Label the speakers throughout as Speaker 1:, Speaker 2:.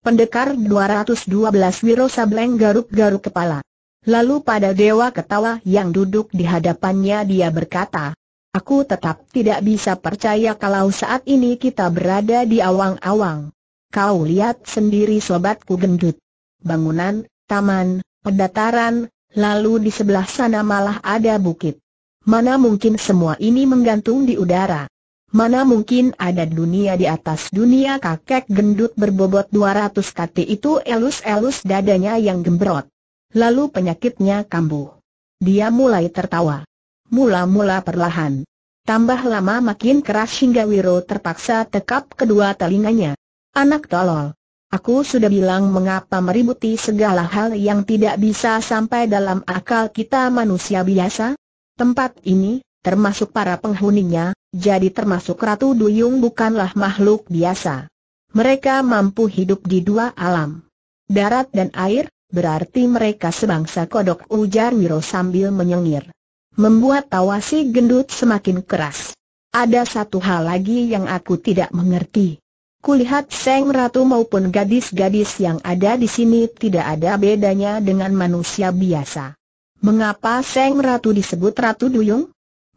Speaker 1: Pendekar 212 Sableng garuk-garuk kepala. Lalu pada dewa ketawa yang duduk di hadapannya dia berkata, Aku tetap tidak bisa percaya kalau saat ini kita berada di awang-awang. Kau lihat sendiri sobatku gendut. Bangunan, taman, pedataran, lalu di sebelah sana malah ada bukit. Mana mungkin semua ini menggantung di udara. Mana mungkin ada dunia di atas dunia kakek gendut berbobot 200 kati itu elus-elus dadanya yang gembrot. Lalu penyakitnya kambuh. Dia mulai tertawa. Mula-mula perlahan. Tambah lama makin keras hingga Wiro terpaksa tekap kedua telinganya. Anak tolol. Aku sudah bilang mengapa meributi segala hal yang tidak bisa sampai dalam akal kita manusia biasa? Tempat ini, termasuk para penghuninya, jadi termasuk Ratu Duyung bukanlah makhluk biasa. Mereka mampu hidup di dua alam. Darat dan air, berarti mereka sebangsa kodok ujar Wiro sambil menyengir. Membuat tawa si gendut semakin keras. Ada satu hal lagi yang aku tidak mengerti. Kulihat Seng Ratu maupun gadis-gadis yang ada di sini tidak ada bedanya dengan manusia biasa. Mengapa Seng Ratu disebut Ratu Duyung?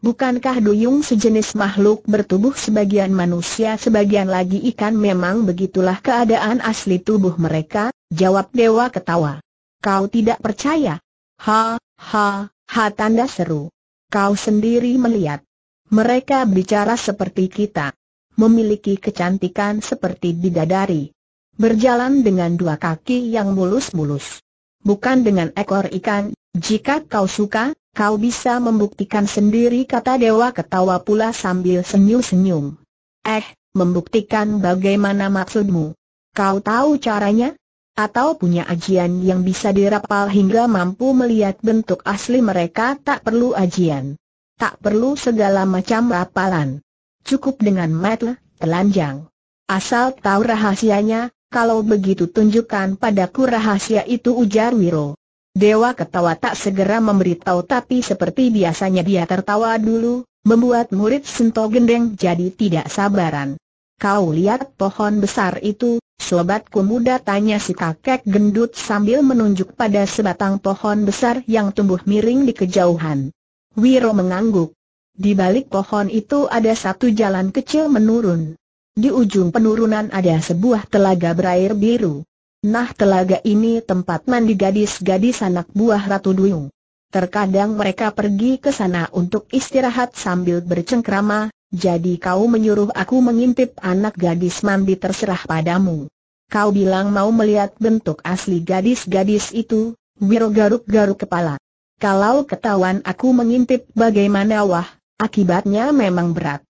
Speaker 1: Bukankah duyung sejenis makhluk bertubuh sebagian manusia sebagian lagi ikan memang begitulah keadaan asli tubuh mereka? Jawab dewa ketawa. Kau tidak percaya? Ha, ha, ha tanda seru. Kau sendiri melihat. Mereka bicara seperti kita. Memiliki kecantikan seperti bidadari. Berjalan dengan dua kaki yang mulus-mulus. Bukan dengan ekor ikan, jika kau suka, Kau bisa membuktikan sendiri kata Dewa ketawa pula sambil senyum-senyum. Eh, membuktikan bagaimana maksudmu? Kau tahu caranya? Atau punya ajian yang bisa dirapal hingga mampu melihat bentuk asli mereka tak perlu ajian. Tak perlu segala macam rapalan. Cukup dengan metel, telanjang. Asal tahu rahasianya, kalau begitu tunjukkan padaku rahasia itu ujar Wiro. Dewa ketawa tak segera memberitahu tapi seperti biasanya dia tertawa dulu, membuat murid Sento Gendeng jadi tidak sabaran. Kau lihat pohon besar itu, sobatku muda tanya si kakek gendut sambil menunjuk pada sebatang pohon besar yang tumbuh miring di kejauhan. Wiro mengangguk. Di balik pohon itu ada satu jalan kecil menurun. Di ujung penurunan ada sebuah telaga berair biru. Nah telaga ini tempat mandi gadis-gadis anak buah Ratu Duyung. Terkadang mereka pergi ke sana untuk istirahat sambil bercengkrama, jadi kau menyuruh aku mengintip anak gadis mandi terserah padamu. Kau bilang mau melihat bentuk asli gadis-gadis itu, Wiro garuk-garuk kepala. Kalau ketahuan aku mengintip bagaimana wah, akibatnya memang berat.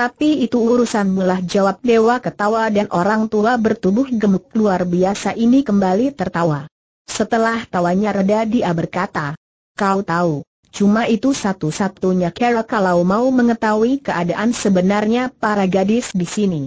Speaker 1: Tapi itu urusan mulah jawab dewa ketawa dan orang tua bertubuh gemuk luar biasa ini kembali tertawa. Setelah tawanya reda dia berkata, Kau tahu, cuma itu satu-satunya cara kalau mau mengetahui keadaan sebenarnya para gadis di sini.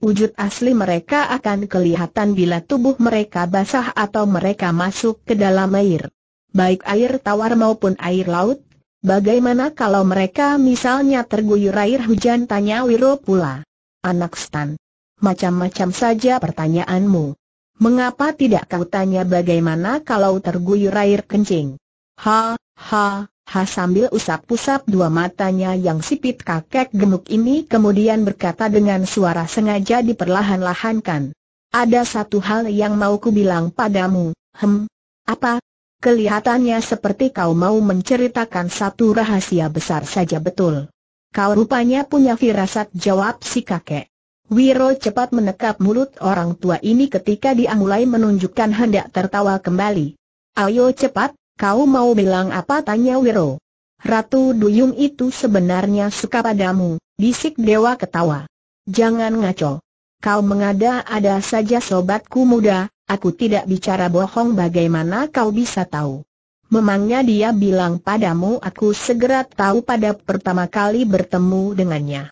Speaker 1: Wujud asli mereka akan kelihatan bila tubuh mereka basah atau mereka masuk ke dalam air. Baik air tawar maupun air laut, Bagaimana kalau mereka misalnya terguyur air hujan? Tanya Wiro pula. Anak Stan. Macam-macam saja pertanyaanmu. Mengapa tidak kau tanya bagaimana kalau terguyur air kencing? Ha, ha, ha sambil usap-usap dua matanya yang sipit kakek gemuk ini kemudian berkata dengan suara sengaja diperlahan-lahankan. Ada satu hal yang mau ku bilang padamu, hem, apa? Kelihatannya seperti kau mau menceritakan satu rahasia besar saja betul. Kau rupanya punya firasat jawab si kakek. Wiro cepat menekap mulut orang tua ini ketika dia mulai menunjukkan hendak tertawa kembali. Ayo cepat, kau mau bilang apa tanya Wiro. Ratu Duyung itu sebenarnya suka padamu, bisik dewa ketawa. Jangan ngaco kau mengada-ada saja sobatku muda, aku tidak bicara bohong bagaimana kau bisa tahu. Memangnya dia bilang padamu aku segera tahu pada pertama kali bertemu dengannya.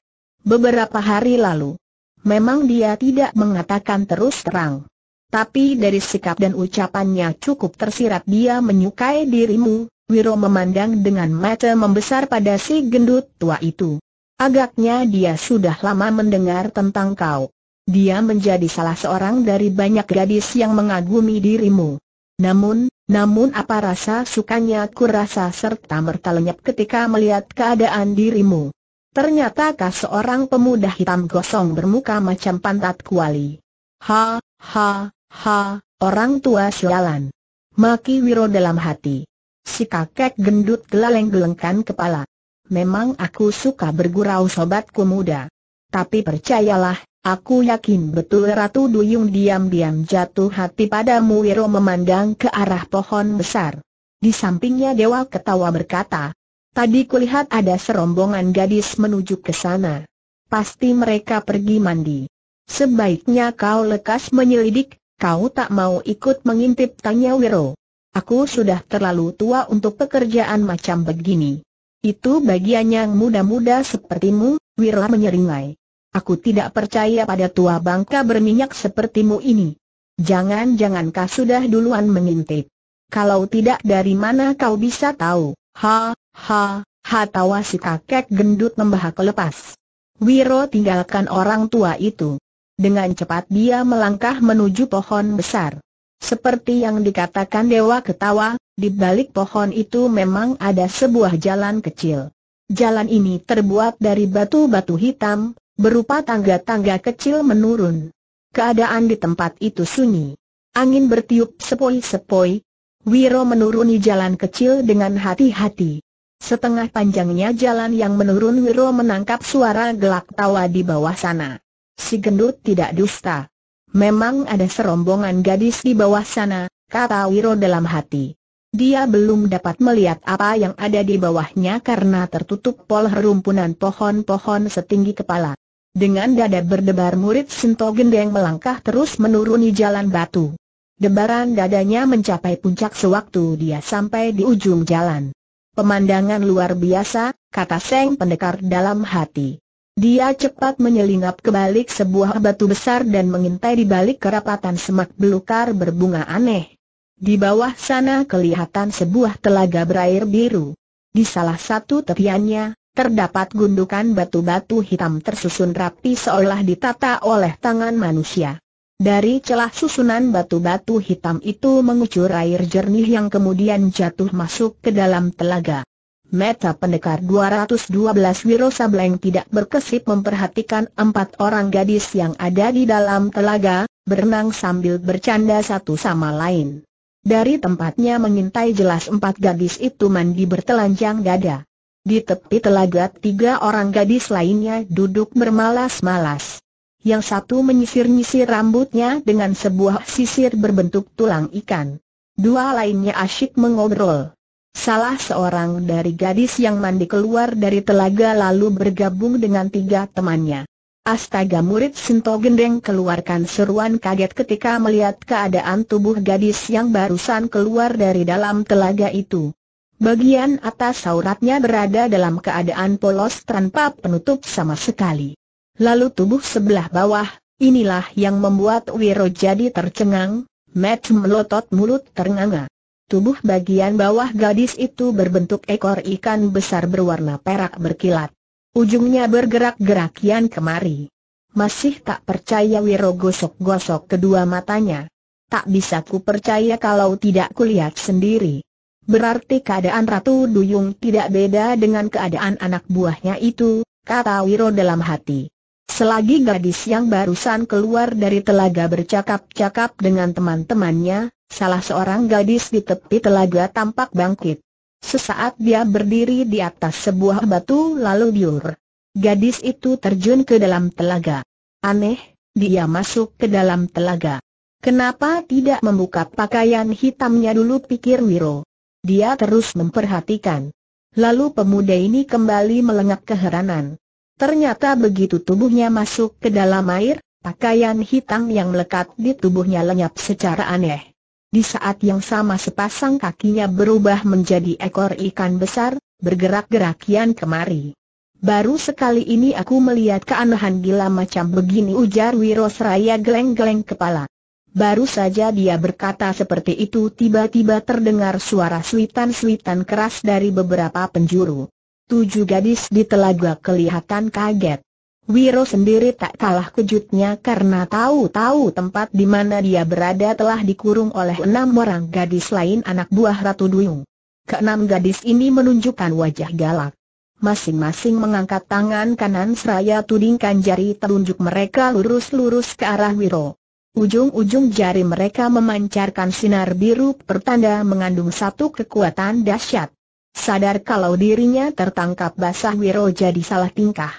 Speaker 1: Beberapa hari lalu. Memang dia tidak mengatakan terus terang. Tapi dari sikap dan ucapannya cukup tersirat dia menyukai dirimu, Wiro memandang dengan mata membesar pada si gendut tua itu. Agaknya dia sudah lama mendengar tentang kau. Dia menjadi salah seorang dari banyak gadis yang mengagumi dirimu. Namun, namun apa rasa sukanya Kurasa serta merta lenyap ketika melihat keadaan dirimu. Ternyata seorang pemuda hitam gosong bermuka macam pantat kuali. Ha, ha, ha, orang tua sialan. Maki Wiro dalam hati. Si kakek gendut gelaleng gelengkan kepala. Memang aku suka bergurau sobatku muda. Tapi percayalah, Aku yakin betul Ratu Duyung diam-diam jatuh hati padamu Wiro memandang ke arah pohon besar. Di sampingnya Dewa ketawa berkata, Tadi kulihat ada serombongan gadis menuju ke sana. Pasti mereka pergi mandi. Sebaiknya kau lekas menyelidik, kau tak mau ikut mengintip tanya Wiro. Aku sudah terlalu tua untuk pekerjaan macam begini. Itu bagian yang muda-muda sepertimu, Wiro menyeringai. Aku tidak percaya pada tua bangka berminyak sepertimu ini. Jangan-jangan kau sudah duluan mengintip. Kalau tidak dari mana kau bisa tahu? Ha, ha, ha tawa si kakek gendut membahak lepas. Wiro tinggalkan orang tua itu. Dengan cepat dia melangkah menuju pohon besar. Seperti yang dikatakan Dewa Ketawa, di balik pohon itu memang ada sebuah jalan kecil. Jalan ini terbuat dari batu-batu hitam, berupa tangga-tangga kecil menurun. Keadaan di tempat itu sunyi. Angin bertiup sepoi-sepoi. Wiro menuruni jalan kecil dengan hati-hati. Setengah panjangnya jalan yang menurun Wiro menangkap suara gelak tawa di bawah sana. Si gendut tidak dusta. Memang ada serombongan gadis di bawah sana, kata Wiro dalam hati. Dia belum dapat melihat apa yang ada di bawahnya karena tertutup pol herumpunan pohon-pohon setinggi kepala. Dengan dada berdebar murid Sinto Gendeng melangkah terus menuruni jalan batu. Debaran dadanya mencapai puncak sewaktu dia sampai di ujung jalan. Pemandangan luar biasa, kata Seng Pendekar dalam hati. Dia cepat menyelinap ke balik sebuah batu besar dan mengintai di balik kerapatan semak belukar berbunga aneh. Di bawah sana kelihatan sebuah telaga berair biru. Di salah satu tepiannya, Terdapat gundukan batu-batu hitam tersusun rapi seolah ditata oleh tangan manusia. Dari celah susunan batu-batu hitam itu mengucur air jernih yang kemudian jatuh masuk ke dalam telaga. Meta pendekar 212 Wiro Sableng tidak berkesip memperhatikan empat orang gadis yang ada di dalam telaga, berenang sambil bercanda satu sama lain. Dari tempatnya mengintai jelas empat gadis itu mandi bertelanjang dada. Di tepi telaga tiga orang gadis lainnya duduk bermalas-malas. Yang satu menyisir-nyisir rambutnya dengan sebuah sisir berbentuk tulang ikan. Dua lainnya asyik mengobrol. Salah seorang dari gadis yang mandi keluar dari telaga lalu bergabung dengan tiga temannya. Astaga murid Sinto Gendeng keluarkan seruan kaget ketika melihat keadaan tubuh gadis yang barusan keluar dari dalam telaga itu. Bagian atas auratnya berada dalam keadaan polos tanpa penutup sama sekali. Lalu tubuh sebelah bawah, inilah yang membuat Wiro jadi tercengang, Matt melotot mulut ternganga. Tubuh bagian bawah gadis itu berbentuk ekor ikan besar berwarna perak berkilat. Ujungnya bergerak-gerak kian kemari. Masih tak percaya Wiro gosok-gosok kedua matanya. Tak bisa ku percaya kalau tidak kulihat sendiri. Berarti keadaan Ratu Duyung tidak beda dengan keadaan anak buahnya itu, kata Wiro dalam hati. Selagi gadis yang barusan keluar dari telaga bercakap-cakap dengan teman-temannya, salah seorang gadis di tepi telaga tampak bangkit. Sesaat dia berdiri di atas sebuah batu lalu biur. Gadis itu terjun ke dalam telaga. Aneh, dia masuk ke dalam telaga. Kenapa tidak membuka pakaian hitamnya dulu pikir Wiro. Dia terus memperhatikan. Lalu pemuda ini kembali melengak keheranan. Ternyata begitu tubuhnya masuk ke dalam air, pakaian hitam yang melekat di tubuhnya lenyap secara aneh. Di saat yang sama sepasang kakinya berubah menjadi ekor ikan besar, bergerak-gerak kian kemari. Baru sekali ini aku melihat keanehan gila macam begini ujar Wiro Seraya geleng-geleng kepala. Baru saja dia berkata seperti itu tiba-tiba terdengar suara suitan-suitan keras dari beberapa penjuru. Tujuh gadis di telaga kelihatan kaget. Wiro sendiri tak kalah kejutnya karena tahu-tahu tempat di mana dia berada telah dikurung oleh enam orang gadis lain anak buah Ratu Duyung. Keenam gadis ini menunjukkan wajah galak. Masing-masing mengangkat tangan kanan seraya tudingkan jari telunjuk mereka lurus-lurus ke arah Wiro. Ujung-ujung jari mereka memancarkan sinar biru pertanda mengandung satu kekuatan dahsyat. Sadar kalau dirinya tertangkap basah Wiro jadi salah tingkah.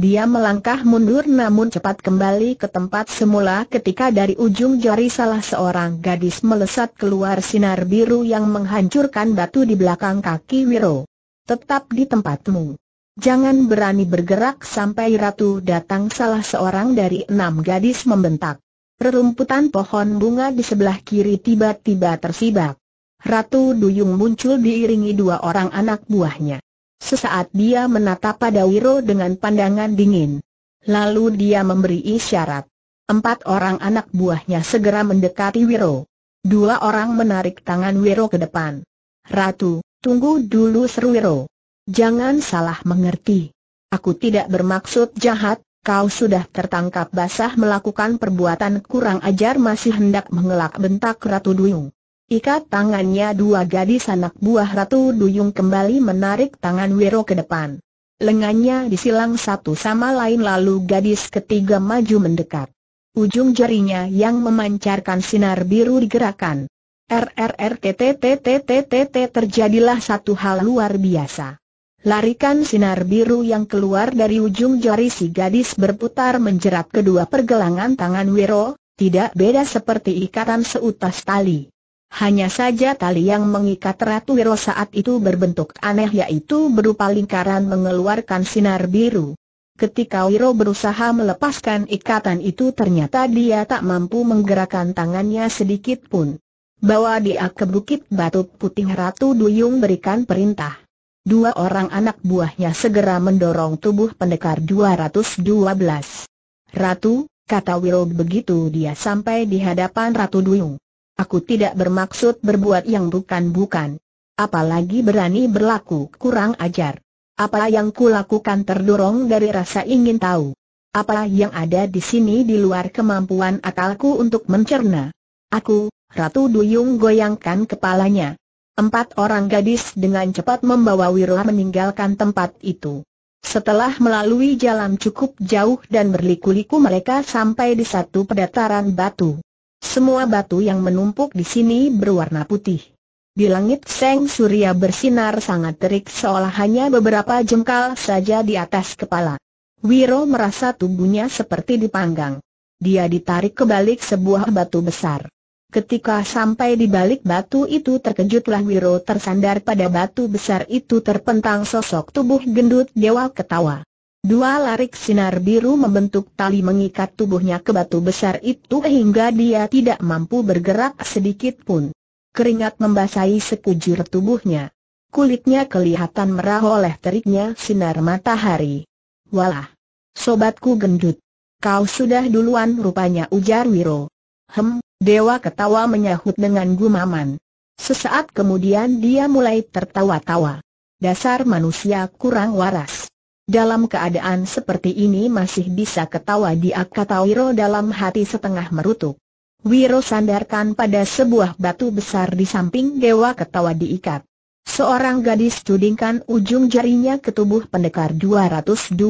Speaker 1: Dia melangkah mundur namun cepat kembali ke tempat semula ketika dari ujung jari salah seorang gadis melesat keluar sinar biru yang menghancurkan batu di belakang kaki Wiro. Tetap di tempatmu. Jangan berani bergerak sampai ratu datang salah seorang dari enam gadis membentak. Rerumputan pohon bunga di sebelah kiri tiba-tiba tersibak. Ratu Duyung muncul diiringi dua orang anak buahnya. Sesaat dia menatap pada Wiro dengan pandangan dingin. Lalu dia memberi isyarat. Empat orang anak buahnya segera mendekati Wiro. Dua orang menarik tangan Wiro ke depan. Ratu, tunggu dulu seru Wiro. Jangan salah mengerti. Aku tidak bermaksud jahat, Kau sudah tertangkap basah melakukan perbuatan kurang ajar masih hendak mengelak bentak Ratu Duyung. Ikat tangannya dua gadis anak buah Ratu Duyung kembali menarik tangan Wiro ke depan. Lengannya disilang satu sama lain lalu gadis ketiga maju mendekat. Ujung jarinya yang memancarkan sinar biru digerakkan. RRRTTTTTTT terjadilah satu hal luar biasa. Larikan sinar biru yang keluar dari ujung jari si gadis berputar menjerat kedua pergelangan tangan Wiro, tidak beda seperti ikatan seutas tali. Hanya saja tali yang mengikat Ratu Wiro saat itu berbentuk aneh yaitu berupa lingkaran mengeluarkan sinar biru. Ketika Wiro berusaha melepaskan ikatan itu ternyata dia tak mampu menggerakkan tangannya sedikit pun. Bawa dia ke Bukit Batu Putih Ratu Duyung berikan perintah. Dua orang anak buahnya segera mendorong tubuh pendekar 212. Ratu, kata Wilog begitu dia sampai di hadapan Ratu Duyung. Aku tidak bermaksud berbuat yang bukan-bukan. Apalagi berani berlaku kurang ajar. Apa yang kulakukan terdorong dari rasa ingin tahu. Apa yang ada di sini di luar kemampuan akalku untuk mencerna. Aku, Ratu Duyung goyangkan kepalanya. Empat orang gadis dengan cepat membawa Wiro meninggalkan tempat itu. Setelah melalui jalan cukup jauh dan berliku-liku mereka sampai di satu pedataran batu. Semua batu yang menumpuk di sini berwarna putih. Di langit seng surya bersinar sangat terik seolah hanya beberapa jengkal saja di atas kepala. Wiro merasa tubuhnya seperti dipanggang. Dia ditarik ke balik sebuah batu besar. Ketika sampai di balik batu itu terkejutlah Wiro tersandar pada batu besar itu terpentang sosok tubuh gendut dewa ketawa. Dua larik sinar biru membentuk tali mengikat tubuhnya ke batu besar itu hingga dia tidak mampu bergerak sedikit pun. Keringat membasahi sekujur tubuhnya. Kulitnya kelihatan merah oleh teriknya sinar matahari. Walah! Sobatku gendut! Kau sudah duluan rupanya ujar Wiro. Hem, Dewa ketawa menyahut dengan gumaman. Sesaat kemudian dia mulai tertawa-tawa. Dasar manusia kurang waras. Dalam keadaan seperti ini masih bisa ketawa dia kata Wiro dalam hati setengah merutuk. Wiro sandarkan pada sebuah batu besar di samping dewa ketawa diikat. Seorang gadis tudingkan ujung jarinya ke tubuh pendekar 212.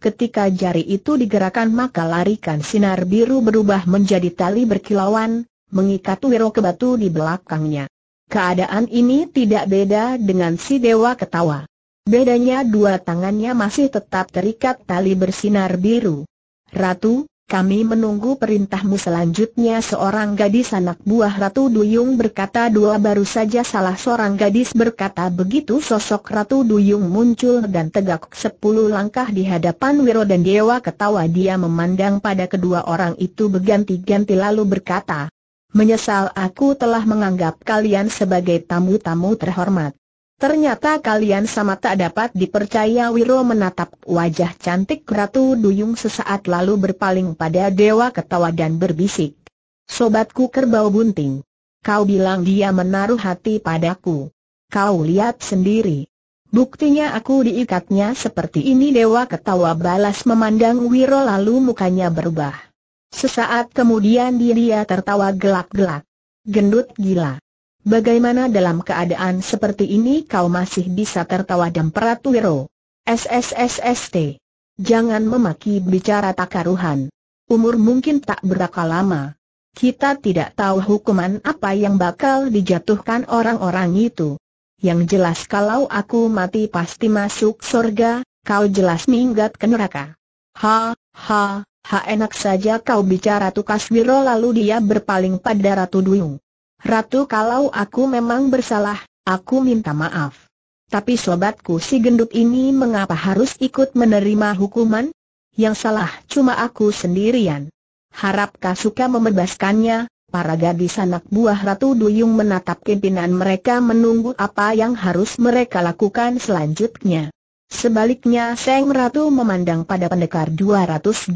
Speaker 1: Ketika jari itu digerakkan maka larikan sinar biru berubah menjadi tali berkilauan, mengikat Wiro ke batu di belakangnya. Keadaan ini tidak beda dengan si dewa ketawa. Bedanya dua tangannya masih tetap terikat tali bersinar biru. Ratu, kami menunggu perintahmu selanjutnya seorang gadis anak buah Ratu Duyung berkata dua baru saja salah seorang gadis berkata begitu sosok Ratu Duyung muncul dan tegak sepuluh langkah di hadapan Wiro dan Dewa ketawa dia memandang pada kedua orang itu berganti-ganti lalu berkata Menyesal aku telah menganggap kalian sebagai tamu-tamu terhormat Ternyata kalian sama tak dapat dipercaya Wiro menatap wajah cantik Ratu Duyung sesaat lalu berpaling pada Dewa Ketawa dan berbisik. Sobatku kerbau bunting. Kau bilang dia menaruh hati padaku. Kau lihat sendiri. Buktinya aku diikatnya seperti ini Dewa Ketawa balas memandang Wiro lalu mukanya berubah. Sesaat kemudian dia tertawa gelak-gelak. Gendut gila. Bagaimana dalam keadaan seperti ini kau masih bisa tertawa demperat Wiro? SSSST. Jangan memaki bicara takaruhan. Umur mungkin tak berakal lama. Kita tidak tahu hukuman apa yang bakal dijatuhkan orang-orang itu. Yang jelas kalau aku mati pasti masuk surga, kau jelas minggat ke neraka. Ha, ha, ha enak saja kau bicara tukas Wiro lalu dia berpaling pada Ratu Duyung. Ratu kalau aku memang bersalah, aku minta maaf. Tapi sobatku si gendut ini mengapa harus ikut menerima hukuman? Yang salah cuma aku sendirian. Harap suka membebaskannya, para gadis anak buah Ratu Duyung menatap pimpinan mereka menunggu apa yang harus mereka lakukan selanjutnya. Sebaliknya Seng Ratu memandang pada pendekar 212.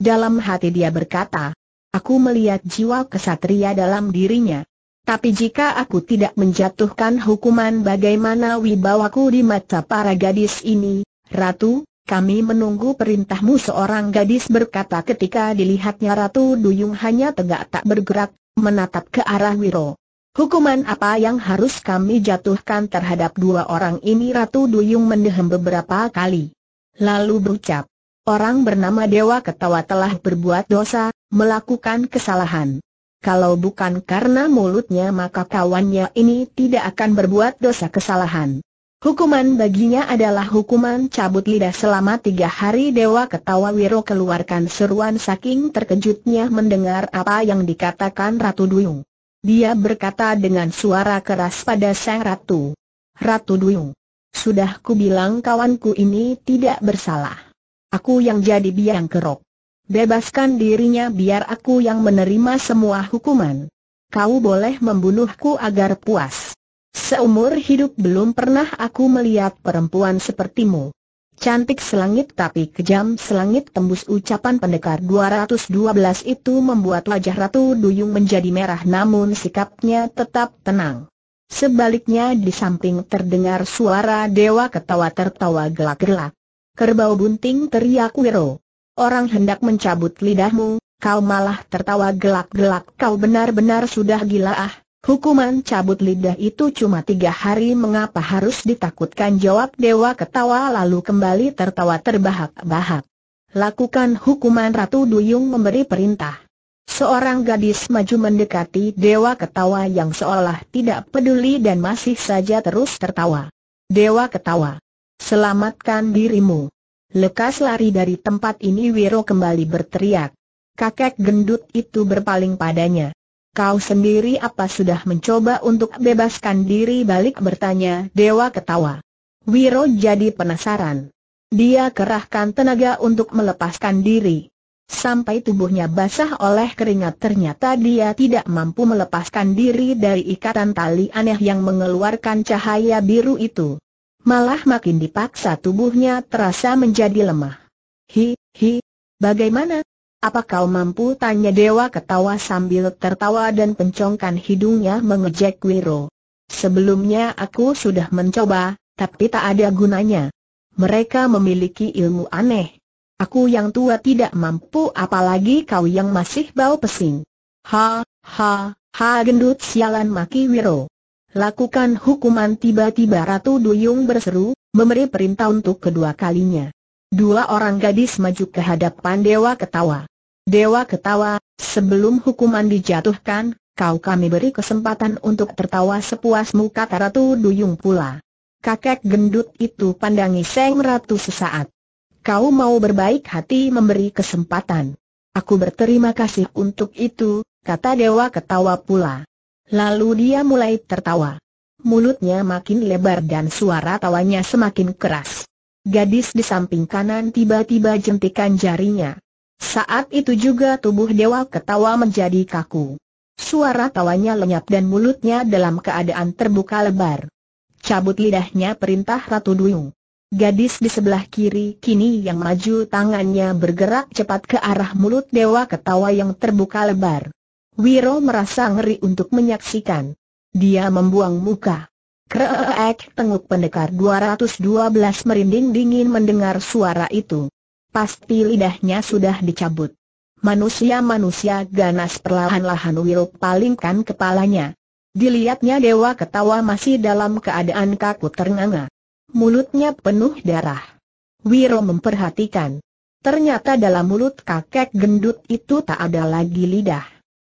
Speaker 1: Dalam hati dia berkata, Aku melihat jiwa kesatria dalam dirinya. Tapi jika aku tidak menjatuhkan hukuman bagaimana wibawaku di mata para gadis ini, Ratu, kami menunggu perintahmu seorang gadis berkata ketika dilihatnya Ratu Duyung hanya tegak tak bergerak, menatap ke arah Wiro. Hukuman apa yang harus kami jatuhkan terhadap dua orang ini Ratu Duyung mendehem beberapa kali. Lalu berucap, Orang bernama Dewa Ketawa telah berbuat dosa, melakukan kesalahan. Kalau bukan karena mulutnya maka kawannya ini tidak akan berbuat dosa kesalahan. Hukuman baginya adalah hukuman cabut lidah selama tiga hari Dewa Ketawa Wiro keluarkan seruan saking terkejutnya mendengar apa yang dikatakan Ratu Duyung. Dia berkata dengan suara keras pada sang Ratu. Ratu Duyung, sudah kubilang kawanku ini tidak bersalah. Aku yang jadi biang kerok. Bebaskan dirinya biar aku yang menerima semua hukuman. Kau boleh membunuhku agar puas. Seumur hidup belum pernah aku melihat perempuan sepertimu. Cantik selangit tapi kejam selangit tembus ucapan pendekar 212 itu membuat wajah Ratu Duyung menjadi merah namun sikapnya tetap tenang. Sebaliknya di samping terdengar suara dewa ketawa tertawa gelak-gelak. Kerbau bunting teriak Wiro. Orang hendak mencabut lidahmu, kau malah tertawa gelak-gelak kau benar-benar sudah gila ah. Hukuman cabut lidah itu cuma tiga hari mengapa harus ditakutkan jawab dewa ketawa lalu kembali tertawa terbahak-bahak. Lakukan hukuman Ratu Duyung memberi perintah. Seorang gadis maju mendekati dewa ketawa yang seolah tidak peduli dan masih saja terus tertawa. Dewa ketawa. Selamatkan dirimu. Lekas lari dari tempat ini Wiro kembali berteriak. Kakek gendut itu berpaling padanya. Kau sendiri apa sudah mencoba untuk bebaskan diri balik bertanya Dewa ketawa. Wiro jadi penasaran. Dia kerahkan tenaga untuk melepaskan diri. Sampai tubuhnya basah oleh keringat ternyata dia tidak mampu melepaskan diri dari ikatan tali aneh yang mengeluarkan cahaya biru itu. Malah makin dipaksa tubuhnya terasa menjadi lemah. Hi, hi, bagaimana? Apa kau mampu? Tanya Dewa ketawa sambil tertawa dan pencongkan hidungnya mengejek Wiro. Sebelumnya aku sudah mencoba, tapi tak ada gunanya. Mereka memiliki ilmu aneh. Aku yang tua tidak mampu apalagi kau yang masih bau pesing. Ha, ha, ha gendut sialan maki Wiro. Lakukan hukuman tiba-tiba Ratu Duyung berseru, memberi perintah untuk kedua kalinya. Dua orang gadis maju ke hadapan Dewa Ketawa. Dewa Ketawa, sebelum hukuman dijatuhkan, kau kami beri kesempatan untuk tertawa sepuasmu kata Ratu Duyung pula. Kakek gendut itu pandangi Seng Ratu sesaat. Kau mau berbaik hati memberi kesempatan. Aku berterima kasih untuk itu, kata Dewa Ketawa pula. Lalu dia mulai tertawa. Mulutnya makin lebar dan suara tawanya semakin keras. Gadis di samping kanan tiba-tiba jentikan jarinya. Saat itu juga tubuh dewa ketawa menjadi kaku. Suara tawanya lenyap dan mulutnya dalam keadaan terbuka lebar. Cabut lidahnya perintah Ratu Duyung. Gadis di sebelah kiri kini yang maju tangannya bergerak cepat ke arah mulut dewa ketawa yang terbuka lebar. Wiro merasa ngeri untuk menyaksikan. Dia membuang muka. Kreek tenguk pendekar 212 merinding dingin mendengar suara itu. Pasti lidahnya sudah dicabut. Manusia-manusia ganas perlahan-lahan Wiro palingkan kepalanya. Dilihatnya dewa ketawa masih dalam keadaan kaku ternganga. Mulutnya penuh darah. Wiro memperhatikan. Ternyata dalam mulut kakek gendut itu tak ada lagi lidah.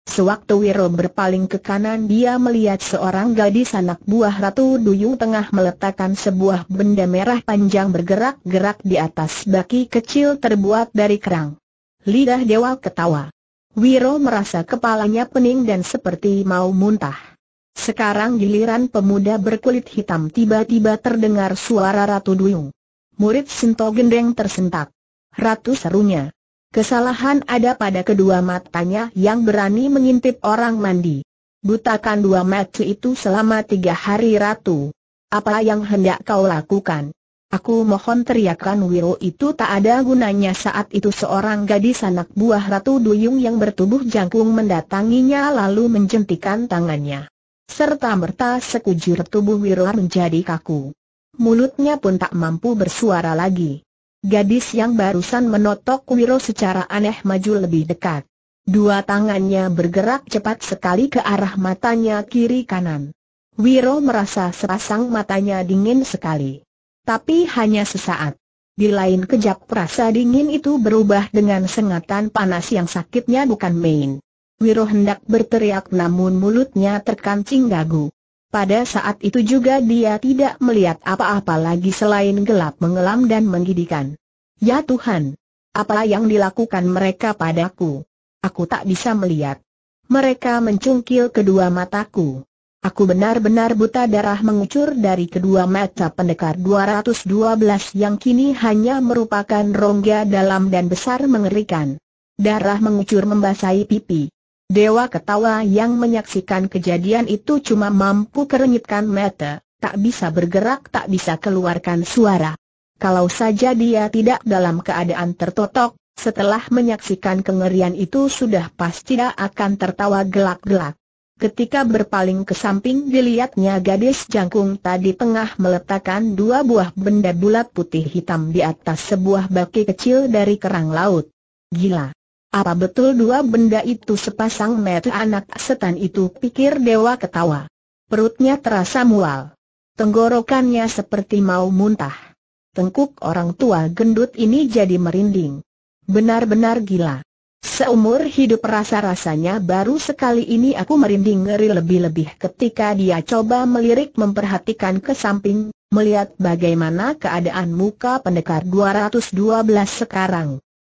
Speaker 1: Sewaktu Wiro berpaling ke kanan dia melihat seorang gadis anak buah Ratu Duyung tengah meletakkan sebuah benda merah panjang bergerak-gerak di atas baki kecil terbuat dari kerang. Lidah dewa ketawa. Wiro merasa kepalanya pening dan seperti mau muntah. Sekarang giliran pemuda berkulit hitam tiba-tiba terdengar suara Ratu Duyung. Murid Sinto Gendeng tersentak. Ratu serunya. Kesalahan ada pada kedua matanya yang berani mengintip orang mandi. Butakan dua mata itu selama tiga hari ratu. Apa yang hendak kau lakukan? Aku mohon teriakan Wiro itu tak ada gunanya saat itu seorang gadis anak buah Ratu Duyung yang bertubuh jangkung mendatanginya lalu menjentikan tangannya. Serta merta sekujur tubuh Wiro menjadi kaku. Mulutnya pun tak mampu bersuara lagi. Gadis yang barusan menotok Wiro secara aneh maju lebih dekat. Dua tangannya bergerak cepat sekali ke arah matanya kiri kanan. Wiro merasa sepasang matanya dingin sekali. Tapi hanya sesaat. Di lain kejap rasa dingin itu berubah dengan sengatan panas yang sakitnya bukan main. Wiro hendak berteriak namun mulutnya terkancing gagu. Pada saat itu juga dia tidak melihat apa-apa lagi selain gelap mengelam dan menggidikan. Ya Tuhan! Apa yang dilakukan mereka padaku? Aku tak bisa melihat. Mereka mencungkil kedua mataku. Aku benar-benar buta darah mengucur dari kedua mata pendekar 212 yang kini hanya merupakan rongga dalam dan besar mengerikan. Darah mengucur membasahi pipi. Dewa ketawa yang menyaksikan kejadian itu cuma mampu kerenyitkan mata, tak bisa bergerak tak bisa keluarkan suara. Kalau saja dia tidak dalam keadaan tertotok, setelah menyaksikan kengerian itu sudah pasti dia akan tertawa gelak-gelak. Ketika berpaling ke samping dilihatnya gadis jangkung tadi tengah meletakkan dua buah benda bulat putih hitam di atas sebuah baki kecil dari kerang laut. Gila! Apa betul dua benda itu sepasang mata anak setan itu pikir dewa ketawa. Perutnya terasa mual. Tenggorokannya seperti mau muntah. Tengkuk orang tua gendut ini jadi merinding. Benar-benar gila. Seumur hidup rasa-rasanya baru sekali ini aku merinding ngeri lebih-lebih ketika dia coba melirik memperhatikan ke samping, melihat bagaimana keadaan muka pendekar 212 sekarang.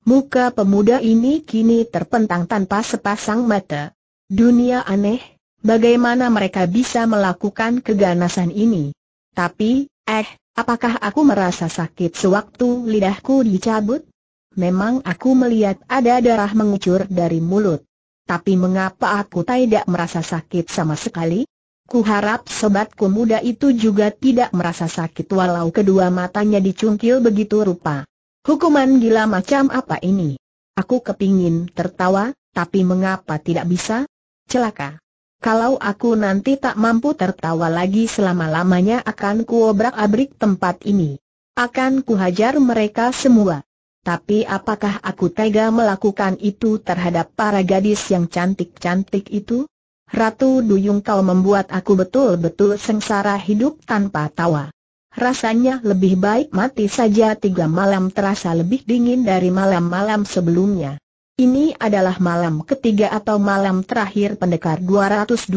Speaker 1: Muka pemuda ini kini terpentang tanpa sepasang mata. Dunia aneh, bagaimana mereka bisa melakukan keganasan ini? Tapi, eh, apakah aku merasa sakit sewaktu lidahku dicabut? Memang aku melihat ada darah mengucur dari mulut. Tapi mengapa aku tidak merasa sakit sama sekali? Kuharap sobatku muda itu juga tidak merasa sakit walau kedua matanya dicungkil begitu rupa. Hukuman gila macam apa ini? Aku kepingin tertawa, tapi mengapa tidak bisa? Celaka. Kalau aku nanti tak mampu tertawa lagi selama-lamanya akan kuobrak-abrik tempat ini. Akan kuhajar mereka semua. Tapi apakah aku tega melakukan itu terhadap para gadis yang cantik-cantik itu? Ratu Duyung kau membuat aku betul-betul sengsara hidup tanpa tawa. Rasanya lebih baik mati saja tiga malam terasa lebih dingin dari malam-malam sebelumnya. Ini adalah malam ketiga atau malam terakhir pendekar 212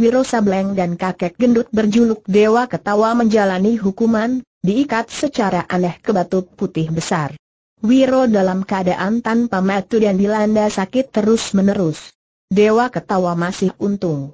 Speaker 1: Wiro Sableng dan kakek gendut berjuluk Dewa Ketawa menjalani hukuman, diikat secara aneh ke batu putih besar. Wiro dalam keadaan tanpa matu dan dilanda sakit terus-menerus. Dewa Ketawa masih untung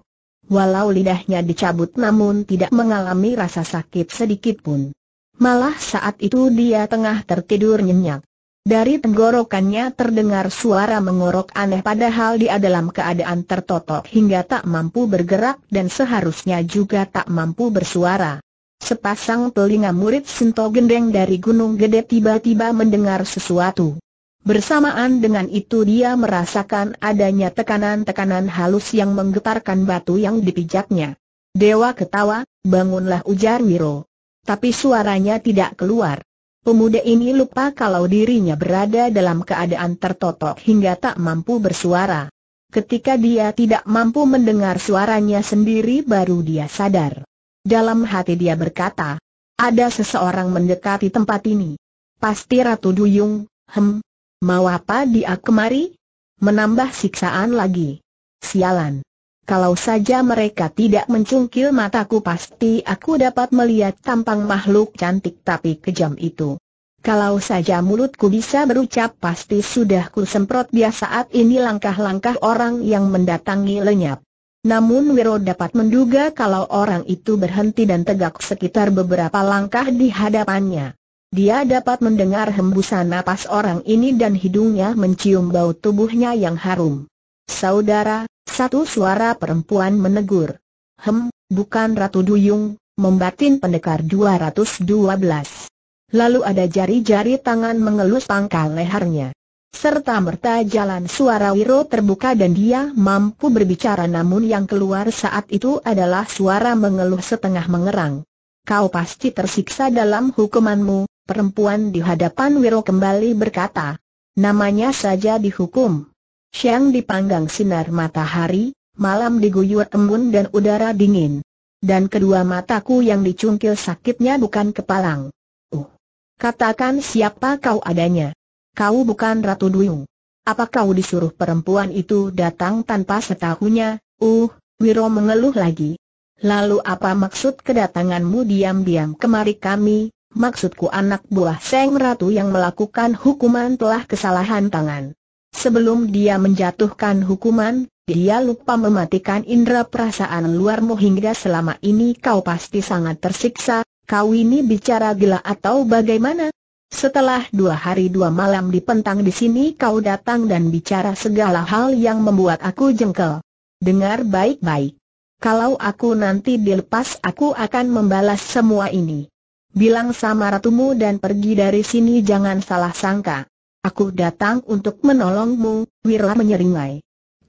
Speaker 1: walau lidahnya dicabut namun tidak mengalami rasa sakit sedikit pun. Malah saat itu dia tengah tertidur nyenyak. Dari tenggorokannya terdengar suara mengorok aneh padahal dia dalam keadaan tertotok hingga tak mampu bergerak dan seharusnya juga tak mampu bersuara. Sepasang telinga murid Sinto Gendeng dari Gunung Gede tiba-tiba mendengar sesuatu. Bersamaan dengan itu dia merasakan adanya tekanan-tekanan halus yang menggetarkan batu yang dipijaknya. Dewa ketawa, bangunlah ujar Wiro. Tapi suaranya tidak keluar. Pemuda ini lupa kalau dirinya berada dalam keadaan tertotok hingga tak mampu bersuara. Ketika dia tidak mampu mendengar suaranya sendiri baru dia sadar. Dalam hati dia berkata, ada seseorang mendekati tempat ini. Pasti Ratu Duyung, hem, Mau apa dia kemari? Menambah siksaan lagi. Sialan. Kalau saja mereka tidak mencungkil mataku pasti aku dapat melihat tampang makhluk cantik tapi kejam itu. Kalau saja mulutku bisa berucap pasti sudah ku semprot dia saat ini langkah-langkah orang yang mendatangi lenyap. Namun Wiro dapat menduga kalau orang itu berhenti dan tegak sekitar beberapa langkah di hadapannya. Dia dapat mendengar hembusan napas orang ini dan hidungnya mencium bau tubuhnya yang harum. Saudara, satu suara perempuan menegur. Hem, bukan Ratu Duyung, membatin pendekar 212. Lalu ada jari-jari tangan mengelus pangkal lehernya. Serta merta jalan suara Wiro terbuka dan dia mampu berbicara namun yang keluar saat itu adalah suara mengeluh setengah mengerang. Kau pasti tersiksa dalam hukumanmu, perempuan di hadapan Wiro kembali berkata. Namanya saja dihukum. Siang dipanggang sinar matahari, malam diguyur embun dan udara dingin. Dan kedua mataku yang dicungkil sakitnya bukan kepalang. Uh. Katakan siapa kau adanya. Kau bukan Ratu Duyung. Apa kau disuruh perempuan itu datang tanpa setahunya? Uh, Wiro mengeluh lagi. Lalu apa maksud kedatanganmu diam-diam kemari kami, Maksudku anak buah Seng Ratu yang melakukan hukuman telah kesalahan tangan. Sebelum dia menjatuhkan hukuman, dia lupa mematikan indera perasaan luarmu hingga selama ini kau pasti sangat tersiksa, kau ini bicara gila atau bagaimana? Setelah dua hari dua malam dipentang di sini kau datang dan bicara segala hal yang membuat aku jengkel. Dengar baik-baik. Kalau aku nanti dilepas aku akan membalas semua ini bilang sama ratumu dan pergi dari sini jangan salah sangka. Aku datang untuk menolongmu, Wirla menyeringai.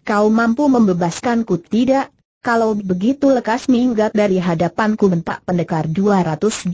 Speaker 1: Kau mampu membebaskanku tidak? Kalau begitu lekas minggat dari hadapanku bentak pendekar 212.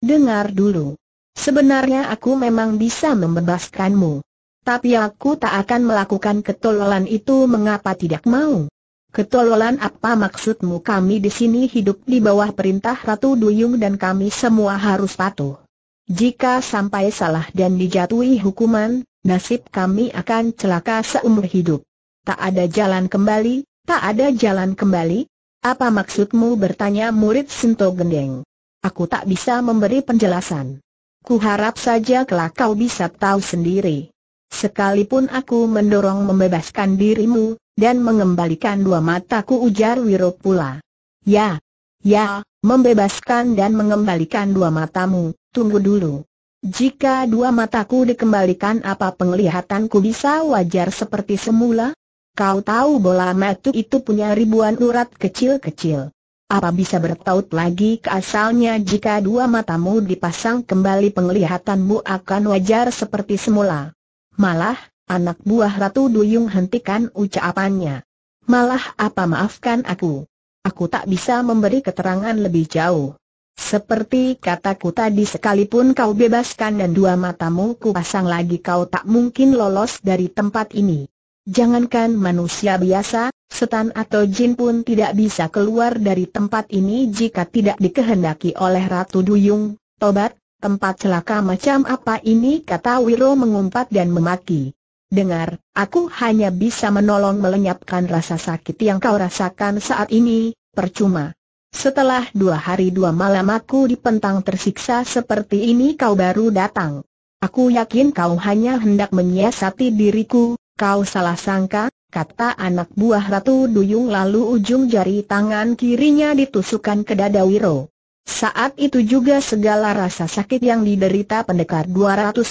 Speaker 1: Dengar dulu. Sebenarnya aku memang bisa membebaskanmu. Tapi aku tak akan melakukan ketololan itu mengapa tidak mau? Ketololan apa maksudmu kami di sini hidup di bawah perintah Ratu Duyung dan kami semua harus patuh. Jika sampai salah dan dijatuhi hukuman, nasib kami akan celaka seumur hidup. Tak ada jalan kembali, tak ada jalan kembali. Apa maksudmu bertanya murid Sinto Gendeng? Aku tak bisa memberi penjelasan. Kuharap saja kelak kau bisa tahu sendiri. Sekalipun aku mendorong membebaskan dirimu, dan mengembalikan dua mataku ujar Wiro pula. Ya, ya, membebaskan dan mengembalikan dua matamu, tunggu dulu. Jika dua mataku dikembalikan apa penglihatanku bisa wajar seperti semula? Kau tahu bola matu itu punya ribuan urat kecil-kecil. Apa bisa bertaut lagi ke asalnya jika dua matamu dipasang kembali penglihatanmu akan wajar seperti semula? Malah, Anak buah Ratu Duyung hentikan ucapannya. Malah apa maafkan aku? Aku tak bisa memberi keterangan lebih jauh. Seperti kataku tadi sekalipun kau bebaskan dan dua matamu ku pasang lagi kau tak mungkin lolos dari tempat ini. Jangankan manusia biasa, setan atau jin pun tidak bisa keluar dari tempat ini jika tidak dikehendaki oleh Ratu Duyung. Tobat, tempat celaka macam apa ini kata Wiro mengumpat dan memaki. Dengar, aku hanya bisa menolong melenyapkan rasa sakit yang kau rasakan saat ini, percuma. Setelah dua hari dua malam aku dipentang tersiksa seperti ini kau baru datang. Aku yakin kau hanya hendak menyiasati diriku, kau salah sangka, kata anak buah Ratu Duyung lalu ujung jari tangan kirinya ditusukkan ke dada Wiro. Saat itu juga segala rasa sakit yang diderita pendekar 212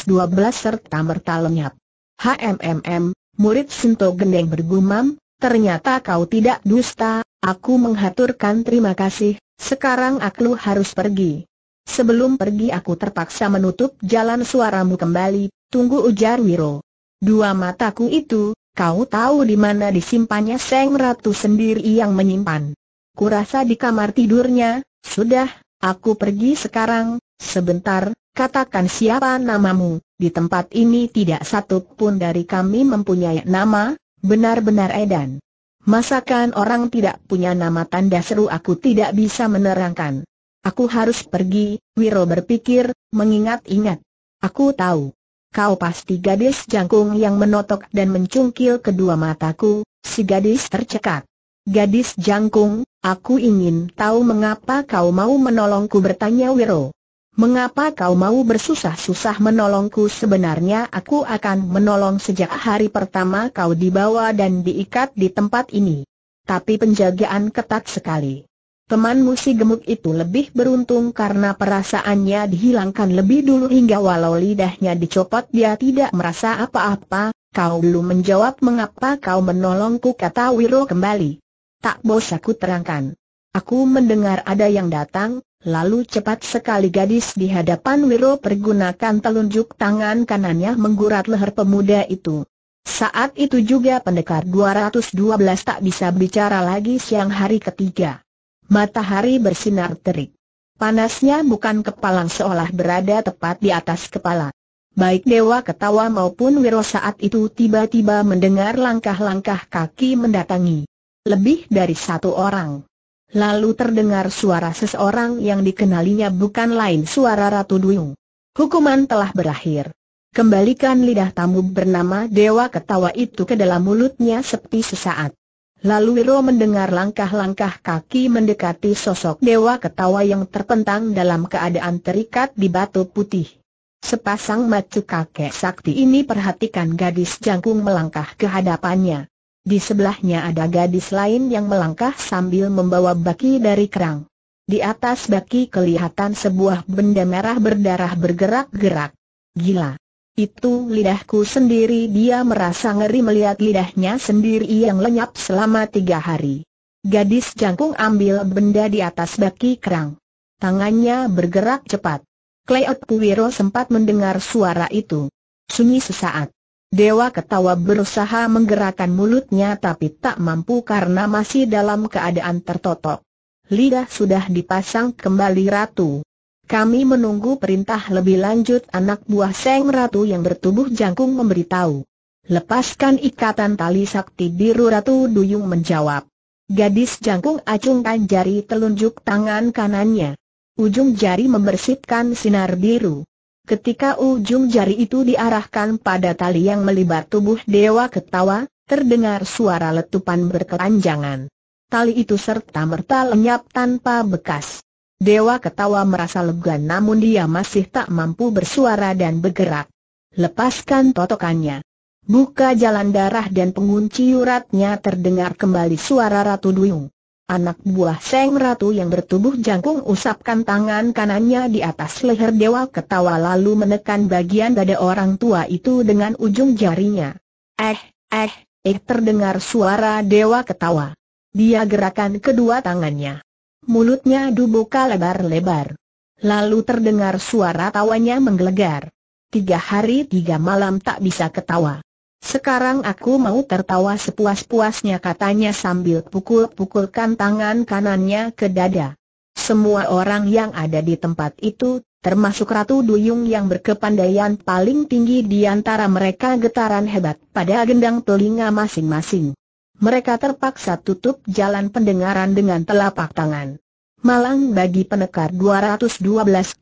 Speaker 1: serta merta lenyap. HMMM, murid Sinto Gendeng bergumam, ternyata kau tidak dusta, aku menghaturkan terima kasih, sekarang aku harus pergi. Sebelum pergi aku terpaksa menutup jalan suaramu kembali, tunggu ujar Wiro. Dua mataku itu, kau tahu di mana disimpannya Seng Ratu sendiri yang menyimpan. Kurasa di kamar tidurnya, sudah, aku pergi sekarang, sebentar, Katakan siapa namamu, di tempat ini tidak satu pun dari kami mempunyai nama, benar-benar edan. Masakan orang tidak punya nama tanda seru aku tidak bisa menerangkan. Aku harus pergi, Wiro berpikir, mengingat-ingat. Aku tahu. Kau pasti gadis jangkung yang menotok dan mencungkil kedua mataku, si gadis tercekat. Gadis jangkung, aku ingin tahu mengapa kau mau menolongku bertanya Wiro. Mengapa kau mau bersusah-susah menolongku sebenarnya aku akan menolong sejak hari pertama kau dibawa dan diikat di tempat ini. Tapi penjagaan ketat sekali. Temanmu si gemuk itu lebih beruntung karena perasaannya dihilangkan lebih dulu hingga walau lidahnya dicopot dia tidak merasa apa-apa, kau belum menjawab mengapa kau menolongku kata Wiro kembali. Tak bos aku terangkan. Aku mendengar ada yang datang, Lalu cepat sekali gadis di hadapan Wiro pergunakan telunjuk tangan kanannya menggurat leher pemuda itu. Saat itu juga pendekar 212 tak bisa bicara lagi siang hari ketiga. Matahari bersinar terik. Panasnya bukan kepala seolah berada tepat di atas kepala. Baik Dewa Ketawa maupun Wiro saat itu tiba-tiba mendengar langkah-langkah kaki mendatangi. Lebih dari satu orang. Lalu terdengar suara seseorang yang dikenalinya bukan lain suara Ratu Duyung. Hukuman telah berakhir. Kembalikan lidah tamu bernama Dewa Ketawa itu ke dalam mulutnya sepi sesaat. Lalu Wiro mendengar langkah-langkah kaki mendekati sosok Dewa Ketawa yang terpentang dalam keadaan terikat di batu putih. Sepasang macu kakek sakti ini perhatikan gadis jangkung melangkah ke hadapannya. Di sebelahnya ada gadis lain yang melangkah sambil membawa baki dari kerang. Di atas baki kelihatan sebuah benda merah berdarah bergerak-gerak. Gila. Itu lidahku sendiri dia merasa ngeri melihat lidahnya sendiri yang lenyap selama tiga hari. Gadis jangkung ambil benda di atas baki kerang. Tangannya bergerak cepat. Kleot Puwiro sempat mendengar suara itu. Sunyi sesaat. Dewa ketawa berusaha menggerakkan mulutnya tapi tak mampu karena masih dalam keadaan tertotok. Lidah sudah dipasang kembali ratu. Kami menunggu perintah lebih lanjut anak buah Seng Ratu yang bertubuh jangkung memberitahu. Lepaskan ikatan tali sakti biru Ratu Duyung menjawab. Gadis jangkung acungkan jari telunjuk tangan kanannya. Ujung jari membersihkan sinar biru. Ketika ujung jari itu diarahkan pada tali yang melibat tubuh dewa ketawa, terdengar suara letupan berkepanjangan. Tali itu serta merta lenyap tanpa bekas. Dewa ketawa merasa lega namun dia masih tak mampu bersuara dan bergerak. Lepaskan totokannya. Buka jalan darah dan pengunci uratnya terdengar kembali suara Ratu Duyung. Anak buah Seng Ratu yang bertubuh jangkung usapkan tangan kanannya di atas leher dewa ketawa lalu menekan bagian dada orang tua itu dengan ujung jarinya. Eh, eh, eh terdengar suara dewa ketawa. Dia gerakan kedua tangannya. Mulutnya dibuka lebar-lebar. Lalu terdengar suara tawanya menggelegar. Tiga hari tiga malam tak bisa ketawa. Sekarang aku mau tertawa sepuas-puasnya katanya sambil pukul-pukulkan tangan kanannya ke dada. Semua orang yang ada di tempat itu, termasuk Ratu Duyung yang berkepandaian paling tinggi di antara mereka getaran hebat pada gendang telinga masing-masing. Mereka terpaksa tutup jalan pendengaran dengan telapak tangan. Malang bagi penekar 212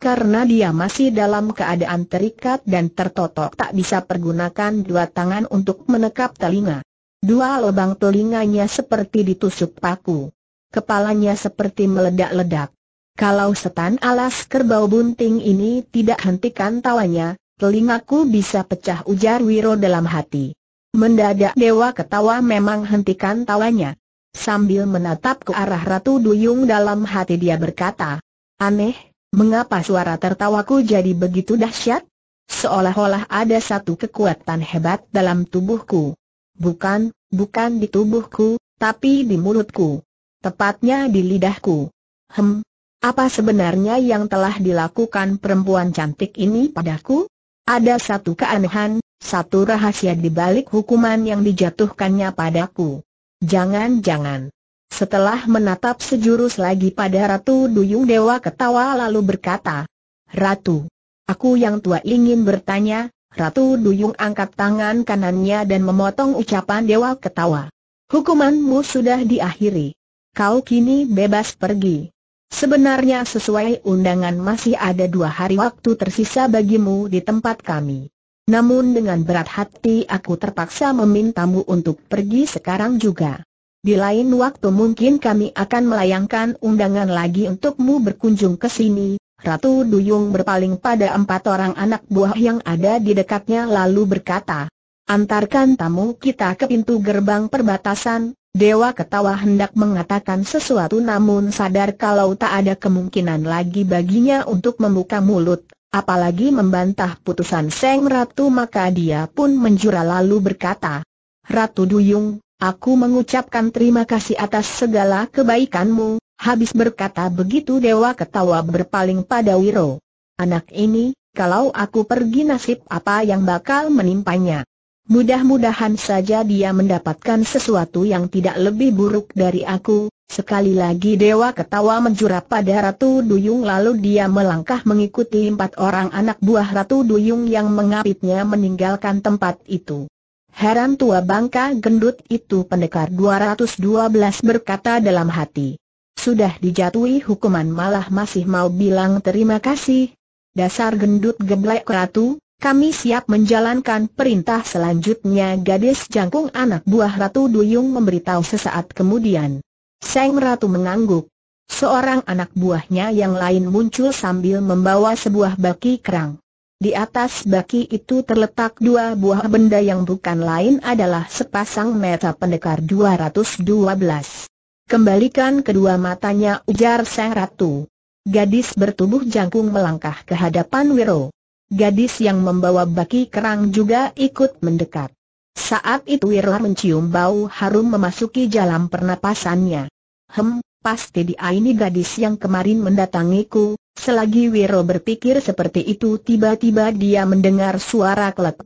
Speaker 1: karena dia masih dalam keadaan terikat dan tertotok tak bisa pergunakan dua tangan untuk menekap telinga. Dua lubang telinganya seperti ditusuk paku. Kepalanya seperti meledak-ledak. Kalau setan alas kerbau bunting ini tidak hentikan tawanya, telingaku bisa pecah ujar Wiro dalam hati. Mendadak dewa ketawa memang hentikan tawanya. Sambil menatap ke arah Ratu Duyung dalam hati dia berkata, Aneh, mengapa suara tertawaku jadi begitu dahsyat? Seolah-olah ada satu kekuatan hebat dalam tubuhku. Bukan, bukan di tubuhku, tapi di mulutku. Tepatnya di lidahku. Hem, apa sebenarnya yang telah dilakukan perempuan cantik ini padaku? Ada satu keanehan, satu rahasia di balik hukuman yang dijatuhkannya padaku. Jangan-jangan. Setelah menatap sejurus lagi pada Ratu Duyung Dewa ketawa lalu berkata, Ratu, aku yang tua ingin bertanya, Ratu Duyung angkat tangan kanannya dan memotong ucapan Dewa ketawa. Hukumanmu sudah diakhiri. Kau kini bebas pergi. Sebenarnya sesuai undangan masih ada dua hari waktu tersisa bagimu di tempat kami. Namun dengan berat hati aku terpaksa memintamu untuk pergi sekarang juga. Di lain waktu mungkin kami akan melayangkan undangan lagi untukmu berkunjung ke sini. Ratu Duyung berpaling pada empat orang anak buah yang ada di dekatnya lalu berkata, Antarkan tamu kita ke pintu gerbang perbatasan, Dewa ketawa hendak mengatakan sesuatu namun sadar kalau tak ada kemungkinan lagi baginya untuk membuka mulut, Apalagi membantah putusan Seng Ratu maka dia pun menjura lalu berkata, Ratu Duyung, aku mengucapkan terima kasih atas segala kebaikanmu, habis berkata begitu dewa ketawa berpaling pada Wiro. Anak ini, kalau aku pergi nasib apa yang bakal menimpanya? Mudah-mudahan saja dia mendapatkan sesuatu yang tidak lebih buruk dari aku. Sekali lagi dewa ketawa menjurap pada Ratu Duyung lalu dia melangkah mengikuti empat orang anak buah Ratu Duyung yang mengapitnya meninggalkan tempat itu. Heran tua bangka gendut itu pendekar 212 berkata dalam hati. Sudah dijatuhi hukuman malah masih mau bilang terima kasih. Dasar gendut geblek ratu, kami siap menjalankan perintah selanjutnya gadis jangkung anak buah Ratu Duyung memberitahu sesaat kemudian. Seng Ratu mengangguk. Seorang anak buahnya yang lain muncul sambil membawa sebuah baki kerang. Di atas baki itu terletak dua buah benda yang bukan lain adalah sepasang mata pendekar 212. Kembalikan kedua matanya ujar Seng Ratu. Gadis bertubuh jangkung melangkah ke hadapan Wiro. Gadis yang membawa baki kerang juga ikut mendekat. Saat itu Wirla mencium bau harum memasuki jalan pernapasannya. Hem, pasti dia ini gadis yang kemarin mendatangiku, selagi Wiro berpikir seperti itu tiba-tiba dia mendengar suara klep.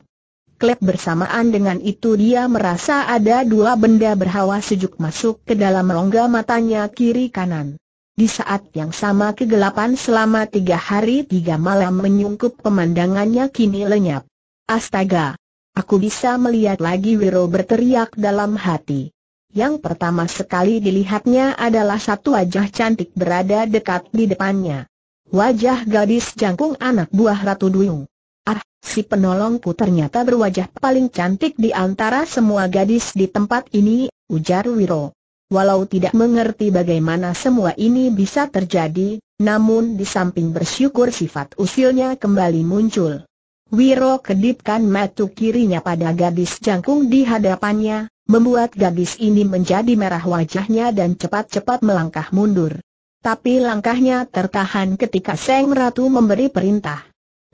Speaker 1: Klep bersamaan dengan itu dia merasa ada dua benda berhawa sejuk masuk ke dalam rongga matanya kiri kanan. Di saat yang sama kegelapan selama tiga hari tiga malam menyungkup pemandangannya kini lenyap. Astaga! Aku bisa melihat lagi Wiro berteriak dalam hati. Yang pertama sekali dilihatnya adalah satu wajah cantik berada dekat di depannya. Wajah gadis jangkung anak buah Ratu Duyung. Ah, si penolongku ternyata berwajah paling cantik di antara semua gadis di tempat ini, ujar Wiro. Walau tidak mengerti bagaimana semua ini bisa terjadi, namun di samping bersyukur sifat usilnya kembali muncul. Wiro kedipkan mata kirinya pada gadis jangkung di hadapannya, membuat gadis ini menjadi merah wajahnya dan cepat-cepat melangkah mundur. Tapi langkahnya tertahan ketika Seng Ratu memberi perintah.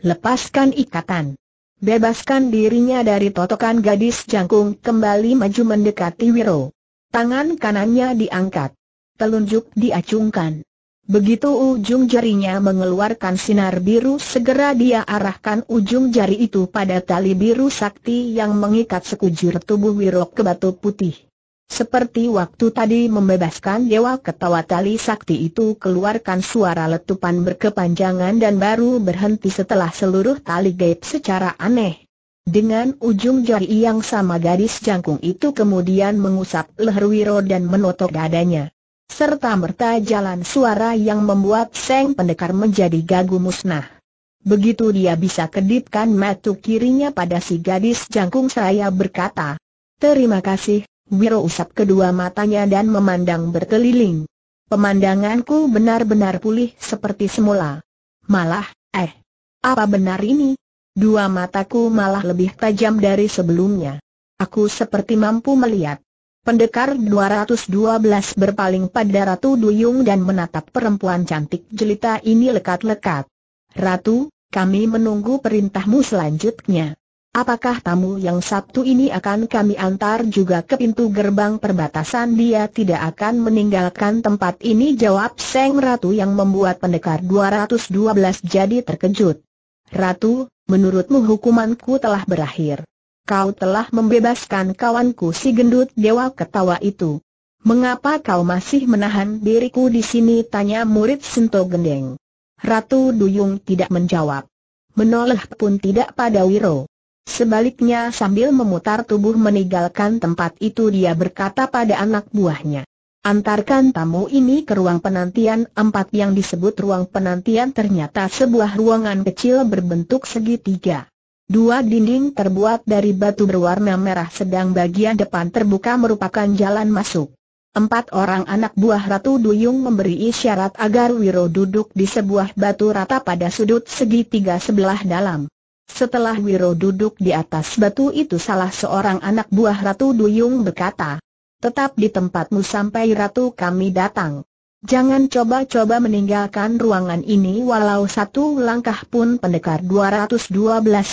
Speaker 1: Lepaskan ikatan. Bebaskan dirinya dari totokan gadis jangkung kembali maju mendekati Wiro. Tangan kanannya diangkat. Telunjuk diacungkan. Begitu ujung jarinya mengeluarkan sinar biru segera dia arahkan ujung jari itu pada tali biru sakti yang mengikat sekujur tubuh Wirok ke batu putih. Seperti waktu tadi membebaskan dewa ketawa tali sakti itu keluarkan suara letupan berkepanjangan dan baru berhenti setelah seluruh tali gaib secara aneh. Dengan ujung jari yang sama gadis jangkung itu kemudian mengusap leher Wiro dan menotok dadanya. Serta merta jalan suara yang membuat Seng Pendekar menjadi gagu musnah. Begitu dia bisa kedipkan matu kirinya pada si gadis jangkung saya berkata, Terima kasih, Wiro usap kedua matanya dan memandang berkeliling. Pemandanganku benar-benar pulih seperti semula. Malah, eh, apa benar ini? Dua mataku malah lebih tajam dari sebelumnya. Aku seperti mampu melihat. Pendekar 212 berpaling pada Ratu Duyung dan menatap perempuan cantik jelita ini lekat-lekat. Ratu, kami menunggu perintahmu selanjutnya. Apakah tamu yang Sabtu ini akan kami antar juga ke pintu gerbang perbatasan dia tidak akan meninggalkan tempat ini jawab Seng Ratu yang membuat pendekar 212 jadi terkejut. Ratu, menurutmu hukumanku telah berakhir. Kau telah membebaskan kawanku si gendut dewa ketawa itu. Mengapa kau masih menahan diriku di sini? Tanya murid Sinto Gendeng. Ratu Duyung tidak menjawab. Menoleh pun tidak pada Wiro. Sebaliknya sambil memutar tubuh meninggalkan tempat itu dia berkata pada anak buahnya. Antarkan tamu ini ke ruang penantian empat yang disebut ruang penantian ternyata sebuah ruangan kecil berbentuk segitiga. Dua dinding terbuat dari batu berwarna merah sedang bagian depan terbuka merupakan jalan masuk. Empat orang anak buah Ratu Duyung memberi isyarat agar Wiro duduk di sebuah batu rata pada sudut segitiga sebelah dalam. Setelah Wiro duduk di atas batu itu salah seorang anak buah Ratu Duyung berkata, Tetap di tempatmu sampai ratu kami datang. Jangan coba-coba meninggalkan ruangan ini walau satu langkah pun pendekar 212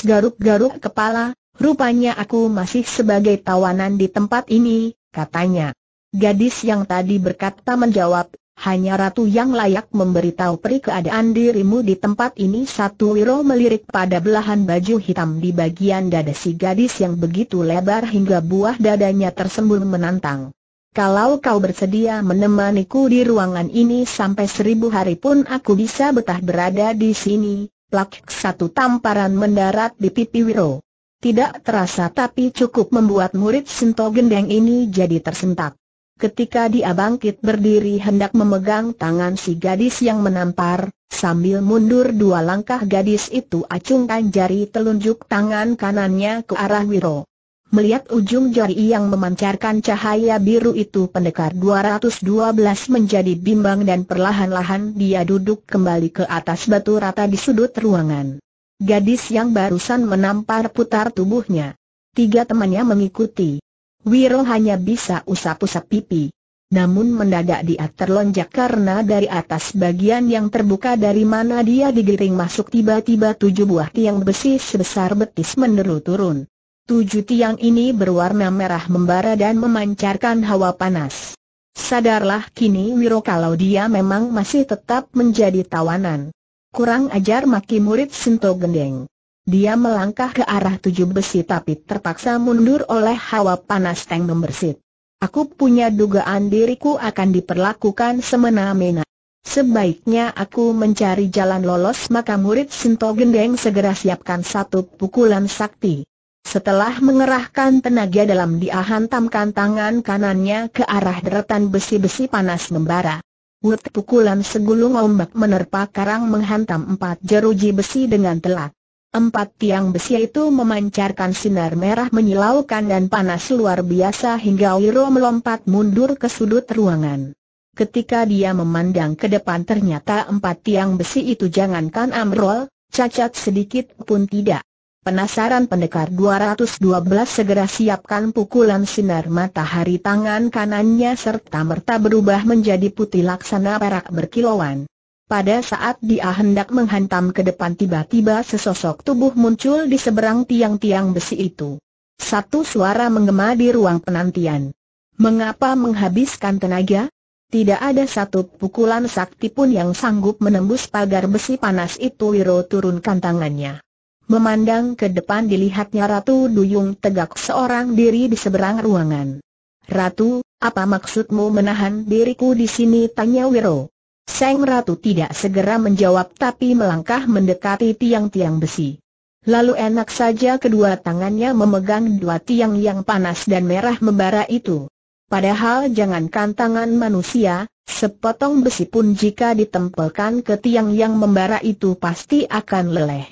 Speaker 1: garuk-garuk kepala, rupanya aku masih sebagai tawanan di tempat ini, katanya. Gadis yang tadi berkata menjawab, hanya ratu yang layak memberitahu peri keadaan dirimu di tempat ini Satu Wiro melirik pada belahan baju hitam di bagian dada si gadis yang begitu lebar hingga buah dadanya tersembul menantang Kalau kau bersedia menemaniku di ruangan ini sampai seribu hari pun aku bisa betah berada di sini Plak satu tamparan mendarat di pipi Wiro Tidak terasa tapi cukup membuat murid Sinto Gendeng ini jadi tersentak Ketika dia bangkit berdiri hendak memegang tangan si gadis yang menampar, sambil mundur dua langkah gadis itu acungkan jari telunjuk tangan kanannya ke arah Wiro. Melihat ujung jari yang memancarkan cahaya biru itu pendekar 212 menjadi bimbang dan perlahan-lahan dia duduk kembali ke atas batu rata di sudut ruangan. Gadis yang barusan menampar putar tubuhnya. Tiga temannya mengikuti. Wiro hanya bisa usap-usap pipi. Namun mendadak dia terlonjak karena dari atas bagian yang terbuka dari mana dia digiring masuk tiba-tiba tujuh buah tiang besi sebesar betis menderu turun. Tujuh tiang ini berwarna merah membara dan memancarkan hawa panas. Sadarlah kini Wiro kalau dia memang masih tetap menjadi tawanan. Kurang ajar maki murid Sinto Gendeng. Dia melangkah ke arah tujuh besi tapi terpaksa mundur oleh hawa panas yang membersit. Aku punya dugaan diriku akan diperlakukan semena-mena. Sebaiknya aku mencari jalan lolos maka murid Sinto Gendeng segera siapkan satu pukulan sakti. Setelah mengerahkan tenaga dalam dia hantamkan tangan kanannya ke arah deretan besi-besi panas membara. Wut pukulan segulung ombak menerpa karang menghantam empat jeruji besi dengan telak. Empat tiang besi itu memancarkan sinar merah menyilaukan dan panas luar biasa hingga Wiro melompat mundur ke sudut ruangan. Ketika dia memandang ke depan ternyata empat tiang besi itu jangankan amrol, cacat sedikit pun tidak. Penasaran pendekar 212 segera siapkan pukulan sinar matahari tangan kanannya serta merta berubah menjadi putih laksana perak berkilauan. Pada saat dia hendak menghantam ke depan tiba-tiba sesosok tubuh muncul di seberang tiang-tiang besi itu. Satu suara menggema di ruang penantian. Mengapa menghabiskan tenaga? Tidak ada satu pukulan sakti pun yang sanggup menembus pagar besi panas itu Wiro turunkan tangannya. Memandang ke depan dilihatnya Ratu Duyung tegak seorang diri di seberang ruangan. Ratu, apa maksudmu menahan diriku di sini? Tanya Wiro. Seng Ratu tidak segera menjawab tapi melangkah mendekati tiang-tiang besi. Lalu enak saja kedua tangannya memegang dua tiang yang panas dan merah membara itu. Padahal jangankan tangan manusia, sepotong besi pun jika ditempelkan ke tiang yang membara itu pasti akan leleh.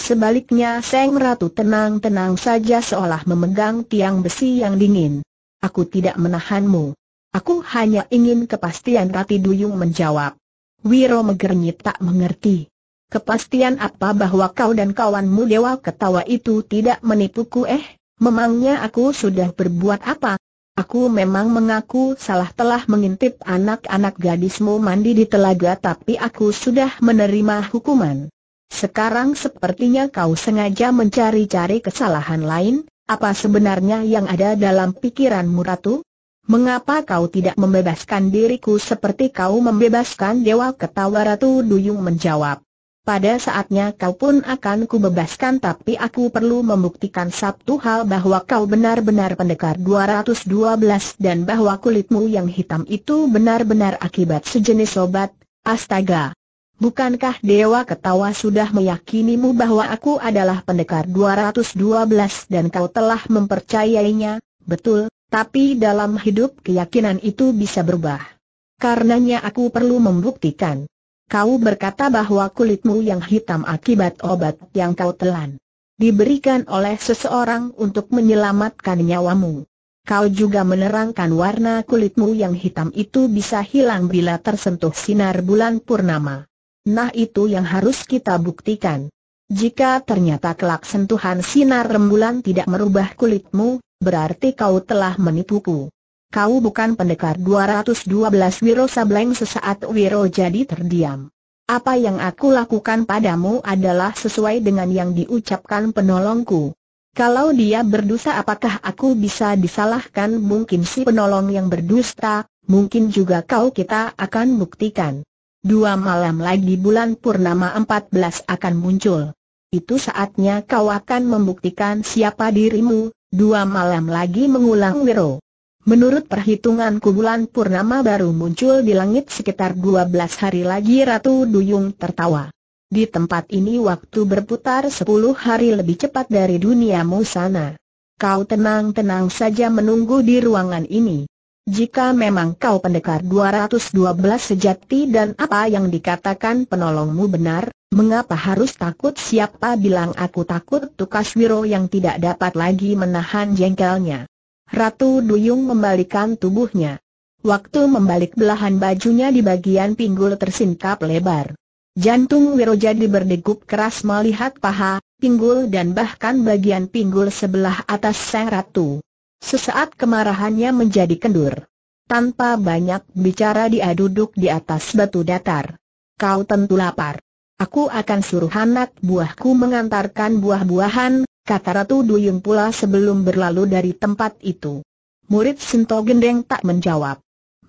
Speaker 1: Sebaliknya Seng Ratu tenang-tenang saja seolah memegang tiang besi yang dingin. Aku tidak menahanmu. Aku hanya ingin kepastian Rati Duyung menjawab. Wiro Megernyit tak mengerti. Kepastian apa bahwa kau dan kawanmu dewa ketawa itu tidak menipuku eh? Memangnya aku sudah berbuat apa? Aku memang mengaku salah telah mengintip anak-anak gadismu mandi di telaga tapi aku sudah menerima hukuman. Sekarang sepertinya kau sengaja mencari-cari kesalahan lain, apa sebenarnya yang ada dalam pikiranmu Ratu? Mengapa kau tidak membebaskan diriku seperti kau membebaskan dewa ketawa Ratu Duyung menjawab. Pada saatnya kau pun akan kubebaskan tapi aku perlu membuktikan satu hal bahwa kau benar-benar pendekar 212 dan bahwa kulitmu yang hitam itu benar-benar akibat sejenis obat, astaga. Bukankah Dewa Ketawa sudah meyakinimu bahwa aku adalah pendekar 212 dan kau telah mempercayainya, betul? Tapi dalam hidup keyakinan itu bisa berubah. Karenanya aku perlu membuktikan. Kau berkata bahwa kulitmu yang hitam akibat obat yang kau telan. Diberikan oleh seseorang untuk menyelamatkan nyawamu. Kau juga menerangkan warna kulitmu yang hitam itu bisa hilang bila tersentuh sinar bulan purnama. Nah itu yang harus kita buktikan. Jika ternyata kelak sentuhan sinar rembulan tidak merubah kulitmu, berarti kau telah menipuku. Kau bukan pendekar 212 Wiro Sableng sesaat Wiro jadi terdiam. Apa yang aku lakukan padamu adalah sesuai dengan yang diucapkan penolongku. Kalau dia berdosa apakah aku bisa disalahkan mungkin si penolong yang berdusta, mungkin juga kau kita akan buktikan. Dua malam lagi bulan purnama 14 akan muncul. Itu saatnya kau akan membuktikan siapa dirimu, Dua malam lagi mengulang Wiro. Menurut perhitungan bulan purnama baru muncul di langit sekitar 12 hari lagi Ratu Duyung tertawa. Di tempat ini waktu berputar 10 hari lebih cepat dari duniamu sana. Kau tenang-tenang saja menunggu di ruangan ini. Jika memang kau pendekar 212 sejati dan apa yang dikatakan penolongmu benar, mengapa harus takut siapa bilang aku takut Tukas Wiro yang tidak dapat lagi menahan jengkelnya. Ratu Duyung membalikkan tubuhnya. Waktu membalik belahan bajunya di bagian pinggul tersingkap lebar. Jantung Wiro jadi berdegup keras melihat paha, pinggul dan bahkan bagian pinggul sebelah atas sang ratu. Sesaat kemarahannya menjadi kendur. Tanpa banyak bicara dia duduk di atas batu datar. Kau tentu lapar. Aku akan suruh anak buahku mengantarkan buah-buahan, kata Ratu Duyung pula sebelum berlalu dari tempat itu. Murid Sinto Gendeng tak menjawab.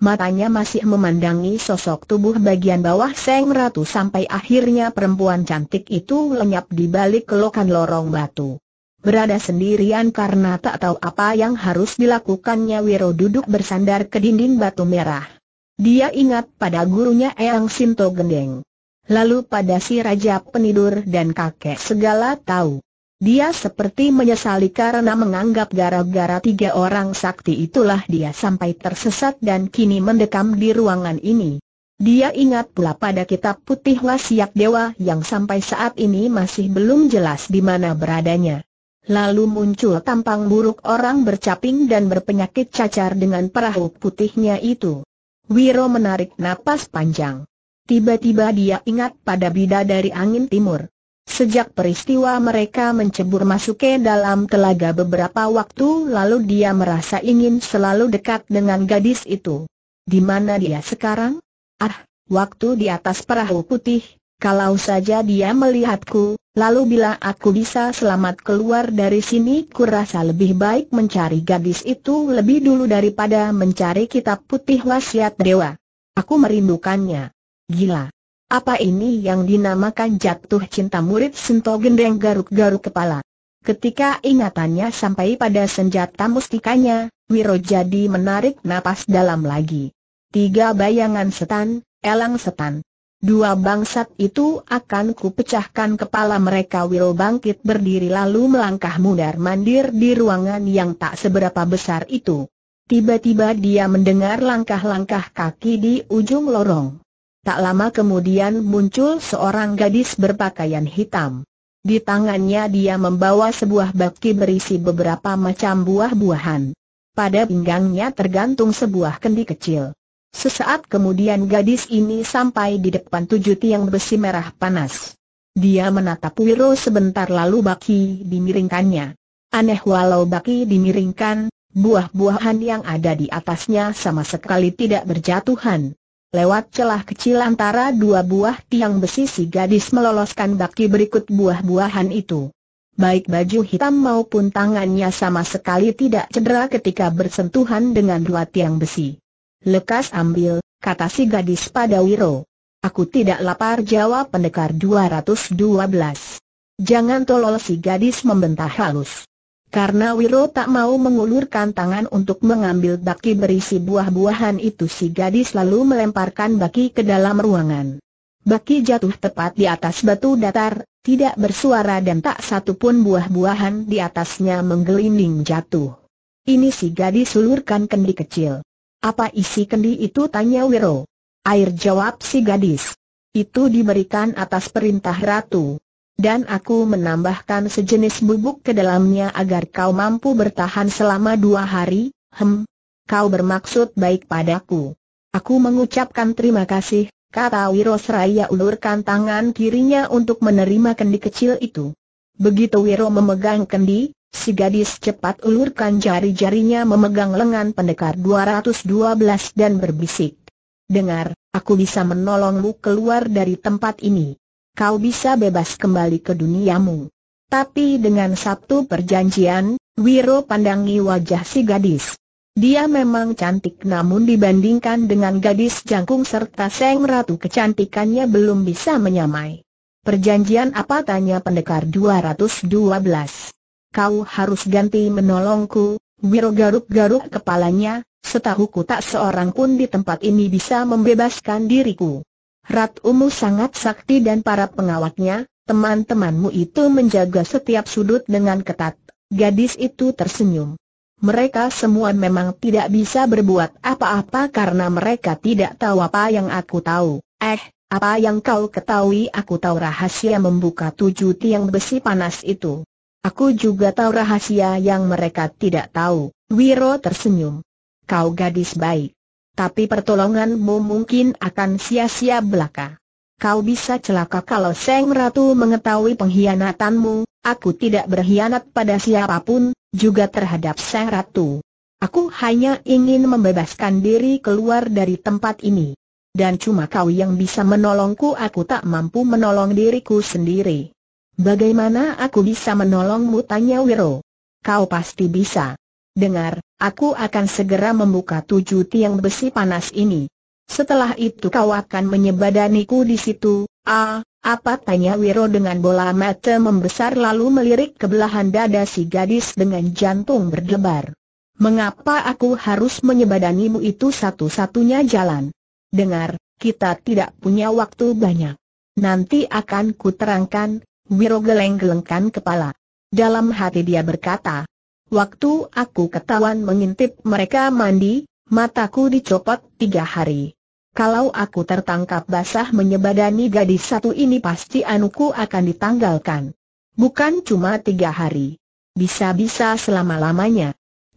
Speaker 1: Matanya masih memandangi sosok tubuh bagian bawah Seng Ratu sampai akhirnya perempuan cantik itu lenyap di balik kelokan lorong batu. Berada sendirian karena tak tahu apa yang harus dilakukannya Wiro duduk bersandar ke dinding batu merah. Dia ingat pada gurunya Eyang Sinto Gendeng. Lalu pada si Raja Penidur dan kakek segala tahu. Dia seperti menyesali karena menganggap gara-gara tiga orang sakti itulah dia sampai tersesat dan kini mendekam di ruangan ini. Dia ingat pula pada kitab putih wasiat dewa yang sampai saat ini masih belum jelas di mana beradanya. Lalu muncul tampang buruk orang bercaping dan berpenyakit cacar dengan perahu putihnya itu. Wiro menarik napas panjang. Tiba-tiba dia ingat pada bida dari angin timur. Sejak peristiwa mereka mencebur masuk ke dalam telaga beberapa waktu lalu dia merasa ingin selalu dekat dengan gadis itu. Di mana dia sekarang? Ah, waktu di atas perahu putih, kalau saja dia melihatku, Lalu bila aku bisa selamat keluar dari sini kurasa lebih baik mencari gadis itu lebih dulu daripada mencari kitab putih wasiat dewa. Aku merindukannya. Gila. Apa ini yang dinamakan jatuh cinta murid Sento Gendeng garuk-garuk kepala? Ketika ingatannya sampai pada senjata mustikanya, Wiro jadi menarik napas dalam lagi. Tiga bayangan setan, elang setan. Dua bangsat itu akan kupecahkan kepala mereka Will bangkit berdiri lalu melangkah mundar-mandir di ruangan yang tak seberapa besar itu. Tiba-tiba dia mendengar langkah-langkah kaki di ujung lorong. Tak lama kemudian muncul seorang gadis berpakaian hitam. Di tangannya dia membawa sebuah baki berisi beberapa macam buah-buahan. Pada pinggangnya tergantung sebuah kendi kecil. Sesaat kemudian gadis ini sampai di depan tujuh tiang besi merah panas. Dia menatap Wiro sebentar lalu Baki dimiringkannya. Aneh walau Baki dimiringkan, buah-buahan yang ada di atasnya sama sekali tidak berjatuhan. Lewat celah kecil antara dua buah tiang besi si gadis meloloskan baki berikut buah-buahan itu. Baik baju hitam maupun tangannya sama sekali tidak cedera ketika bersentuhan dengan dua tiang besi. Lekas ambil, kata si gadis pada Wiro. Aku tidak lapar jawab pendekar 212. Jangan tolol si gadis membentak halus. Karena Wiro tak mau mengulurkan tangan untuk mengambil baki berisi buah-buahan itu si gadis lalu melemparkan baki ke dalam ruangan. Baki jatuh tepat di atas batu datar, tidak bersuara dan tak satu pun buah-buahan di atasnya menggelinding jatuh. Ini si gadis ulurkan kendi kecil. Apa isi kendi itu tanya Wiro. Air jawab si gadis. Itu diberikan atas perintah ratu. Dan aku menambahkan sejenis bubuk ke dalamnya agar kau mampu bertahan selama dua hari, hem. Kau bermaksud baik padaku. Aku mengucapkan terima kasih, kata Wiro seraya ulurkan tangan kirinya untuk menerima kendi kecil itu. Begitu Wiro memegang kendi, Si gadis cepat ulurkan jari-jarinya memegang lengan pendekar 212 dan berbisik. Dengar, aku bisa menolongmu keluar dari tempat ini. Kau bisa bebas kembali ke duniamu. Tapi dengan satu perjanjian, Wiro pandangi wajah si gadis. Dia memang cantik namun dibandingkan dengan gadis jangkung serta Seng Ratu kecantikannya belum bisa menyamai. Perjanjian apa tanya pendekar 212? kau harus ganti menolongku, Wiro garuk-garuk kepalanya, setahuku tak seorang pun di tempat ini bisa membebaskan diriku. Rat Umu sangat sakti dan para pengawatnya, teman-temanmu itu menjaga setiap sudut dengan ketat. Gadis itu tersenyum. Mereka semua memang tidak bisa berbuat apa-apa karena mereka tidak tahu apa yang aku tahu. Eh, apa yang kau ketahui aku tahu rahasia membuka tujuh tiang besi panas itu. Aku juga tahu rahasia yang mereka tidak tahu. Wiro tersenyum. Kau gadis baik. Tapi pertolonganmu mungkin akan sia-sia belaka. Kau bisa celaka kalau Seng Ratu mengetahui pengkhianatanmu. Aku tidak berkhianat pada siapapun, juga terhadap Seng Ratu. Aku hanya ingin membebaskan diri keluar dari tempat ini. Dan cuma kau yang bisa menolongku aku tak mampu menolong diriku sendiri. Bagaimana aku bisa menolongmu tanya Wiro. Kau pasti bisa. Dengar, aku akan segera membuka tujuh tiang besi panas ini. Setelah itu kau akan menyebadaniku di situ. Ah, apa tanya Wiro dengan bola mata membesar lalu melirik ke belahan dada si gadis dengan jantung berdebar. Mengapa aku harus menyebadanimu itu satu-satunya jalan? Dengar, kita tidak punya waktu banyak. Nanti akan kuterangkan, Wiro geleng-gelengkan kepala. Dalam hati dia berkata, Waktu aku ketahuan mengintip mereka mandi, mataku dicopot tiga hari. Kalau aku tertangkap basah menyebadani gadis satu ini pasti anuku akan ditanggalkan. Bukan cuma tiga hari. Bisa-bisa selama-lamanya.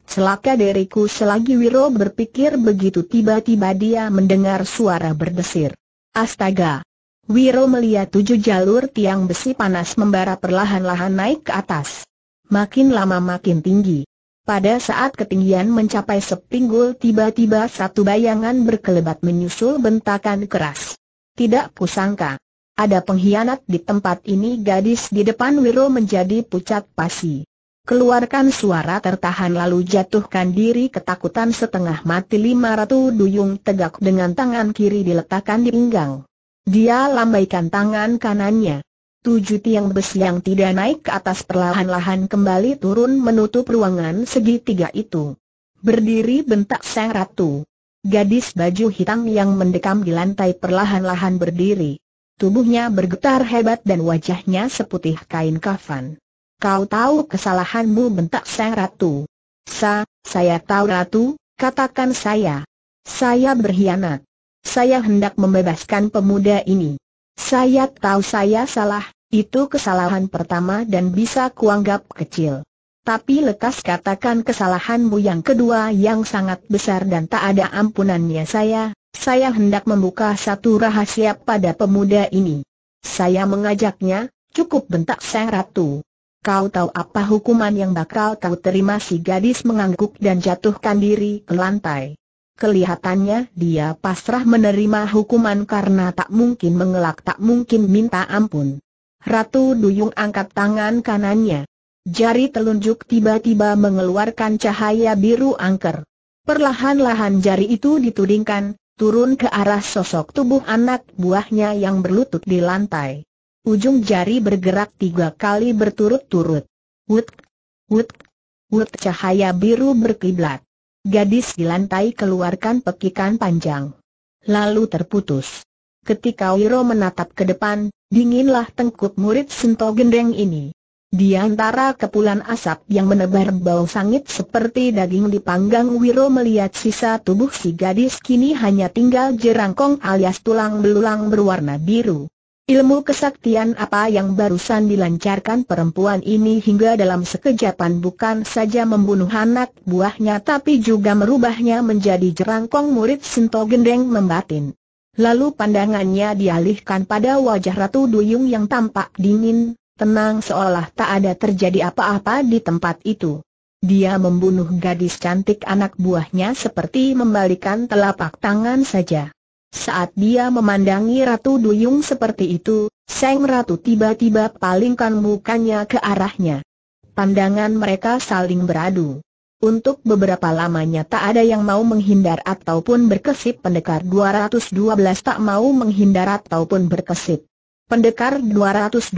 Speaker 1: Celaka diriku selagi Wiro berpikir begitu tiba-tiba dia mendengar suara berdesir. Astaga! Wiro melihat tujuh jalur tiang besi panas membara perlahan-lahan naik ke atas. Makin lama makin tinggi. Pada saat ketinggian mencapai sepinggul tiba-tiba satu bayangan berkelebat menyusul bentakan keras. Tidak kusangka. Ada pengkhianat di tempat ini gadis di depan Wiro menjadi pucat pasi. Keluarkan suara tertahan lalu jatuhkan diri ketakutan setengah mati lima ratu duyung tegak dengan tangan kiri diletakkan di pinggang. Dia lambaikan tangan kanannya. Tujuh tiang besi yang tidak naik ke atas perlahan-lahan kembali turun menutup ruangan segitiga itu. Berdiri bentak sang ratu. Gadis baju hitam yang mendekam di lantai perlahan-lahan berdiri. Tubuhnya bergetar hebat dan wajahnya seputih kain kafan. Kau tahu kesalahanmu bentak sang ratu. Sa, saya tahu ratu, katakan saya. Saya berkhianat. Saya hendak membebaskan pemuda ini. Saya tahu saya salah, itu kesalahan pertama dan bisa kuanggap kecil. Tapi lekas katakan kesalahanmu yang kedua yang sangat besar dan tak ada ampunannya saya, saya hendak membuka satu rahasia pada pemuda ini. Saya mengajaknya, cukup bentak sang ratu. Kau tahu apa hukuman yang bakal kau terima si gadis mengangguk dan jatuhkan diri ke lantai. Kelihatannya dia pasrah menerima hukuman karena tak mungkin mengelak tak mungkin minta ampun. Ratu Duyung angkat tangan kanannya. Jari telunjuk tiba-tiba mengeluarkan cahaya biru angker. Perlahan-lahan jari itu ditudingkan, turun ke arah sosok tubuh anak buahnya yang berlutut di lantai. Ujung jari bergerak tiga kali berturut-turut. Wut, wut, wut cahaya biru berkiblat. Gadis di lantai keluarkan pekikan panjang. Lalu terputus. Ketika Wiro menatap ke depan, dinginlah tengkuk murid Sento Gendeng ini. Di antara kepulan asap yang menebar bau sangit seperti daging dipanggang Wiro melihat sisa tubuh si gadis kini hanya tinggal jerangkong alias tulang belulang berwarna biru. Ilmu kesaktian apa yang barusan dilancarkan perempuan ini hingga dalam sekejapan bukan saja membunuh anak buahnya tapi juga merubahnya menjadi jerangkong murid Sinto Gendeng membatin. Lalu pandangannya dialihkan pada wajah Ratu Duyung yang tampak dingin, tenang seolah tak ada terjadi apa-apa di tempat itu. Dia membunuh gadis cantik anak buahnya seperti membalikan telapak tangan saja. Saat dia memandangi Ratu Duyung seperti itu, Seng Ratu tiba-tiba palingkan mukanya ke arahnya. Pandangan mereka saling beradu. Untuk beberapa lamanya tak ada yang mau menghindar ataupun berkesip pendekar 212 tak mau menghindar ataupun berkesip. Pendekar 212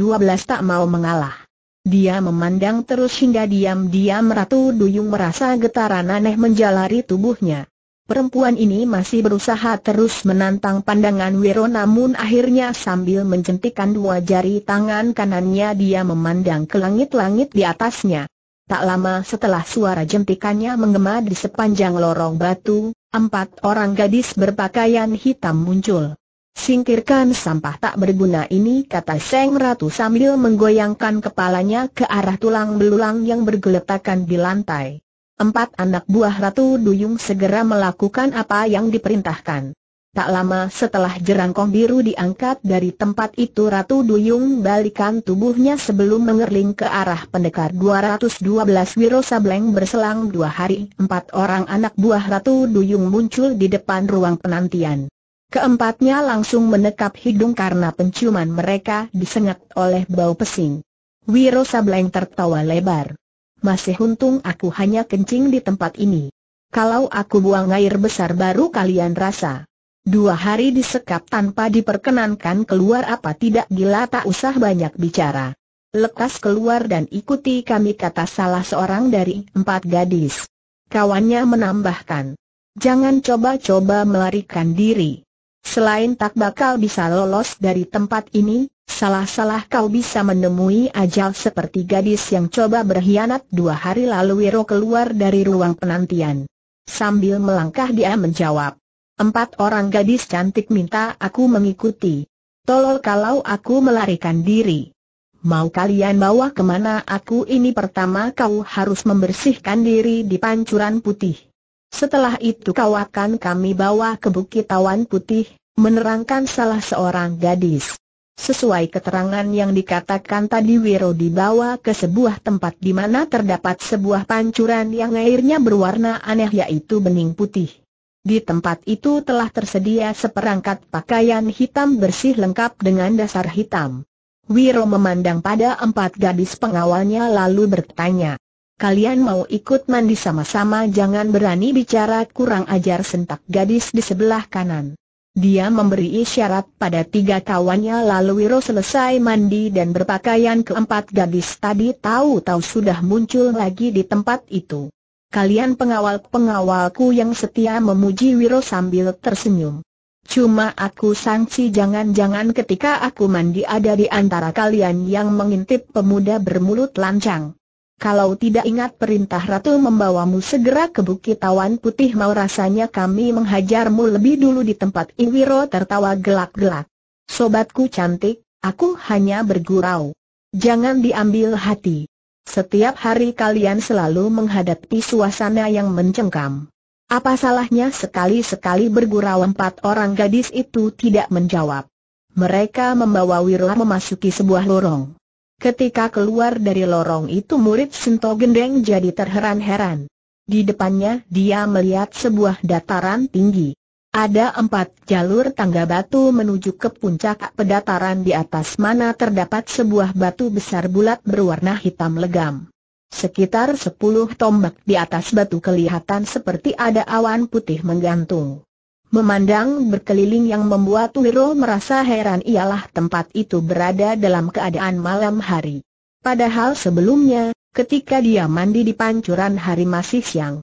Speaker 1: tak mau mengalah. Dia memandang terus hingga diam-diam Ratu Duyung merasa getaran aneh menjalari tubuhnya. Perempuan ini masih berusaha terus menantang pandangan Wiro namun akhirnya sambil menjentikan dua jari tangan kanannya dia memandang ke langit-langit di atasnya. Tak lama setelah suara jentikannya menggema di sepanjang lorong batu, empat orang gadis berpakaian hitam muncul. Singkirkan sampah tak berguna ini kata Seng Ratu sambil menggoyangkan kepalanya ke arah tulang belulang yang bergeletakan di lantai. Empat anak buah Ratu Duyung segera melakukan apa yang diperintahkan. Tak lama setelah jerangkong biru diangkat dari tempat itu Ratu Duyung balikan tubuhnya sebelum mengerling ke arah pendekar 212 Wiro Sableng berselang dua hari. Empat orang anak buah Ratu Duyung muncul di depan ruang penantian. Keempatnya langsung menekap hidung karena penciuman mereka disengat oleh bau pesing. Wiro Sableng tertawa lebar masih untung aku hanya kencing di tempat ini. Kalau aku buang air besar baru kalian rasa. Dua hari disekap tanpa diperkenankan keluar apa tidak gila tak usah banyak bicara. Lekas keluar dan ikuti kami kata salah seorang dari empat gadis. Kawannya menambahkan. Jangan coba-coba melarikan diri. Selain tak bakal bisa lolos dari tempat ini, salah-salah kau bisa menemui ajal seperti gadis yang coba berkhianat dua hari lalu Wiro keluar dari ruang penantian. Sambil melangkah dia menjawab. Empat orang gadis cantik minta aku mengikuti. Tolol kalau aku melarikan diri. Mau kalian bawa kemana aku ini pertama kau harus membersihkan diri di pancuran putih. Setelah itu kau akan kami bawa ke Bukit Tawan Putih, menerangkan salah seorang gadis. Sesuai keterangan yang dikatakan tadi Wiro dibawa ke sebuah tempat di mana terdapat sebuah pancuran yang airnya berwarna aneh yaitu bening putih. Di tempat itu telah tersedia seperangkat pakaian hitam bersih lengkap dengan dasar hitam. Wiro memandang pada empat gadis pengawalnya lalu bertanya, kalian mau ikut mandi sama-sama jangan berani bicara kurang ajar sentak gadis di sebelah kanan. Dia memberi isyarat pada tiga kawannya lalu Wiro selesai mandi dan berpakaian keempat gadis tadi tahu-tahu sudah muncul lagi di tempat itu. Kalian pengawal-pengawalku yang setia memuji Wiro sambil tersenyum. Cuma aku sangsi jangan-jangan ketika aku mandi ada di antara kalian yang mengintip pemuda bermulut lancang. Kalau tidak ingat perintah Ratu membawamu segera ke Bukit Tawan Putih mau rasanya kami menghajarmu lebih dulu di tempat Iwiro tertawa gelak-gelak. Sobatku cantik, aku hanya bergurau. Jangan diambil hati. Setiap hari kalian selalu menghadapi suasana yang mencengkam. Apa salahnya sekali-sekali bergurau empat orang gadis itu tidak menjawab. Mereka membawa Wiro memasuki sebuah lorong. Ketika keluar dari lorong itu murid Sinto Gendeng jadi terheran-heran. Di depannya dia melihat sebuah dataran tinggi. Ada empat jalur tangga batu menuju ke puncak pedataran di atas mana terdapat sebuah batu besar bulat berwarna hitam legam. Sekitar sepuluh tombak di atas batu kelihatan seperti ada awan putih menggantung. Memandang berkeliling yang membuat Wiro merasa heran ialah tempat itu berada dalam keadaan malam hari. Padahal sebelumnya, ketika dia mandi di pancuran hari masih siang.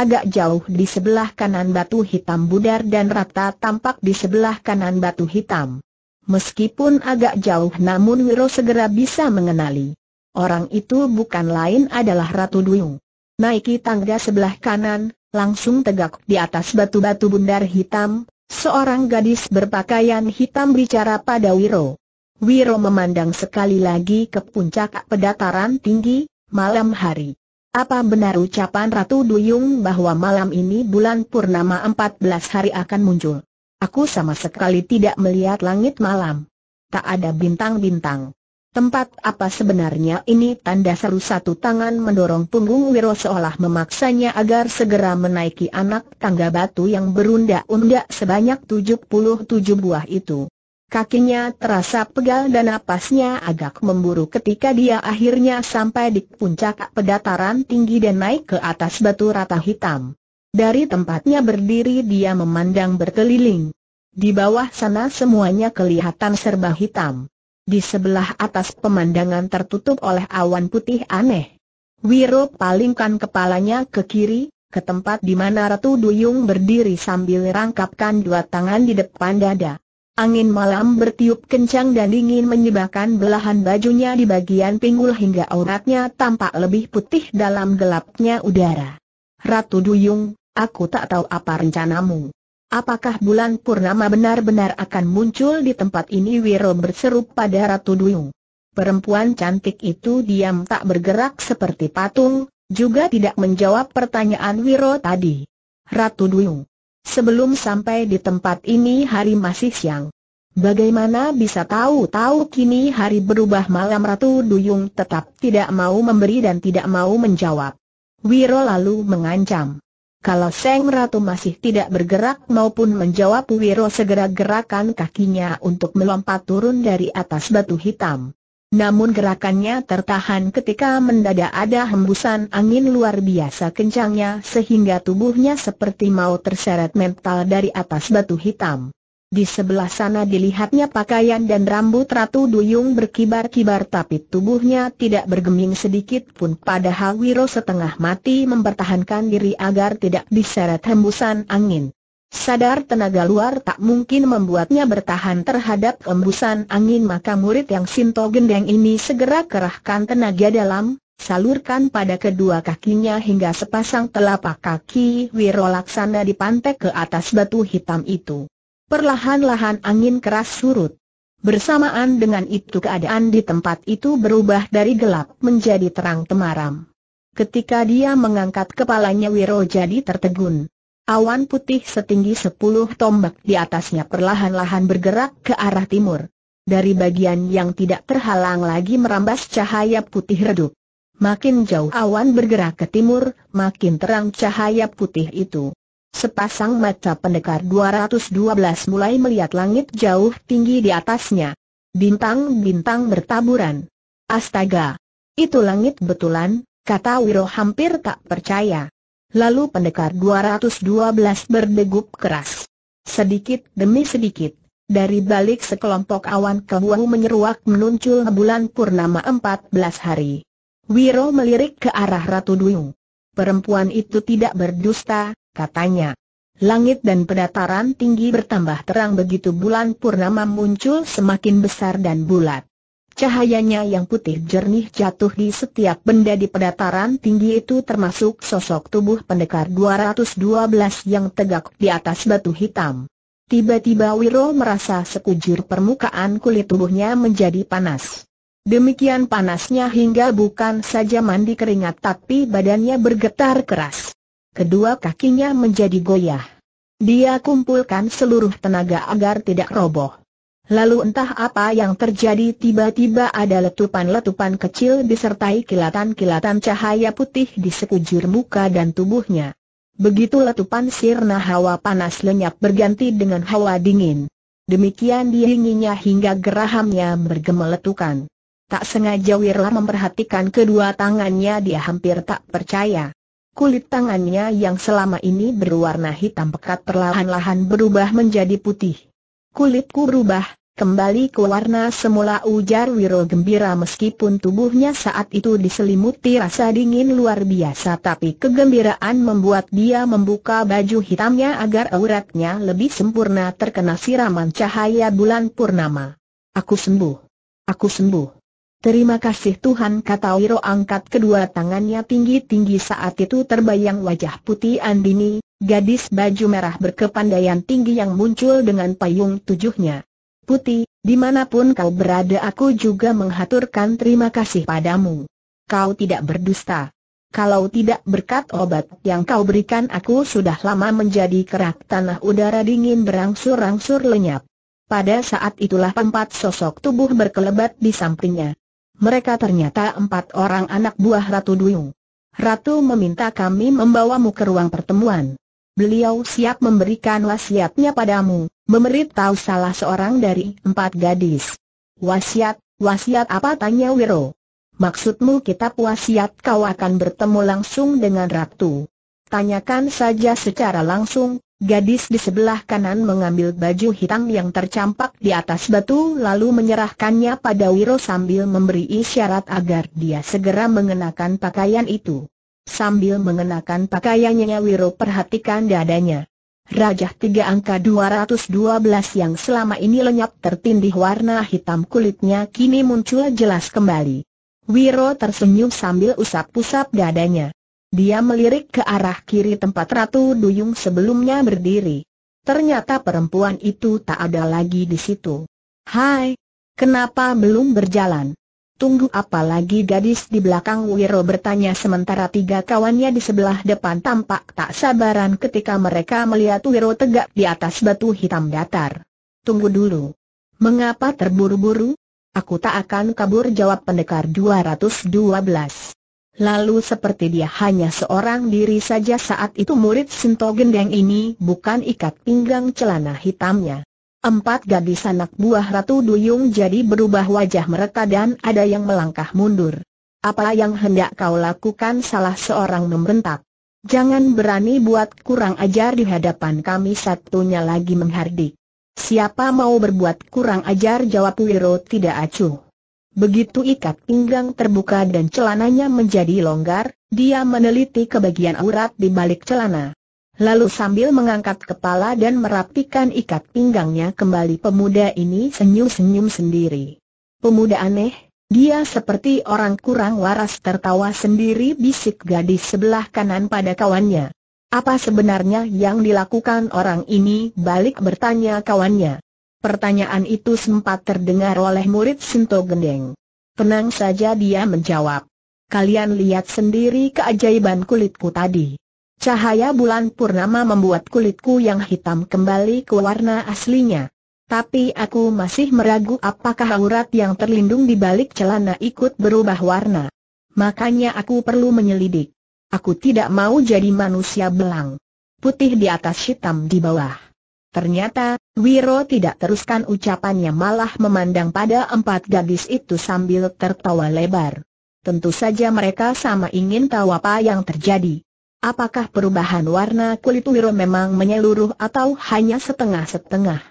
Speaker 1: Agak jauh di sebelah kanan batu hitam budar dan rata tampak di sebelah kanan batu hitam. Meskipun agak jauh namun Wiro segera bisa mengenali. Orang itu bukan lain adalah Ratu Duyung. Naiki tangga sebelah kanan, langsung tegak di atas batu-batu bundar hitam, seorang gadis berpakaian hitam bicara pada Wiro. Wiro memandang sekali lagi ke puncak pedataran tinggi, malam hari. Apa benar ucapan Ratu Duyung bahwa malam ini bulan purnama 14 hari akan muncul? Aku sama sekali tidak melihat langit malam. Tak ada bintang-bintang. Tempat apa sebenarnya ini tanda seru satu tangan mendorong punggung Wiro seolah memaksanya agar segera menaiki anak tangga batu yang berundak-undak sebanyak tujuh puluh tujuh buah itu. Kakinya terasa pegal dan napasnya agak memburu ketika dia akhirnya sampai di puncak pedataran tinggi dan naik ke atas batu rata hitam. Dari tempatnya berdiri dia memandang berkeliling. Di bawah sana semuanya kelihatan serba hitam. Di sebelah atas pemandangan tertutup oleh awan putih aneh. Wiro palingkan kepalanya ke kiri, ke tempat di mana Ratu Duyung berdiri sambil rangkapkan dua tangan di depan dada. Angin malam bertiup kencang dan dingin menyebabkan belahan bajunya di bagian pinggul hingga auratnya tampak lebih putih dalam gelapnya udara. Ratu Duyung, aku tak tahu apa rencanamu. Apakah bulan purnama benar-benar akan muncul di tempat ini Wiro berseru pada Ratu Duyung. Perempuan cantik itu diam tak bergerak seperti patung, juga tidak menjawab pertanyaan Wiro tadi. Ratu Duyung. Sebelum sampai di tempat ini hari masih siang. Bagaimana bisa tahu-tahu kini hari berubah malam Ratu Duyung tetap tidak mau memberi dan tidak mau menjawab. Wiro lalu mengancam. Kalau Seng Ratu masih tidak bergerak maupun menjawab Wiro segera gerakan kakinya untuk melompat turun dari atas batu hitam. Namun gerakannya tertahan ketika mendadak ada hembusan angin luar biasa kencangnya sehingga tubuhnya seperti mau terseret mental dari atas batu hitam. Di sebelah sana dilihatnya pakaian dan rambut Ratu Duyung berkibar-kibar tapi tubuhnya tidak bergeming sedikit pun padahal Wiro setengah mati mempertahankan diri agar tidak diseret hembusan angin. Sadar tenaga luar tak mungkin membuatnya bertahan terhadap hembusan angin maka murid yang Sinto Gendeng ini segera kerahkan tenaga dalam, salurkan pada kedua kakinya hingga sepasang telapak kaki Wiro Laksana dipantek ke atas batu hitam itu. Perlahan-lahan angin keras surut. Bersamaan dengan itu keadaan di tempat itu berubah dari gelap menjadi terang temaram. Ketika dia mengangkat kepalanya Wiro jadi tertegun. Awan putih setinggi sepuluh tombak di atasnya perlahan-lahan bergerak ke arah timur. Dari bagian yang tidak terhalang lagi merambas cahaya putih redup. Makin jauh awan bergerak ke timur, makin terang cahaya putih itu. Sepasang mata pendekar 212 mulai melihat langit jauh tinggi di atasnya. Bintang-bintang bertaburan. Astaga! Itu langit betulan, kata Wiro hampir tak percaya. Lalu pendekar 212 berdegup keras. Sedikit demi sedikit, dari balik sekelompok awan kebuang menyeruak menuncul bulan purnama 14 hari. Wiro melirik ke arah Ratu Duyung. Perempuan itu tidak berdusta, katanya. Langit dan pedataran tinggi bertambah terang begitu bulan purnama muncul semakin besar dan bulat. Cahayanya yang putih jernih jatuh di setiap benda di pedataran tinggi itu termasuk sosok tubuh pendekar 212 yang tegak di atas batu hitam. Tiba-tiba Wiro merasa sekujur permukaan kulit tubuhnya menjadi panas. Demikian panasnya hingga bukan saja mandi keringat tapi badannya bergetar keras kedua kakinya menjadi goyah. Dia kumpulkan seluruh tenaga agar tidak roboh. Lalu entah apa yang terjadi tiba-tiba ada letupan-letupan kecil disertai kilatan-kilatan cahaya putih di sekujur muka dan tubuhnya. Begitu letupan sirna hawa panas lenyap berganti dengan hawa dingin. Demikian diinginnya hingga gerahamnya bergemeletukan. Tak sengaja Wirla memperhatikan kedua tangannya dia hampir tak percaya. Kulit tangannya yang selama ini berwarna hitam pekat perlahan-lahan berubah menjadi putih. Kulitku berubah, kembali ke warna semula ujar Wiro gembira meskipun tubuhnya saat itu diselimuti rasa dingin luar biasa tapi kegembiraan membuat dia membuka baju hitamnya agar auratnya lebih sempurna terkena siraman cahaya bulan purnama. Aku sembuh. Aku sembuh. Terima kasih Tuhan kata Wiro angkat kedua tangannya tinggi-tinggi saat itu terbayang wajah putih Andini, gadis baju merah berkepandaian tinggi yang muncul dengan payung tujuhnya. Putih, dimanapun kau berada aku juga menghaturkan terima kasih padamu. Kau tidak berdusta. Kalau tidak berkat obat yang kau berikan aku sudah lama menjadi kerak tanah udara dingin berangsur-angsur lenyap. Pada saat itulah empat sosok tubuh berkelebat di sampingnya. Mereka ternyata empat orang anak buah Ratu Duyung. Ratu meminta kami membawamu ke ruang pertemuan. Beliau siap memberikan wasiatnya padamu, memberitahu salah seorang dari empat gadis. Wasiat, wasiat apa tanya Wiro? Maksudmu kitab wasiat kau akan bertemu langsung dengan Ratu? Tanyakan saja secara langsung, Gadis di sebelah kanan mengambil baju hitam yang tercampak di atas batu lalu menyerahkannya pada Wiro sambil memberi isyarat agar dia segera mengenakan pakaian itu. Sambil mengenakan pakaiannya Wiro perhatikan dadanya. Raja tiga angka 212 yang selama ini lenyap tertindih warna hitam kulitnya kini muncul jelas kembali. Wiro tersenyum sambil usap-usap dadanya. Dia melirik ke arah kiri tempat Ratu Duyung sebelumnya berdiri. Ternyata perempuan itu tak ada lagi di situ. Hai, kenapa belum berjalan? Tunggu apa lagi gadis di belakang Wiro bertanya sementara tiga kawannya di sebelah depan tampak tak sabaran ketika mereka melihat Wiro tegak di atas batu hitam datar. Tunggu dulu. Mengapa terburu-buru? Aku tak akan kabur jawab pendekar 212. Lalu seperti dia hanya seorang diri saja saat itu murid Sinto Gendeng ini bukan ikat pinggang celana hitamnya. Empat gadis anak buah Ratu Duyung jadi berubah wajah mereka dan ada yang melangkah mundur. Apa yang hendak kau lakukan salah seorang membentak. Jangan berani buat kurang ajar di hadapan kami satunya lagi menghardik. Siapa mau berbuat kurang ajar jawab Wiro tidak acuh. Begitu ikat pinggang terbuka dan celananya menjadi longgar, dia meneliti ke bagian urat di balik celana. Lalu sambil mengangkat kepala dan merapikan ikat pinggangnya kembali pemuda ini senyum-senyum sendiri. Pemuda aneh, dia seperti orang kurang waras tertawa sendiri bisik gadis sebelah kanan pada kawannya. Apa sebenarnya yang dilakukan orang ini balik bertanya kawannya. Pertanyaan itu sempat terdengar oleh murid Sinto Gendeng. Tenang saja dia menjawab. Kalian lihat sendiri keajaiban kulitku tadi. Cahaya bulan purnama membuat kulitku yang hitam kembali ke warna aslinya. Tapi aku masih meragu apakah aurat yang terlindung di balik celana ikut berubah warna. Makanya aku perlu menyelidik. Aku tidak mau jadi manusia belang. Putih di atas hitam di bawah. Ternyata, Wiro tidak teruskan ucapannya malah memandang pada empat gadis itu sambil tertawa lebar. Tentu saja mereka sama ingin tahu apa yang terjadi. Apakah perubahan warna kulit Wiro memang menyeluruh atau hanya setengah-setengah?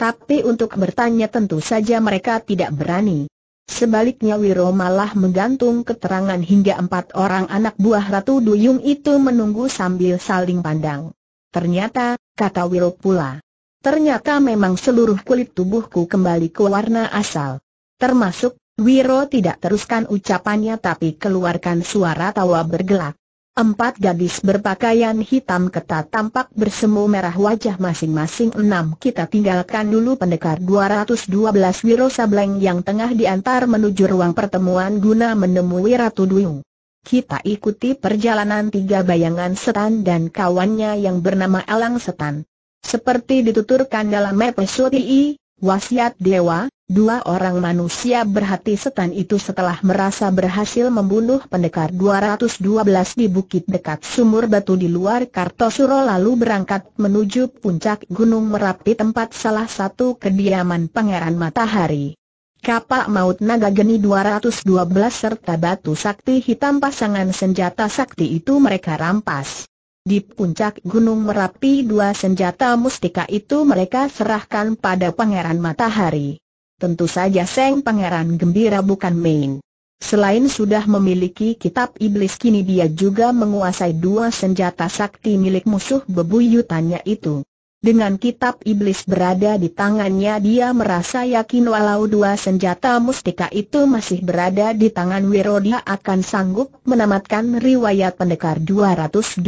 Speaker 1: Tapi untuk bertanya tentu saja mereka tidak berani. Sebaliknya Wiro malah menggantung keterangan hingga empat orang anak buah Ratu Duyung itu menunggu sambil saling pandang. Ternyata, kata Will pula. Ternyata memang seluruh kulit tubuhku kembali ke warna asal. Termasuk, Wiro tidak teruskan ucapannya tapi keluarkan suara tawa bergelak. Empat gadis berpakaian hitam ketat tampak bersemu merah wajah masing-masing enam kita tinggalkan dulu pendekar 212 Wiro Sableng yang tengah diantar menuju ruang pertemuan guna menemui Ratu Duyung. Kita ikuti perjalanan tiga bayangan setan dan kawannya yang bernama Elang Setan. Seperti dituturkan dalam episode I, wasiat dewa, dua orang manusia berhati setan itu setelah merasa berhasil membunuh pendekar 212 di bukit dekat sumur batu di luar Kartosuro lalu berangkat menuju puncak Gunung Merapi tempat salah satu kediaman Pangeran Matahari kapak maut naga geni 212 serta batu sakti hitam pasangan senjata sakti itu mereka rampas. Di puncak Gunung Merapi dua senjata mustika itu mereka serahkan pada Pangeran Matahari. Tentu saja Seng Pangeran gembira bukan main. Selain sudah memiliki kitab iblis kini dia juga menguasai dua senjata sakti milik musuh bebuyutannya itu. Dengan kitab iblis berada di tangannya dia merasa yakin walau dua senjata mustika itu masih berada di tangan Wiro dia akan sanggup menamatkan riwayat pendekar 212.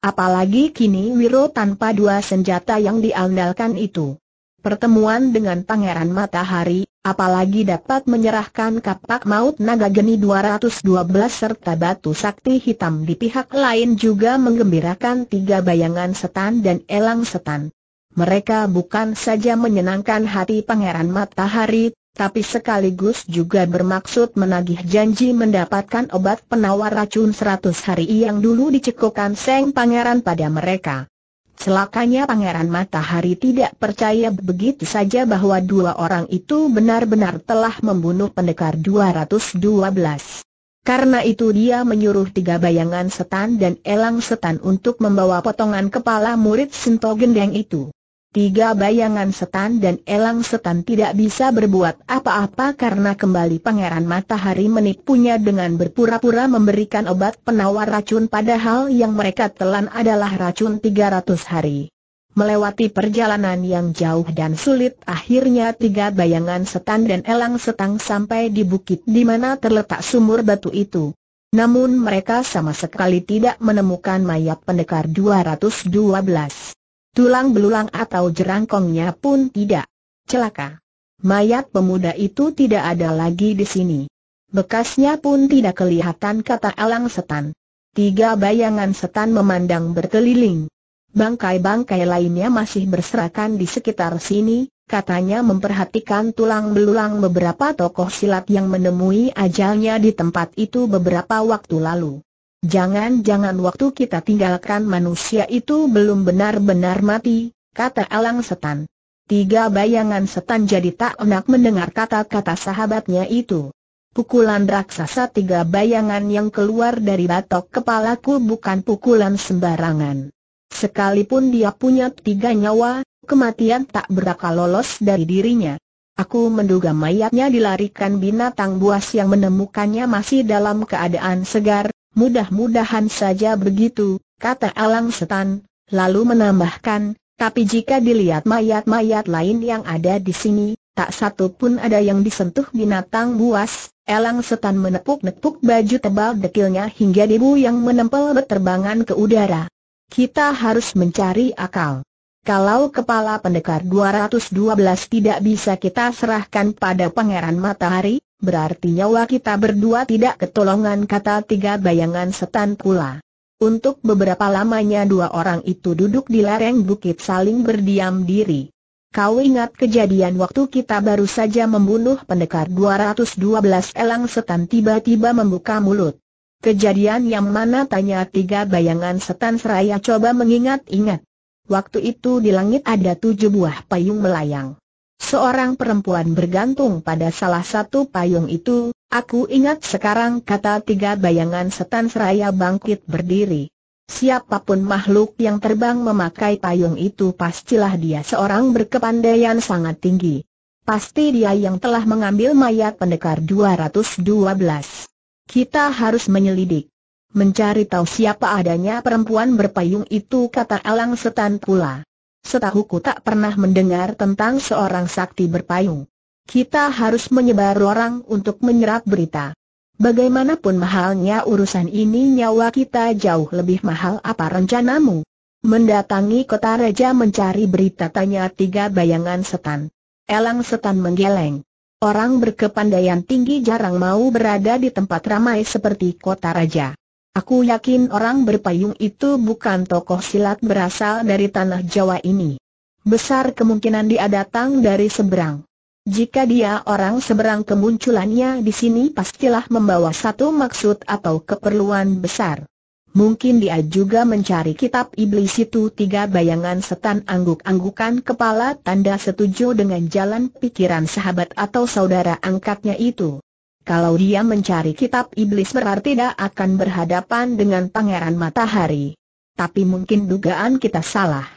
Speaker 1: Apalagi kini Wiro tanpa dua senjata yang diandalkan itu pertemuan dengan Pangeran Matahari, apalagi dapat menyerahkan kapak maut naga geni 212 serta batu sakti hitam di pihak lain juga menggembirakan tiga bayangan setan dan elang setan. Mereka bukan saja menyenangkan hati Pangeran Matahari, tapi sekaligus juga bermaksud menagih janji mendapatkan obat penawar racun 100 hari yang dulu dicekokkan Seng Pangeran pada mereka. Celakanya Pangeran Matahari tidak percaya begitu saja bahwa dua orang itu benar-benar telah membunuh pendekar 212. Karena itu dia menyuruh tiga bayangan setan dan elang setan untuk membawa potongan kepala murid Sinto Gendeng itu. Tiga bayangan setan dan elang setan tidak bisa berbuat apa-apa karena kembali Pangeran Matahari menipunya dengan berpura-pura memberikan obat penawar racun padahal yang mereka telan adalah racun 300 hari. Melewati perjalanan yang jauh dan sulit akhirnya tiga bayangan setan dan elang setan sampai di bukit di mana terletak sumur batu itu. Namun mereka sama sekali tidak menemukan mayat pendekar 212. Tulang belulang atau jerangkongnya pun tidak. Celaka. Mayat pemuda itu tidak ada lagi di sini. Bekasnya pun tidak kelihatan kata Alang Setan. Tiga bayangan setan memandang berkeliling. Bangkai-bangkai lainnya masih berserakan di sekitar sini, katanya memperhatikan tulang belulang beberapa tokoh silat yang menemui ajalnya di tempat itu beberapa waktu lalu. Jangan-jangan waktu kita tinggalkan manusia itu belum benar-benar mati, kata Alang Setan. Tiga bayangan setan jadi tak enak mendengar kata-kata sahabatnya itu. Pukulan raksasa tiga bayangan yang keluar dari batok kepalaku bukan pukulan sembarangan. Sekalipun dia punya tiga nyawa, kematian tak berakal lolos dari dirinya. Aku menduga mayatnya dilarikan binatang buas yang menemukannya masih dalam keadaan segar, Mudah-mudahan saja begitu, kata Alang Setan, lalu menambahkan, tapi jika dilihat mayat-mayat lain yang ada di sini, tak satu pun ada yang disentuh binatang buas, Elang Setan menepuk-nepuk baju tebal dekilnya hingga debu yang menempel berterbangan ke udara. Kita harus mencari akal. Kalau kepala pendekar 212 tidak bisa kita serahkan pada pangeran matahari, berarti nyawa kita berdua tidak ketolongan kata tiga bayangan setan pula. Untuk beberapa lamanya dua orang itu duduk di lereng bukit saling berdiam diri. Kau ingat kejadian waktu kita baru saja membunuh pendekar 212 elang setan tiba-tiba membuka mulut. Kejadian yang mana tanya tiga bayangan setan seraya coba mengingat-ingat. Waktu itu di langit ada tujuh buah payung melayang. Seorang perempuan bergantung pada salah satu payung itu, aku ingat sekarang kata tiga bayangan setan seraya bangkit berdiri. Siapapun makhluk yang terbang memakai payung itu pastilah dia seorang berkepandaian sangat tinggi. Pasti dia yang telah mengambil mayat pendekar 212. Kita harus menyelidik. Mencari tahu siapa adanya perempuan berpayung itu kata Alang Setan pula. Setahu ku tak pernah mendengar tentang seorang sakti berpayung. Kita harus menyebar orang untuk menyerap berita. Bagaimanapun mahalnya urusan ini nyawa kita jauh lebih mahal apa rencanamu? Mendatangi kota raja mencari berita tanya tiga bayangan setan. Elang setan menggeleng. Orang berkepandaian tinggi jarang mau berada di tempat ramai seperti kota raja. Aku yakin orang berpayung itu bukan tokoh silat berasal dari tanah Jawa ini. Besar kemungkinan dia datang dari seberang. Jika dia orang seberang kemunculannya di sini pastilah membawa satu maksud atau keperluan besar. Mungkin dia juga mencari kitab iblis itu tiga bayangan setan angguk-anggukan kepala tanda setuju dengan jalan pikiran sahabat atau saudara angkatnya itu. Kalau dia mencari kitab iblis berarti dia akan berhadapan dengan pangeran matahari. Tapi mungkin dugaan kita salah.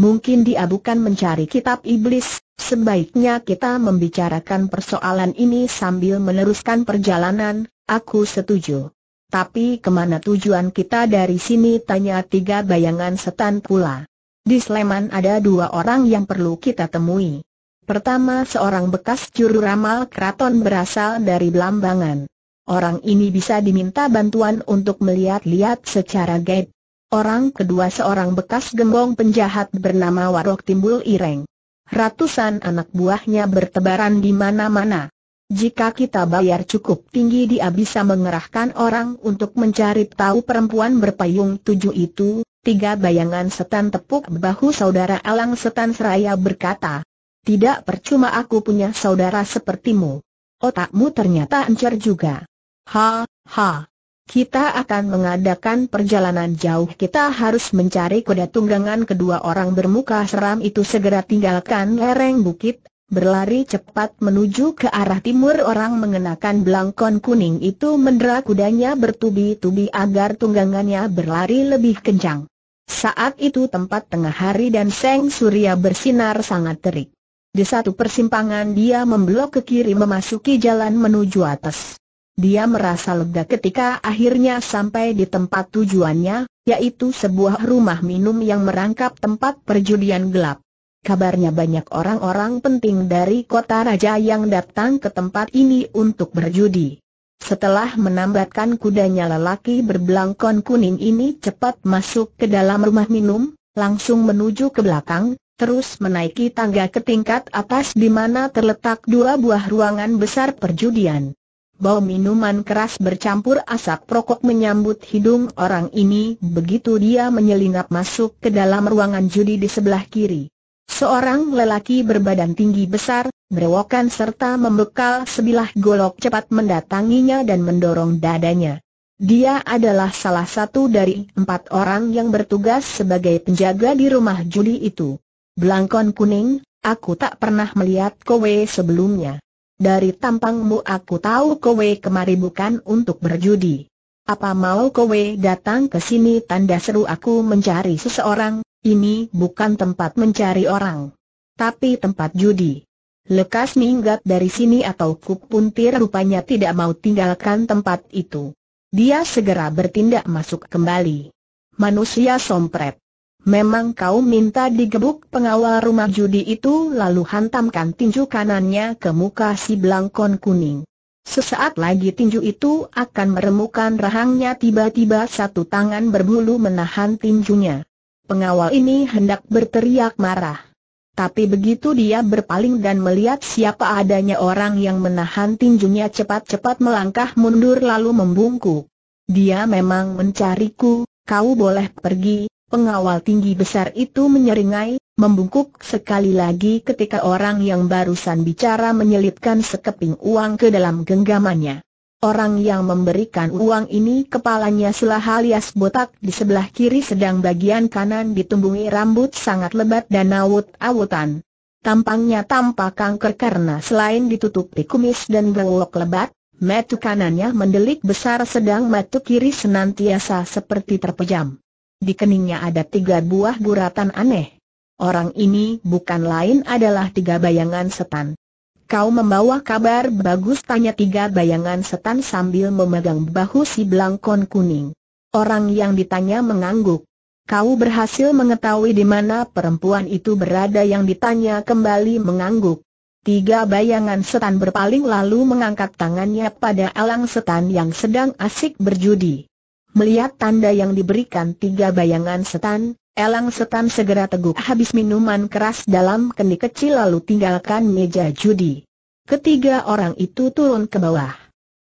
Speaker 1: Mungkin dia bukan mencari kitab iblis, sebaiknya kita membicarakan persoalan ini sambil meneruskan perjalanan, aku setuju. Tapi kemana tujuan kita dari sini tanya tiga bayangan setan pula. Di Sleman ada dua orang yang perlu kita temui. Pertama seorang bekas juru ramal keraton berasal dari Belambangan. Orang ini bisa diminta bantuan untuk melihat-lihat secara gaib. Orang kedua seorang bekas gembong penjahat bernama Warok Timbul Ireng. Ratusan anak buahnya bertebaran di mana-mana. Jika kita bayar cukup tinggi dia bisa mengerahkan orang untuk mencari tahu perempuan berpayung tujuh itu, tiga bayangan setan tepuk bahu saudara Alang Setan Seraya berkata, tidak percuma aku punya saudara sepertimu. Otakmu ternyata encer juga. Ha, ha. Kita akan mengadakan perjalanan jauh Kita harus mencari kuda tunggangan Kedua orang bermuka seram itu segera tinggalkan lereng bukit Berlari cepat menuju ke arah timur Orang mengenakan belangkon kuning itu mendera kudanya bertubi-tubi Agar tunggangannya berlari lebih kencang Saat itu tempat tengah hari dan seng surya bersinar sangat terik di satu persimpangan dia memblok ke kiri memasuki jalan menuju atas. Dia merasa lega ketika akhirnya sampai di tempat tujuannya, yaitu sebuah rumah minum yang merangkap tempat perjudian gelap. Kabarnya banyak orang-orang penting dari kota raja yang datang ke tempat ini untuk berjudi. Setelah menambatkan kudanya lelaki berbelangkon kuning ini cepat masuk ke dalam rumah minum, langsung menuju ke belakang, terus menaiki tangga ke tingkat atas di mana terletak dua buah ruangan besar perjudian. Bau minuman keras bercampur asap rokok menyambut hidung orang ini begitu dia menyelinap masuk ke dalam ruangan judi di sebelah kiri. Seorang lelaki berbadan tinggi besar, merewokan serta membekal sebilah golok cepat mendatanginya dan mendorong dadanya. Dia adalah salah satu dari empat orang yang bertugas sebagai penjaga di rumah judi itu. Belangkon kuning, aku tak pernah melihat kowe sebelumnya. Dari tampangmu aku tahu kowe kemari bukan untuk berjudi. Apa mau kowe datang ke sini tanda seru aku mencari seseorang, ini bukan tempat mencari orang. Tapi tempat judi. Lekas minggat dari sini atau kupuntir rupanya tidak mau tinggalkan tempat itu. Dia segera bertindak masuk kembali. Manusia sompret. Memang kau minta digebuk pengawal rumah judi itu lalu hantamkan tinju kanannya ke muka si belangkon kuning. Sesaat lagi tinju itu akan meremukan rahangnya tiba-tiba satu tangan berbulu menahan tinjunya. Pengawal ini hendak berteriak marah. Tapi begitu dia berpaling dan melihat siapa adanya orang yang menahan tinjunya cepat-cepat melangkah mundur lalu membungkuk. Dia memang mencariku, kau boleh pergi, Pengawal tinggi besar itu menyeringai, membungkuk sekali lagi ketika orang yang barusan bicara menyelipkan sekeping uang ke dalam genggamannya. Orang yang memberikan uang ini kepalanya selah alias botak di sebelah kiri sedang bagian kanan ditumbuhi rambut sangat lebat dan awut-awutan. Tampangnya tampak kanker karena selain ditutupi kumis dan berlok lebat, mata kanannya mendelik besar sedang mata kiri senantiasa seperti terpejam. Di keningnya ada tiga buah guratan aneh. Orang ini bukan lain adalah tiga bayangan setan. Kau membawa kabar bagus tanya tiga bayangan setan sambil memegang bahu si belangkon kuning. Orang yang ditanya mengangguk. Kau berhasil mengetahui di mana perempuan itu berada yang ditanya kembali mengangguk. Tiga bayangan setan berpaling lalu mengangkat tangannya pada alang setan yang sedang asik berjudi. Melihat tanda yang diberikan tiga bayangan setan, Elang setan segera teguk habis minuman keras dalam kendi kecil lalu tinggalkan meja judi. Ketiga orang itu turun ke bawah.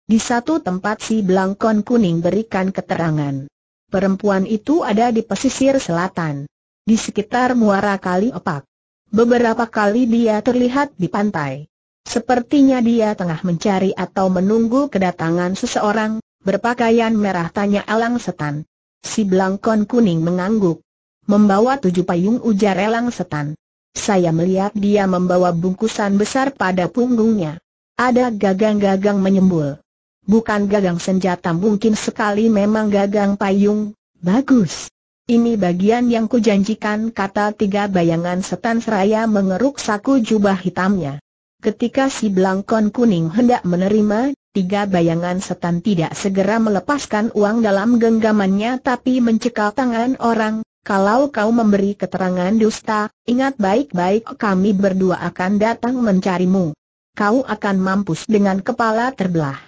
Speaker 1: Di satu tempat si Blangkon Kuning berikan keterangan. Perempuan itu ada di pesisir selatan. Di sekitar muara kali opak. Beberapa kali dia terlihat di pantai. Sepertinya dia tengah mencari atau menunggu kedatangan seseorang, Berpakaian merah tanya Elang Setan. Si Blangkon Kuning mengangguk. Membawa tujuh payung ujar Elang Setan. Saya melihat dia membawa bungkusan besar pada punggungnya. Ada gagang-gagang menyembul. Bukan gagang senjata mungkin sekali memang gagang payung. Bagus. Ini bagian yang kujanjikan kata tiga bayangan setan seraya mengeruk saku jubah hitamnya. Ketika si belangkon Kuning hendak menerima, tiga bayangan setan tidak segera melepaskan uang dalam genggamannya tapi mencekal tangan orang, kalau kau memberi keterangan dusta, ingat baik-baik kami berdua akan datang mencarimu. Kau akan mampus dengan kepala terbelah.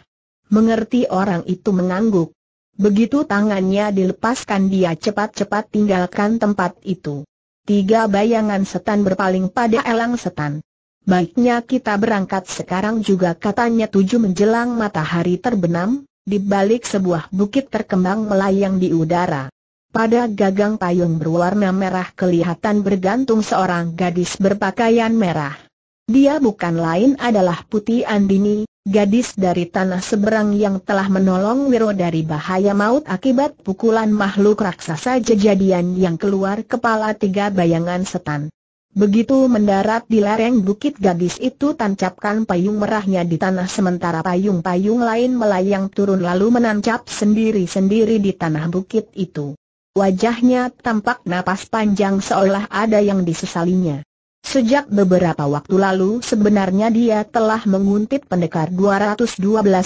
Speaker 1: Mengerti orang itu mengangguk. Begitu tangannya dilepaskan dia cepat-cepat tinggalkan tempat itu. Tiga bayangan setan berpaling pada elang setan. Baiknya kita berangkat sekarang juga katanya tujuh menjelang matahari terbenam, di balik sebuah bukit terkembang melayang di udara. Pada gagang payung berwarna merah kelihatan bergantung seorang gadis berpakaian merah. Dia bukan lain adalah Putih Andini, gadis dari tanah seberang yang telah menolong Wiro dari bahaya maut akibat pukulan makhluk raksasa jejadian yang keluar kepala tiga bayangan setan. Begitu mendarat di lereng bukit gadis itu tancapkan payung merahnya di tanah sementara payung-payung lain melayang turun lalu menancap sendiri-sendiri di tanah bukit itu. Wajahnya tampak napas panjang seolah ada yang disesalinya. Sejak beberapa waktu lalu sebenarnya dia telah menguntit pendekar 212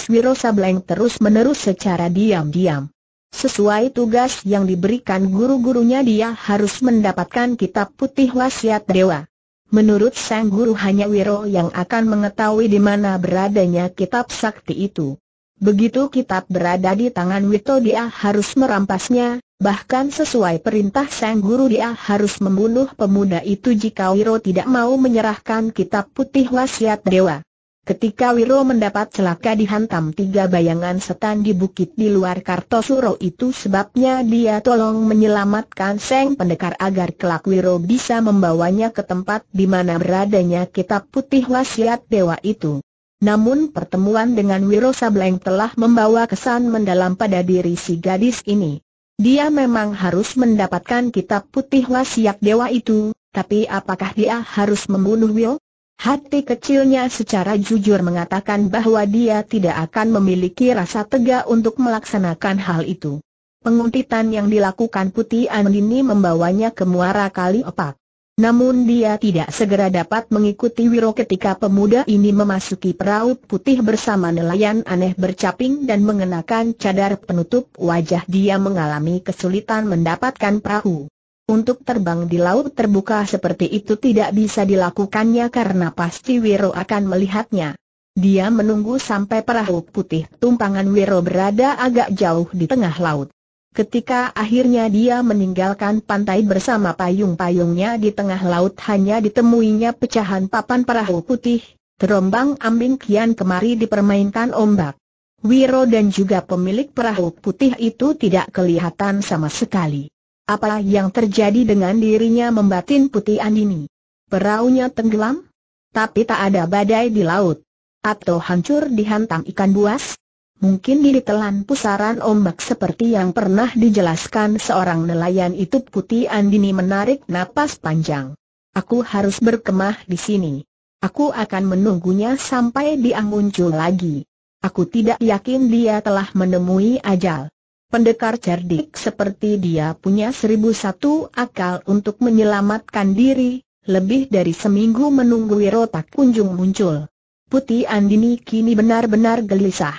Speaker 1: Wiro Sableng terus-menerus secara diam-diam. Sesuai tugas yang diberikan guru-gurunya dia harus mendapatkan kitab putih wasiat dewa. Menurut sang guru hanya Wiro yang akan mengetahui di mana beradanya kitab sakti itu. Begitu kitab berada di tangan Wito dia harus merampasnya, bahkan sesuai perintah sang guru dia harus membunuh pemuda itu jika Wiro tidak mau menyerahkan kitab putih wasiat dewa. Ketika Wiro mendapat celaka dihantam tiga bayangan setan di bukit di luar Kartosuro itu sebabnya dia tolong menyelamatkan Seng Pendekar agar kelak Wiro bisa membawanya ke tempat di mana beradanya kitab putih wasiat dewa itu. Namun pertemuan dengan Wiro Sableng telah membawa kesan mendalam pada diri si gadis ini. Dia memang harus mendapatkan kitab putih wasiat dewa itu, tapi apakah dia harus membunuh Wiro? Hati kecilnya secara jujur mengatakan bahwa dia tidak akan memiliki rasa tega untuk melaksanakan hal itu. Penguntitan yang dilakukan Putih Andini membawanya ke muara kali opak. Namun dia tidak segera dapat mengikuti Wiro ketika pemuda ini memasuki perahu putih bersama nelayan aneh bercaping dan mengenakan cadar penutup wajah dia mengalami kesulitan mendapatkan perahu. Untuk terbang di laut terbuka seperti itu tidak bisa dilakukannya karena pasti Wiro akan melihatnya. Dia menunggu sampai perahu putih tumpangan Wiro berada agak jauh di tengah laut. Ketika akhirnya dia meninggalkan pantai bersama payung-payungnya di tengah laut hanya ditemuinya pecahan papan perahu putih, terombang ambing kian kemari dipermainkan ombak. Wiro dan juga pemilik perahu putih itu tidak kelihatan sama sekali. Apa yang terjadi dengan dirinya membatin putih Andini? Perahunya tenggelam? Tapi tak ada badai di laut. Atau hancur dihantam ikan buas? Mungkin ditelan pusaran ombak seperti yang pernah dijelaskan seorang nelayan itu putih Andini menarik napas panjang. Aku harus berkemah di sini. Aku akan menunggunya sampai dia muncul lagi. Aku tidak yakin dia telah menemui ajal. Pendekar cerdik seperti dia punya seribu satu akal untuk menyelamatkan diri, lebih dari seminggu menunggu Wiro kunjung muncul. Putih Andini kini benar-benar gelisah.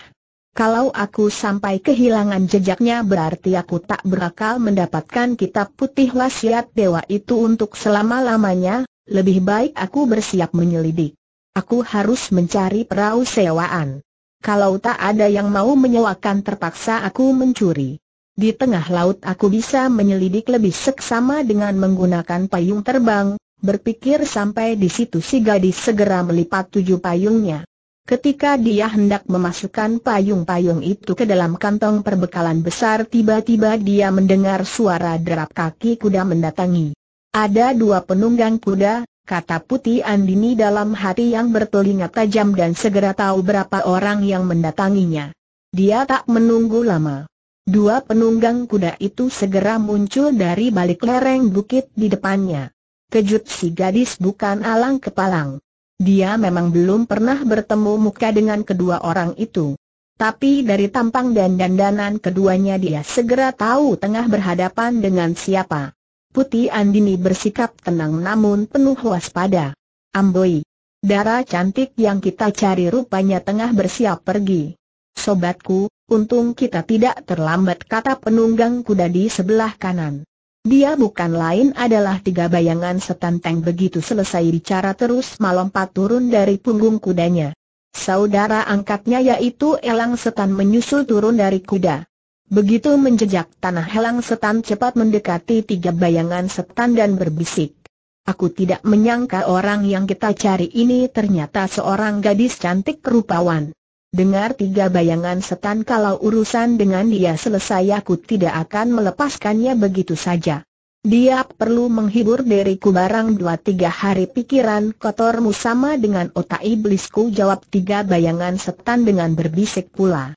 Speaker 1: Kalau aku sampai kehilangan jejaknya berarti aku tak berakal mendapatkan kitab putih wasiat dewa itu untuk selama-lamanya, lebih baik aku bersiap menyelidik. Aku harus mencari perahu sewaan. Kalau tak ada yang mau menyewakan terpaksa aku mencuri. Di tengah laut aku bisa menyelidik lebih seksama dengan menggunakan payung terbang, berpikir sampai di situ si gadis segera melipat tujuh payungnya. Ketika dia hendak memasukkan payung-payung itu ke dalam kantong perbekalan besar tiba-tiba dia mendengar suara derap kaki kuda mendatangi. Ada dua penunggang kuda, kata Putih Andini dalam hati yang bertelinga tajam dan segera tahu berapa orang yang mendatanginya. Dia tak menunggu lama. Dua penunggang kuda itu segera muncul dari balik lereng bukit di depannya. Kejut si gadis bukan alang kepalang. Dia memang belum pernah bertemu muka dengan kedua orang itu. Tapi dari tampang dan dandanan keduanya dia segera tahu tengah berhadapan dengan siapa. Putih Andini bersikap tenang namun penuh waspada. Amboi. Darah cantik yang kita cari rupanya tengah bersiap pergi. Sobatku, untung kita tidak terlambat kata penunggang kuda di sebelah kanan. Dia bukan lain adalah tiga bayangan setanteng begitu selesai bicara terus melompat turun dari punggung kudanya. Saudara angkatnya yaitu Elang Setan menyusul turun dari kuda. Begitu menjejak tanah helang setan cepat mendekati tiga bayangan setan dan berbisik. Aku tidak menyangka orang yang kita cari ini ternyata seorang gadis cantik rupawan. Dengar tiga bayangan setan kalau urusan dengan dia selesai aku tidak akan melepaskannya begitu saja. Dia perlu menghibur diriku barang dua tiga hari pikiran kotormu sama dengan otak iblisku jawab tiga bayangan setan dengan berbisik pula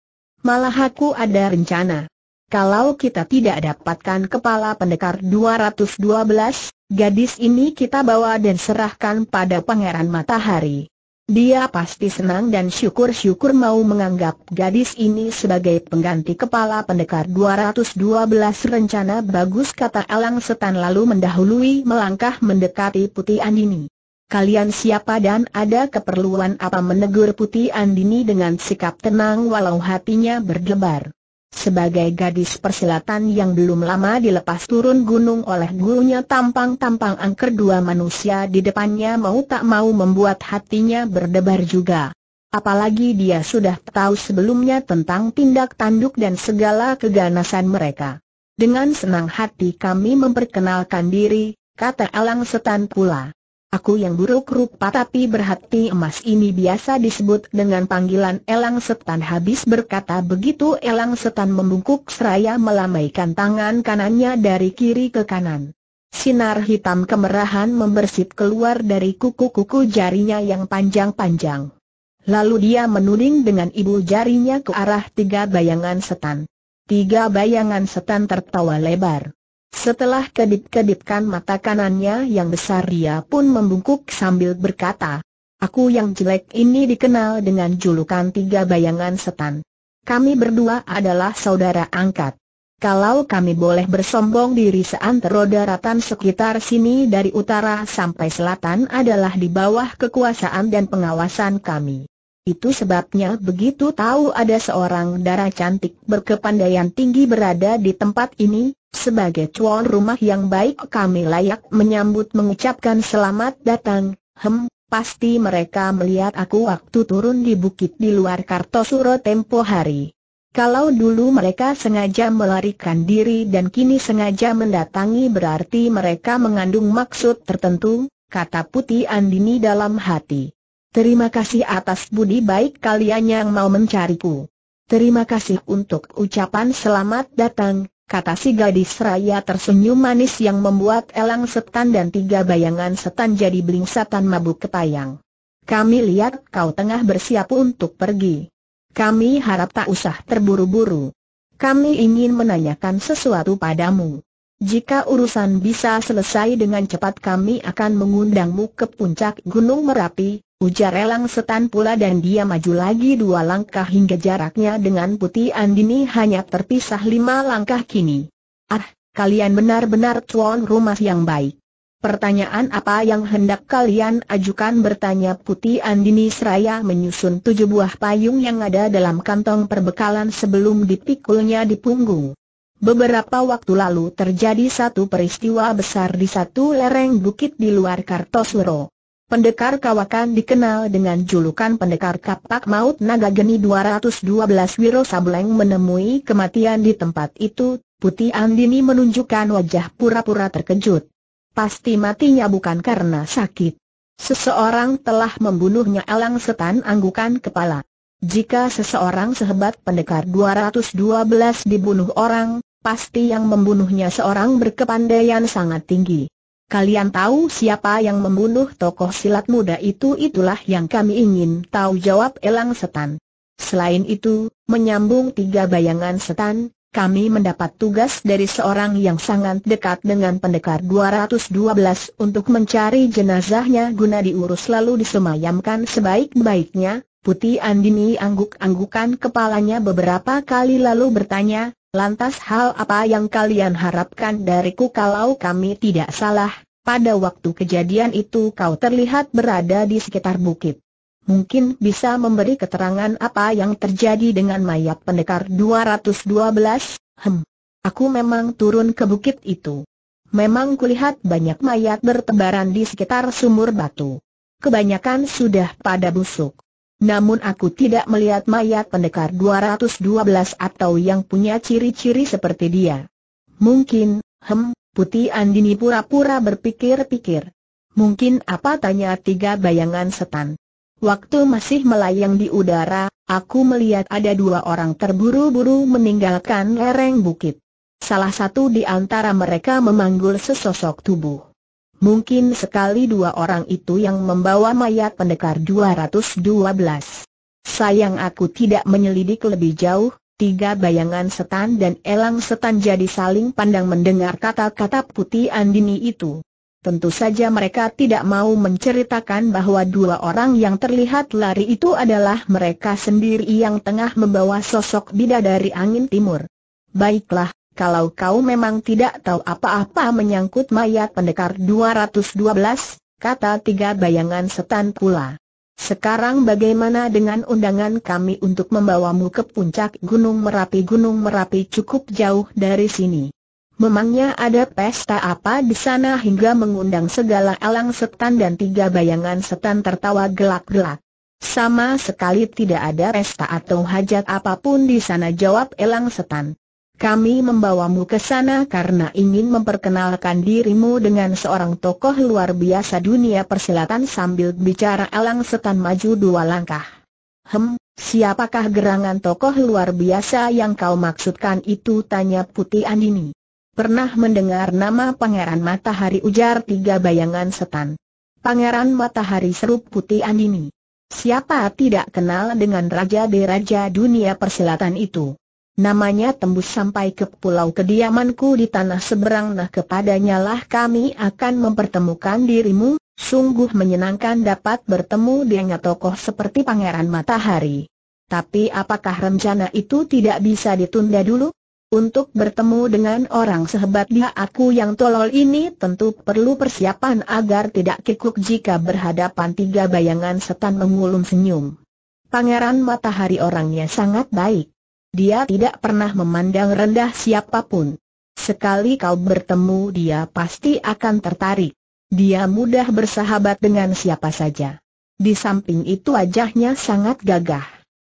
Speaker 1: malah aku ada rencana. Kalau kita tidak dapatkan kepala pendekar 212, gadis ini kita bawa dan serahkan pada Pangeran Matahari. Dia pasti senang dan syukur-syukur mau menganggap gadis ini sebagai pengganti kepala pendekar 212 rencana bagus kata Alang Setan lalu mendahului melangkah mendekati Putih Andini. Kalian siapa dan ada keperluan apa menegur Putih Andini dengan sikap tenang walau hatinya berdebar. Sebagai gadis persilatan yang belum lama dilepas turun gunung oleh gurunya tampang-tampang angker dua manusia di depannya mau tak mau membuat hatinya berdebar juga. Apalagi dia sudah tahu sebelumnya tentang tindak tanduk dan segala keganasan mereka. Dengan senang hati kami memperkenalkan diri, kata Alang Setan pula. Aku yang buruk rupa tapi berhati emas ini biasa disebut dengan panggilan Elang Setan habis berkata begitu Elang Setan membungkuk seraya melambaikan tangan kanannya dari kiri ke kanan. Sinar hitam kemerahan membersit keluar dari kuku-kuku jarinya yang panjang-panjang. Lalu dia menuding dengan ibu jarinya ke arah tiga bayangan setan. Tiga bayangan setan tertawa lebar. Setelah kedip-kedipkan mata kanannya yang besar dia pun membungkuk sambil berkata, Aku yang jelek ini dikenal dengan julukan tiga bayangan setan. Kami berdua adalah saudara angkat. Kalau kami boleh bersombong diri seantero daratan sekitar sini dari utara sampai selatan adalah di bawah kekuasaan dan pengawasan kami. Itu sebabnya begitu tahu ada seorang darah cantik berkepandaian tinggi berada di tempat ini, sebagai cuan rumah yang baik kami layak menyambut mengucapkan selamat datang, hem, pasti mereka melihat aku waktu turun di bukit di luar Kartosuro tempo hari. Kalau dulu mereka sengaja melarikan diri dan kini sengaja mendatangi berarti mereka mengandung maksud tertentu, kata Putih Andini dalam hati. Terima kasih atas budi baik kalian yang mau mencariku. Terima kasih untuk ucapan selamat datang, kata si gadis raya tersenyum manis yang membuat elang setan dan tiga bayangan setan jadi belingsatan mabuk kepayang. Kami lihat kau tengah bersiap untuk pergi. Kami harap tak usah terburu-buru. Kami ingin menanyakan sesuatu padamu. Jika urusan bisa selesai dengan cepat kami akan mengundangmu ke puncak Gunung Merapi, Ujar Elang Setan pula dan dia maju lagi dua langkah hingga jaraknya dengan Putih Andini hanya terpisah lima langkah kini. Ah, kalian benar-benar tuan rumah yang baik. Pertanyaan apa yang hendak kalian ajukan bertanya Putih Andini seraya menyusun tujuh buah payung yang ada dalam kantong perbekalan sebelum dipikulnya di punggung. Beberapa waktu lalu terjadi satu peristiwa besar di satu lereng bukit di luar Kartosuro. Pendekar Kawakan dikenal dengan julukan Pendekar Kapak Maut Naga Geni 212 Wiro Sableng menemui kematian di tempat itu, Putih Andini menunjukkan wajah pura-pura terkejut. Pasti matinya bukan karena sakit. Seseorang telah membunuhnya Elang Setan anggukan kepala. Jika seseorang sehebat Pendekar 212 dibunuh orang, pasti yang membunuhnya seorang berkepandaian sangat tinggi. Kalian tahu siapa yang membunuh tokoh silat muda itu itulah yang kami ingin tahu jawab Elang Setan. Selain itu, menyambung tiga bayangan setan, kami mendapat tugas dari seorang yang sangat dekat dengan pendekar 212 untuk mencari jenazahnya guna diurus lalu disemayamkan sebaik-baiknya. Putih Andini angguk-anggukan kepalanya beberapa kali lalu bertanya, Lantas hal apa yang kalian harapkan dariku kalau kami tidak salah, pada waktu kejadian itu kau terlihat berada di sekitar bukit. Mungkin bisa memberi keterangan apa yang terjadi dengan mayat pendekar 212, hem. Aku memang turun ke bukit itu. Memang kulihat banyak mayat bertebaran di sekitar sumur batu. Kebanyakan sudah pada busuk. Namun aku tidak melihat mayat pendekar 212 atau yang punya ciri-ciri seperti dia. Mungkin, hem, Putih Andini pura-pura berpikir-pikir. Mungkin apa tanya tiga bayangan setan. Waktu masih melayang di udara, aku melihat ada dua orang terburu-buru meninggalkan lereng bukit. Salah satu di antara mereka memanggul sesosok tubuh. Mungkin sekali dua orang itu yang membawa mayat pendekar 212. Sayang aku tidak menyelidik lebih jauh, tiga bayangan setan dan elang setan jadi saling pandang mendengar kata-kata putih Andini itu. Tentu saja mereka tidak mau menceritakan bahwa dua orang yang terlihat lari itu adalah mereka sendiri yang tengah membawa sosok bidadari angin timur. Baiklah, kalau kau memang tidak tahu apa-apa menyangkut mayat pendekar 212, kata tiga bayangan setan pula. Sekarang bagaimana dengan undangan kami untuk membawamu ke puncak Gunung Merapi? Gunung Merapi cukup jauh dari sini. Memangnya ada pesta apa di sana hingga mengundang segala elang setan dan tiga bayangan setan tertawa gelak-gelak. Sama sekali tidak ada pesta atau hajat apapun di sana jawab elang setan. Kami membawamu ke sana karena ingin memperkenalkan dirimu dengan seorang tokoh luar biasa dunia persilatan sambil bicara elang setan maju dua langkah. Hem, siapakah gerangan tokoh luar biasa yang kau maksudkan itu tanya Putih Andini. Pernah mendengar nama Pangeran Matahari ujar tiga bayangan setan. Pangeran Matahari serup Putih Andini. Siapa tidak kenal dengan Raja Deraja dunia persilatan itu? Namanya tembus sampai ke pulau kediamanku di tanah seberang nah kepadanya lah kami akan mempertemukan dirimu, sungguh menyenangkan dapat bertemu dengan tokoh seperti Pangeran Matahari. Tapi apakah rencana itu tidak bisa ditunda dulu? Untuk bertemu dengan orang sehebat dia aku yang tolol ini tentu perlu persiapan agar tidak kikuk jika berhadapan tiga bayangan setan mengulum senyum. Pangeran Matahari orangnya sangat baik. Dia tidak pernah memandang rendah siapapun. Sekali kau bertemu dia pasti akan tertarik. Dia mudah bersahabat dengan siapa saja. Di samping itu wajahnya sangat gagah.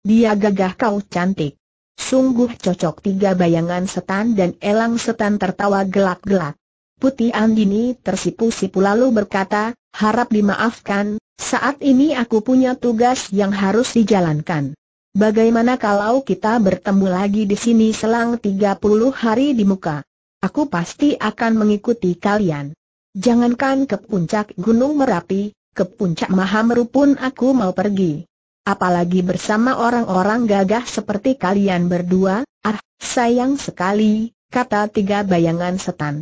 Speaker 1: Dia gagah kau cantik. Sungguh cocok tiga bayangan setan dan elang setan tertawa gelak-gelak. Putih Andini tersipu-sipu lalu berkata, harap dimaafkan, saat ini aku punya tugas yang harus dijalankan. Bagaimana kalau kita bertemu lagi di sini selang 30 hari di muka? Aku pasti akan mengikuti kalian. Jangankan ke puncak Gunung Merapi, ke puncak Mahameru pun aku mau pergi. Apalagi bersama orang-orang gagah seperti kalian berdua, ah, sayang sekali, kata tiga bayangan setan.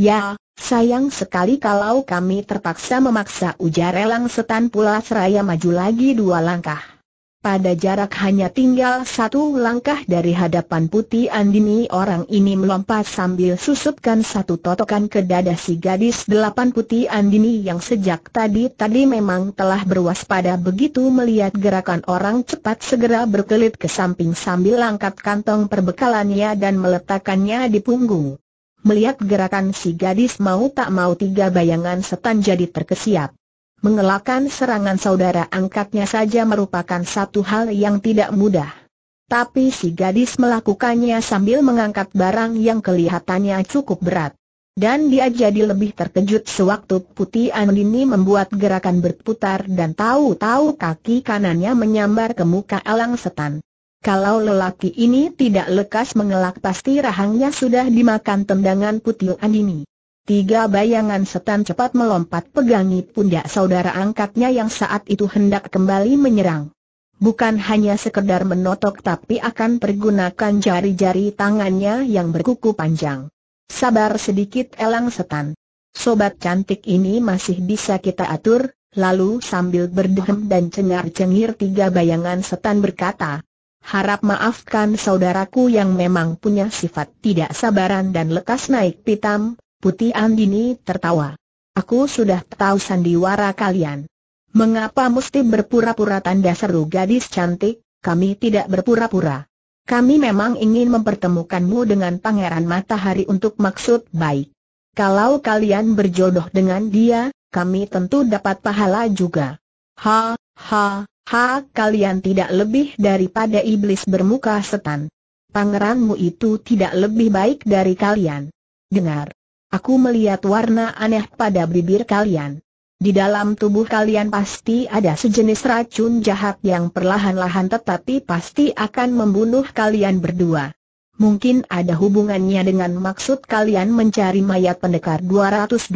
Speaker 1: Ya, sayang sekali kalau kami terpaksa memaksa ujar elang setan pula seraya maju lagi dua langkah. Pada jarak hanya tinggal satu langkah dari hadapan Putih Andini orang ini melompat sambil susupkan satu totokan ke dada si gadis delapan Putih Andini yang sejak tadi tadi memang telah berwaspada begitu melihat gerakan orang cepat segera berkelit ke samping sambil langkat kantong perbekalannya dan meletakkannya di punggung. Melihat gerakan si gadis mau tak mau tiga bayangan setan jadi terkesiap. Mengelakkan serangan saudara angkatnya saja merupakan satu hal yang tidak mudah. Tapi si gadis melakukannya sambil mengangkat barang yang kelihatannya cukup berat. Dan dia jadi lebih terkejut sewaktu Putih Andini membuat gerakan berputar dan tahu-tahu kaki kanannya menyambar ke muka Elang Setan. Kalau lelaki ini tidak lekas mengelak pasti rahangnya sudah dimakan tendangan Putih Andini. Tiga bayangan setan cepat melompat pegangi pundak saudara angkatnya yang saat itu hendak kembali menyerang. Bukan hanya sekedar menotok tapi akan pergunakan jari-jari tangannya yang berkuku panjang. Sabar sedikit elang setan. Sobat cantik ini masih bisa kita atur, lalu sambil berdehem dan cengar-cengir tiga bayangan setan berkata, Harap maafkan saudaraku yang memang punya sifat tidak sabaran dan lekas naik pitam, Putih Andini tertawa. Aku sudah tahu sandiwara kalian. Mengapa mesti berpura-pura tanda seru gadis cantik, kami tidak berpura-pura. Kami memang ingin mempertemukanmu dengan Pangeran Matahari untuk maksud baik. Kalau kalian berjodoh dengan dia, kami tentu dapat pahala juga. Ha, ha, ha, kalian tidak lebih daripada iblis bermuka setan. Pangeranmu itu tidak lebih baik dari kalian. Dengar, Aku melihat warna aneh pada bibir kalian. Di dalam tubuh kalian pasti ada sejenis racun jahat yang perlahan-lahan tetapi pasti akan membunuh kalian berdua. Mungkin ada hubungannya dengan maksud kalian mencari mayat pendekar 212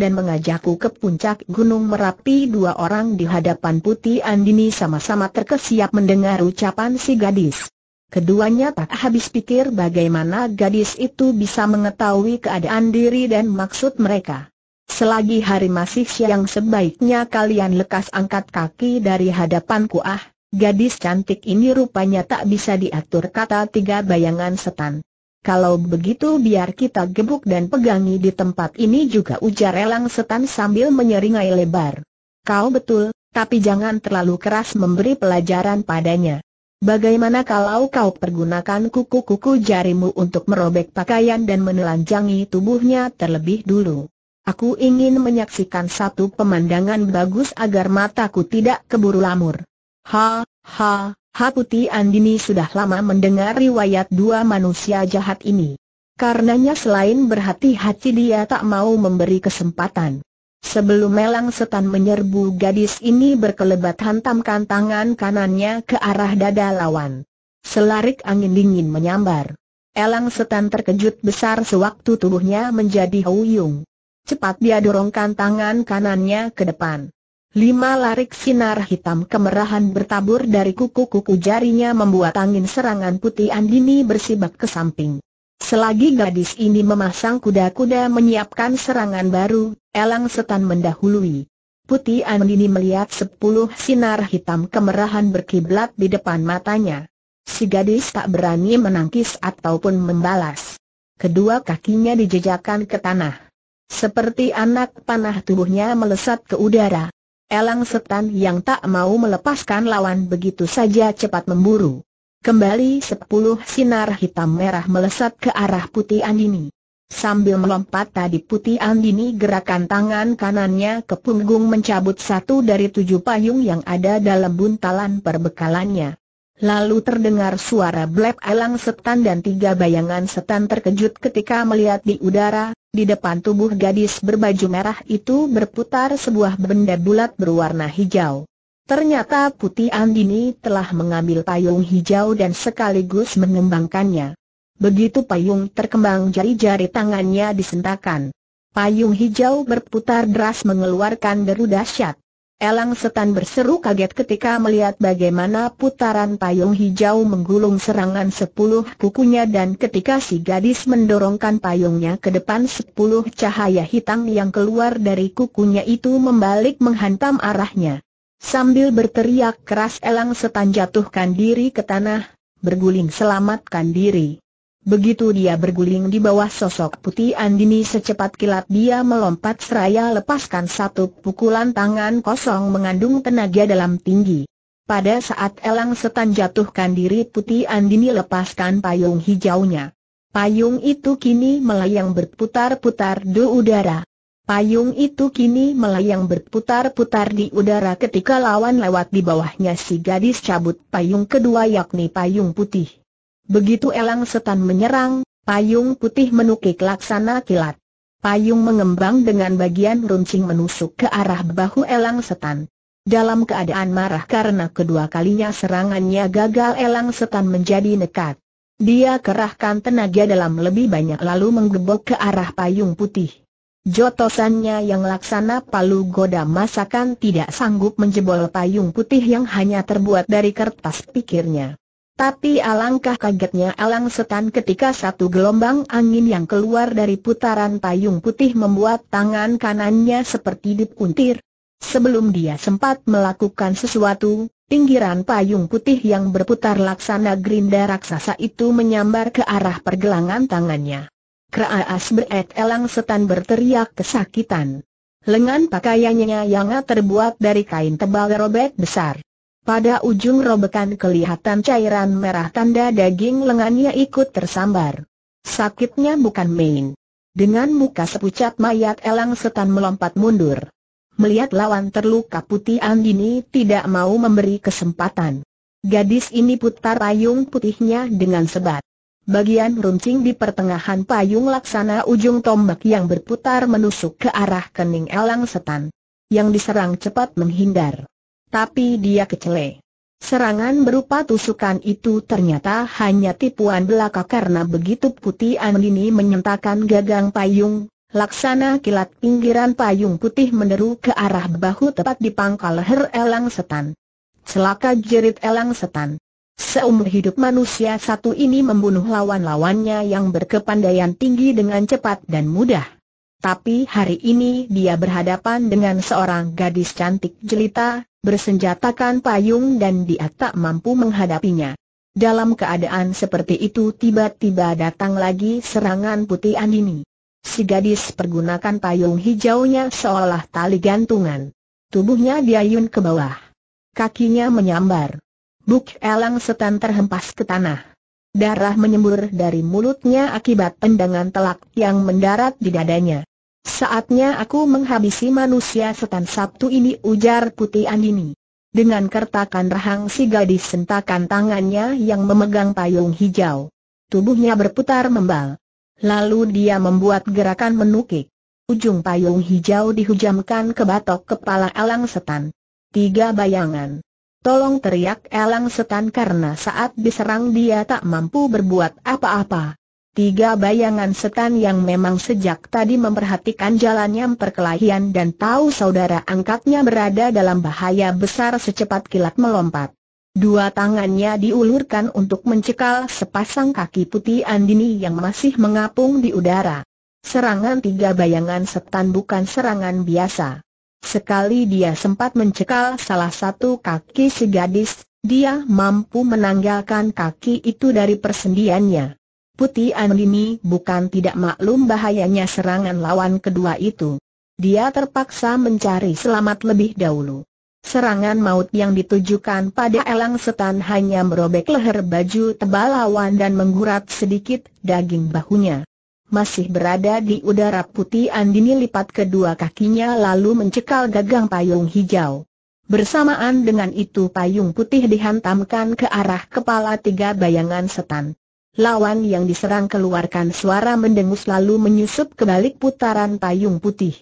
Speaker 1: dan mengajakku ke puncak Gunung Merapi Dua orang di hadapan Putih Andini sama-sama terkesiap mendengar ucapan si gadis. Keduanya tak habis pikir bagaimana gadis itu bisa mengetahui keadaan diri dan maksud mereka. Selagi hari masih siang sebaiknya kalian lekas angkat kaki dari hadapanku ah, gadis cantik ini rupanya tak bisa diatur kata tiga bayangan setan. Kalau begitu biar kita gebuk dan pegangi di tempat ini juga ujar elang setan sambil menyeringai lebar. Kau betul, tapi jangan terlalu keras memberi pelajaran padanya. Bagaimana kalau kau pergunakan kuku-kuku jarimu untuk merobek pakaian dan menelanjangi tubuhnya terlebih dulu? Aku ingin menyaksikan satu pemandangan bagus agar mataku tidak keburu lamur. Ha, ha, ha Putih Andini sudah lama mendengar riwayat dua manusia jahat ini. Karenanya selain berhati-hati dia tak mau memberi kesempatan. Sebelum Melang Setan menyerbu gadis ini berkelebat hantamkan tangan kanannya ke arah dada lawan. Selarik angin dingin menyambar. Elang Setan terkejut besar sewaktu tubuhnya menjadi huyung. Cepat dia dorongkan tangan kanannya ke depan. Lima larik sinar hitam kemerahan bertabur dari kuku-kuku jarinya membuat angin serangan putih Andini bersibak ke samping. Selagi gadis ini memasang kuda-kuda menyiapkan serangan baru, Elang Setan mendahului. Putih Andini melihat sepuluh sinar hitam kemerahan berkiblat di depan matanya. Si gadis tak berani menangkis ataupun membalas. Kedua kakinya dijejakan ke tanah. Seperti anak panah tubuhnya melesat ke udara. Elang setan yang tak mau melepaskan lawan begitu saja cepat memburu. Kembali sepuluh sinar hitam merah melesat ke arah putih Andini. Sambil melompat tadi putih Andini gerakan tangan kanannya ke punggung mencabut satu dari tujuh payung yang ada dalam buntalan perbekalannya. Lalu terdengar suara blep elang setan dan tiga bayangan setan terkejut ketika melihat di udara, di depan tubuh gadis berbaju merah itu berputar sebuah benda bulat berwarna hijau. Ternyata Putih Andini telah mengambil payung hijau dan sekaligus mengembangkannya. Begitu payung terkembang jari-jari tangannya disentakan. Payung hijau berputar deras mengeluarkan deru dahsyat. Elang setan berseru kaget ketika melihat bagaimana putaran payung hijau menggulung serangan sepuluh kukunya dan ketika si gadis mendorongkan payungnya ke depan sepuluh cahaya hitam yang keluar dari kukunya itu membalik menghantam arahnya. Sambil berteriak keras Elang Setan jatuhkan diri ke tanah, berguling selamatkan diri. Begitu dia berguling di bawah sosok putih Andini secepat kilat dia melompat seraya lepaskan satu pukulan tangan kosong mengandung tenaga dalam tinggi. Pada saat Elang Setan jatuhkan diri putih Andini lepaskan payung hijaunya. Payung itu kini melayang berputar-putar di udara. Payung itu kini melayang berputar-putar di udara ketika lawan lewat di bawahnya si gadis cabut payung kedua yakni payung putih. Begitu elang setan menyerang, payung putih menukik laksana kilat. Payung mengembang dengan bagian runcing menusuk ke arah bahu elang setan. Dalam keadaan marah karena kedua kalinya serangannya gagal elang setan menjadi nekat. Dia kerahkan tenaga dalam lebih banyak lalu menggebok ke arah payung putih. Jotosannya yang laksana palu goda masakan tidak sanggup menjebol payung putih yang hanya terbuat dari kertas pikirnya. Tapi alangkah kagetnya Alang Setan ketika satu gelombang angin yang keluar dari putaran payung putih membuat tangan kanannya seperti dipuntir. Sebelum dia sempat melakukan sesuatu, pinggiran payung putih yang berputar laksana gerinda raksasa itu menyambar ke arah pergelangan tangannya. Kraas beret elang setan berteriak kesakitan. Lengan pakaiannya yang terbuat dari kain tebal robek besar. Pada ujung robekan kelihatan cairan merah tanda daging lengannya ikut tersambar. Sakitnya bukan main. Dengan muka sepucat mayat elang setan melompat mundur. Melihat lawan terluka putih Andini tidak mau memberi kesempatan. Gadis ini putar payung putihnya dengan sebat. Bagian runcing di pertengahan payung laksana ujung tombak yang berputar menusuk ke arah kening elang setan. Yang diserang cepat menghindar. Tapi dia kecele. Serangan berupa tusukan itu ternyata hanya tipuan belaka karena begitu putih Andini menyentakan gagang payung, laksana kilat pinggiran payung putih meneru ke arah bahu tepat di pangkal leher elang setan. Celaka jerit elang setan. Seumur hidup manusia satu ini membunuh lawan-lawannya yang berkepandaian tinggi dengan cepat dan mudah. Tapi hari ini dia berhadapan dengan seorang gadis cantik jelita, bersenjatakan payung dan dia tak mampu menghadapinya. Dalam keadaan seperti itu tiba-tiba datang lagi serangan putih Andini. Si gadis pergunakan payung hijaunya seolah tali gantungan. Tubuhnya diayun ke bawah. Kakinya menyambar. Buk Elang setan terhempas ke tanah. Darah menyembur dari mulutnya akibat tendangan telak yang mendarat di dadanya. Saatnya aku menghabisi manusia setan Sabtu ini ujar Putih Andini. Dengan kertakan rahang si gadis sentakan tangannya yang memegang payung hijau. Tubuhnya berputar membal. Lalu dia membuat gerakan menukik. Ujung payung hijau dihujamkan ke batok kepala elang setan. Tiga bayangan Tolong teriak elang setan karena saat diserang dia tak mampu berbuat apa-apa. Tiga bayangan setan yang memang sejak tadi memperhatikan jalannya perkelahian dan tahu saudara angkatnya berada dalam bahaya besar secepat kilat melompat. Dua tangannya diulurkan untuk mencekal sepasang kaki putih Andini yang masih mengapung di udara. Serangan tiga bayangan setan bukan serangan biasa. Sekali dia sempat mencekal salah satu kaki si gadis, dia mampu menanggalkan kaki itu dari persendiannya. Putih Andini bukan tidak maklum bahayanya serangan lawan kedua itu. Dia terpaksa mencari selamat lebih dahulu. Serangan maut yang ditujukan pada Elang Setan hanya merobek leher baju tebal lawan dan menggurat sedikit daging bahunya masih berada di udara putih Andini lipat kedua kakinya lalu mencekal gagang payung hijau. Bersamaan dengan itu payung putih dihantamkan ke arah kepala tiga bayangan setan. Lawan yang diserang keluarkan suara mendengus lalu menyusup ke balik putaran payung putih.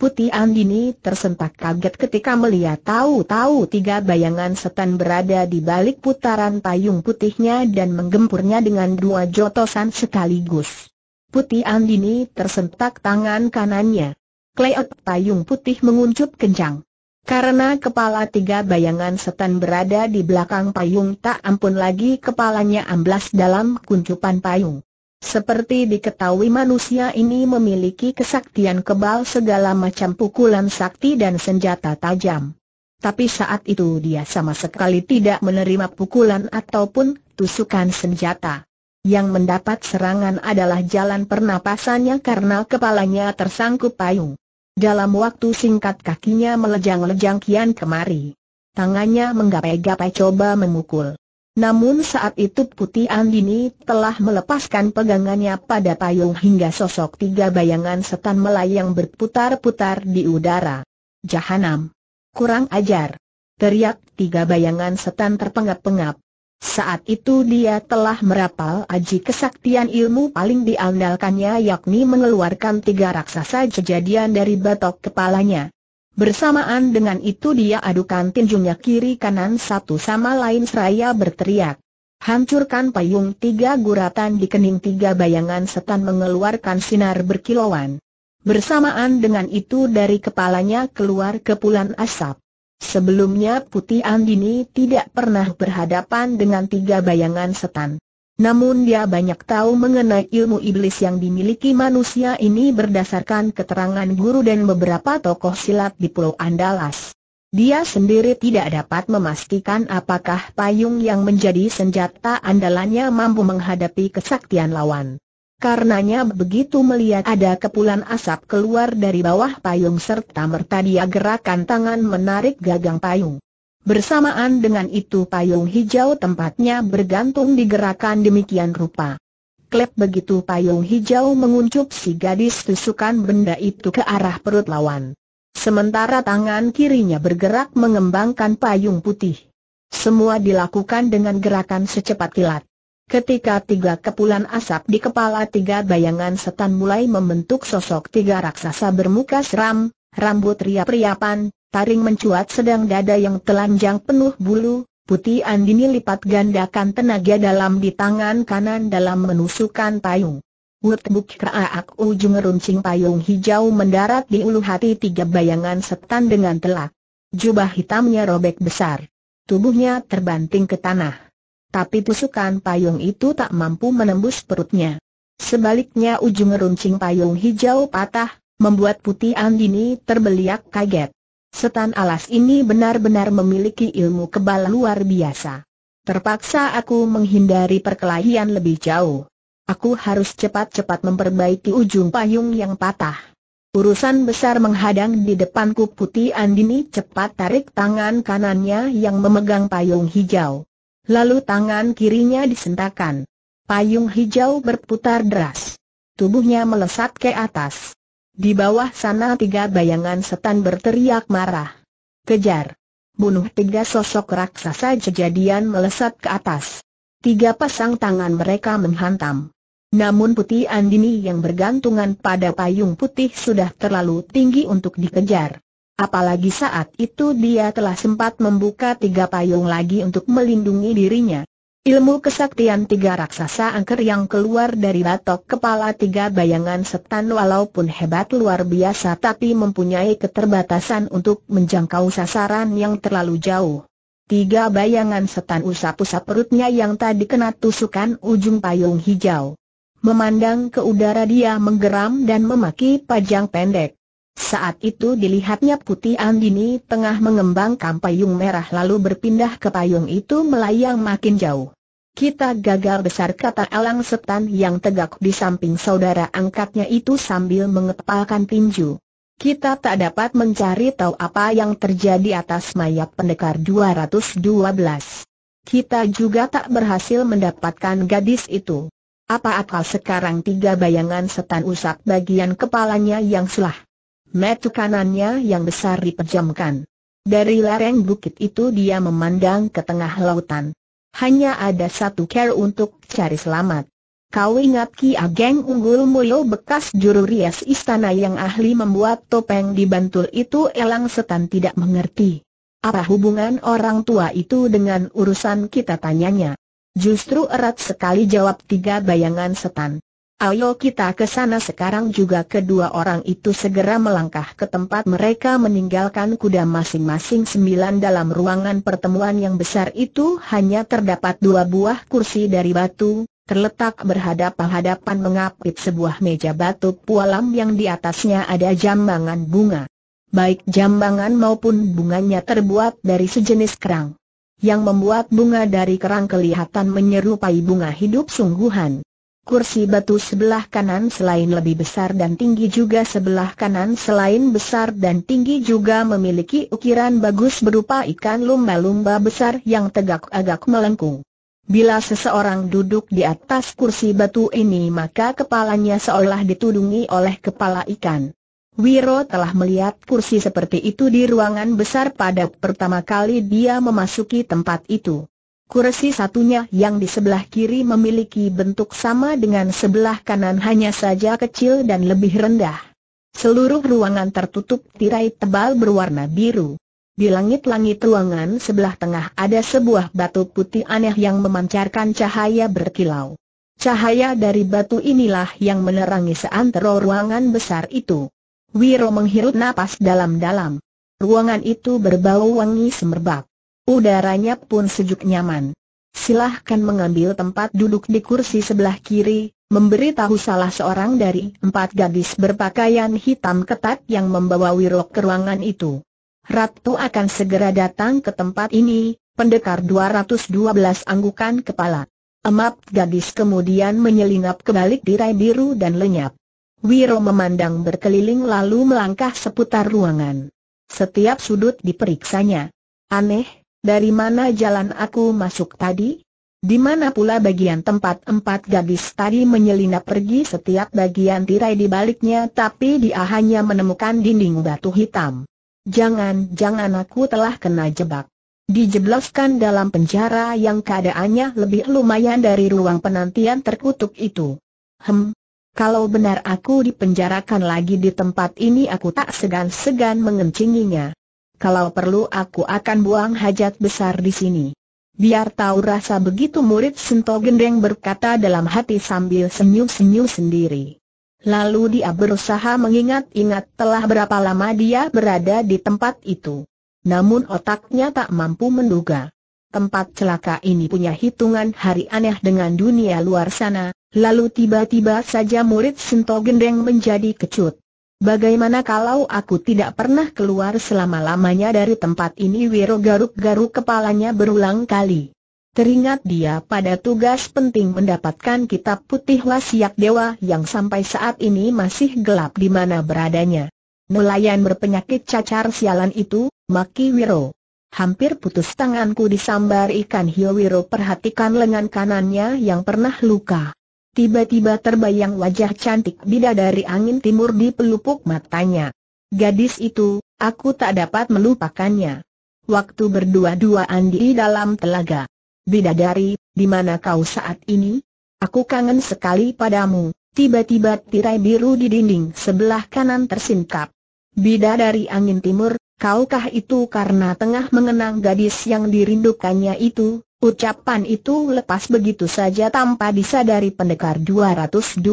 Speaker 1: Putih Andini tersentak kaget ketika melihat tahu-tahu tiga bayangan setan berada di balik putaran payung putihnya dan menggempurnya dengan dua jotosan sekaligus. Putih Andini tersentak tangan kanannya. Kleot payung putih menguncup kencang. Karena kepala tiga bayangan setan berada di belakang payung tak ampun lagi kepalanya amblas dalam kuncupan payung. Seperti diketahui manusia ini memiliki kesaktian kebal segala macam pukulan sakti dan senjata tajam. Tapi saat itu dia sama sekali tidak menerima pukulan ataupun tusukan senjata. Yang mendapat serangan adalah jalan pernapasannya karena kepalanya tersangkut payung. Dalam waktu singkat kakinya melejang-lejang kian kemari. Tangannya menggapai-gapai coba memukul. Namun saat itu Putih Andini telah melepaskan pegangannya pada payung hingga sosok tiga bayangan setan melayang berputar-putar di udara. Jahanam! Kurang ajar! Teriak tiga bayangan setan terpengap-pengap. Saat itu dia telah merapal aji kesaktian ilmu paling diandalkannya yakni mengeluarkan tiga raksasa kejadian dari batok kepalanya. Bersamaan dengan itu dia adukan tinjunya kiri kanan satu sama lain seraya berteriak. Hancurkan payung tiga guratan di kening tiga bayangan setan mengeluarkan sinar berkilauan. Bersamaan dengan itu dari kepalanya keluar kepulan asap. Sebelumnya Putih Andini tidak pernah berhadapan dengan tiga bayangan setan. Namun dia banyak tahu mengenai ilmu iblis yang dimiliki manusia ini berdasarkan keterangan guru dan beberapa tokoh silat di Pulau Andalas. Dia sendiri tidak dapat memastikan apakah payung yang menjadi senjata andalannya mampu menghadapi kesaktian lawan. Karenanya begitu melihat ada kepulan asap keluar dari bawah payung serta merta dia gerakan tangan menarik gagang payung. Bersamaan dengan itu payung hijau tempatnya bergantung digerakkan demikian rupa. Klep begitu payung hijau menguncup si gadis tusukan benda itu ke arah perut lawan. Sementara tangan kirinya bergerak mengembangkan payung putih. Semua dilakukan dengan gerakan secepat kilat. Ketika tiga kepulan asap di kepala tiga bayangan setan mulai membentuk sosok tiga raksasa bermuka seram, rambut riap-riapan, taring mencuat sedang dada yang telanjang penuh bulu, putih andini lipat gandakan tenaga dalam di tangan kanan dalam menusukkan payung. Wutbuk keraak ujung runcing payung hijau mendarat di ulu hati tiga bayangan setan dengan telak. Jubah hitamnya robek besar. Tubuhnya terbanting ke tanah. Tapi tusukan payung itu tak mampu menembus perutnya. Sebaliknya ujung runcing payung hijau patah, membuat Putih Andini terbeliak kaget. Setan alas ini benar-benar memiliki ilmu kebal luar biasa. Terpaksa aku menghindari perkelahian lebih jauh. Aku harus cepat-cepat memperbaiki ujung payung yang patah. Urusan besar menghadang di depanku Putih Andini cepat tarik tangan kanannya yang memegang payung hijau. Lalu tangan kirinya disentakan. Payung hijau berputar deras. Tubuhnya melesat ke atas. Di bawah sana tiga bayangan setan berteriak marah. Kejar! Bunuh tiga sosok raksasa kejadian melesat ke atas. Tiga pasang tangan mereka menghantam. Namun putih Andini yang bergantungan pada payung putih sudah terlalu tinggi untuk dikejar. Apalagi saat itu dia telah sempat membuka tiga payung lagi untuk melindungi dirinya. Ilmu kesaktian tiga raksasa angker yang keluar dari batok kepala tiga bayangan setan walaupun hebat luar biasa tapi mempunyai keterbatasan untuk menjangkau sasaran yang terlalu jauh. Tiga bayangan setan usap-usap perutnya yang tadi kena tusukan ujung payung hijau. Memandang ke udara dia menggeram dan memaki pajang pendek. Saat itu dilihatnya Putih Andini tengah mengembangkan payung merah lalu berpindah ke payung itu melayang makin jauh. Kita gagal besar kata Alang Setan yang tegak di samping saudara angkatnya itu sambil mengepalkan tinju. Kita tak dapat mencari tahu apa yang terjadi atas mayat pendekar 212. Kita juga tak berhasil mendapatkan gadis itu. Apa akal sekarang tiga bayangan setan usap bagian kepalanya yang selah. Metu kanannya yang besar dipejamkan. Dari lereng bukit itu dia memandang ke tengah lautan. Hanya ada satu care untuk cari selamat. Kau ingat Ki Ageng Unggul Mulyo bekas juru rias istana yang ahli membuat topeng di Bantul itu elang setan tidak mengerti. Apa hubungan orang tua itu dengan urusan kita tanyanya? Justru erat sekali jawab tiga bayangan setan. Ayo kita ke sana sekarang juga kedua orang itu segera melangkah ke tempat mereka meninggalkan kuda masing-masing sembilan dalam ruangan pertemuan yang besar itu hanya terdapat dua buah kursi dari batu, terletak berhadapan-hadapan mengapit sebuah meja batu pualam yang di atasnya ada jambangan bunga. Baik jambangan maupun bunganya terbuat dari sejenis kerang. Yang membuat bunga dari kerang kelihatan menyerupai bunga hidup sungguhan. Kursi batu sebelah kanan selain lebih besar dan tinggi juga sebelah kanan selain besar dan tinggi juga memiliki ukiran bagus berupa ikan lumba-lumba besar yang tegak agak melengkung. Bila seseorang duduk di atas kursi batu ini maka kepalanya seolah ditudungi oleh kepala ikan. Wiro telah melihat kursi seperti itu di ruangan besar pada pertama kali dia memasuki tempat itu. Kursi satunya yang di sebelah kiri memiliki bentuk sama dengan sebelah kanan hanya saja kecil dan lebih rendah. Seluruh ruangan tertutup tirai tebal berwarna biru. Di langit-langit ruangan sebelah tengah ada sebuah batu putih aneh yang memancarkan cahaya berkilau. Cahaya dari batu inilah yang menerangi seantero ruangan besar itu. Wiro menghirup napas dalam-dalam. Ruangan itu berbau wangi semerbak. Udaranya pun sejuk nyaman. Silahkan mengambil tempat duduk di kursi sebelah kiri, memberitahu salah seorang dari empat gadis berpakaian hitam ketat yang membawa Wirok ke ruangan itu. Ratu akan segera datang ke tempat ini, pendekar 212 anggukan kepala. Emap gadis kemudian menyelinap ke balik tirai biru dan lenyap. Wiro memandang berkeliling lalu melangkah seputar ruangan. Setiap sudut diperiksanya. Aneh, dari mana jalan aku masuk tadi? Di mana pula bagian tempat empat gadis tadi menyelinap pergi setiap bagian tirai di baliknya tapi dia hanya menemukan dinding batu hitam. Jangan-jangan aku telah kena jebak. Dijebloskan dalam penjara yang keadaannya lebih lumayan dari ruang penantian terkutuk itu. Hem, kalau benar aku dipenjarakan lagi di tempat ini aku tak segan-segan mengencinginya. Kalau perlu aku akan buang hajat besar di sini. Biar tahu rasa begitu murid Sento Gendeng berkata dalam hati sambil senyum-senyum sendiri. Lalu dia berusaha mengingat-ingat telah berapa lama dia berada di tempat itu. Namun otaknya tak mampu menduga. Tempat celaka ini punya hitungan hari aneh dengan dunia luar sana, lalu tiba-tiba saja murid Sento Gendeng menjadi kecut. Bagaimana kalau aku tidak pernah keluar selama-lamanya dari tempat ini Wiro garuk-garuk kepalanya berulang kali. Teringat dia pada tugas penting mendapatkan kitab putih wasiat dewa yang sampai saat ini masih gelap di mana beradanya. Nelayan berpenyakit cacar sialan itu, maki Wiro. Hampir putus tanganku disambar ikan hiu Wiro perhatikan lengan kanannya yang pernah luka. Tiba-tiba terbayang wajah cantik bidadari angin timur di pelupuk matanya. Gadis itu, aku tak dapat melupakannya. Waktu berdua-duaan di dalam telaga. Bidadari, di mana kau saat ini? Aku kangen sekali padamu. Tiba-tiba tirai biru di dinding sebelah kanan tersingkap. Bidadari angin timur, kaukah itu karena tengah mengenang gadis yang dirindukannya itu? Ucapan itu lepas begitu saja tanpa disadari pendekar 212.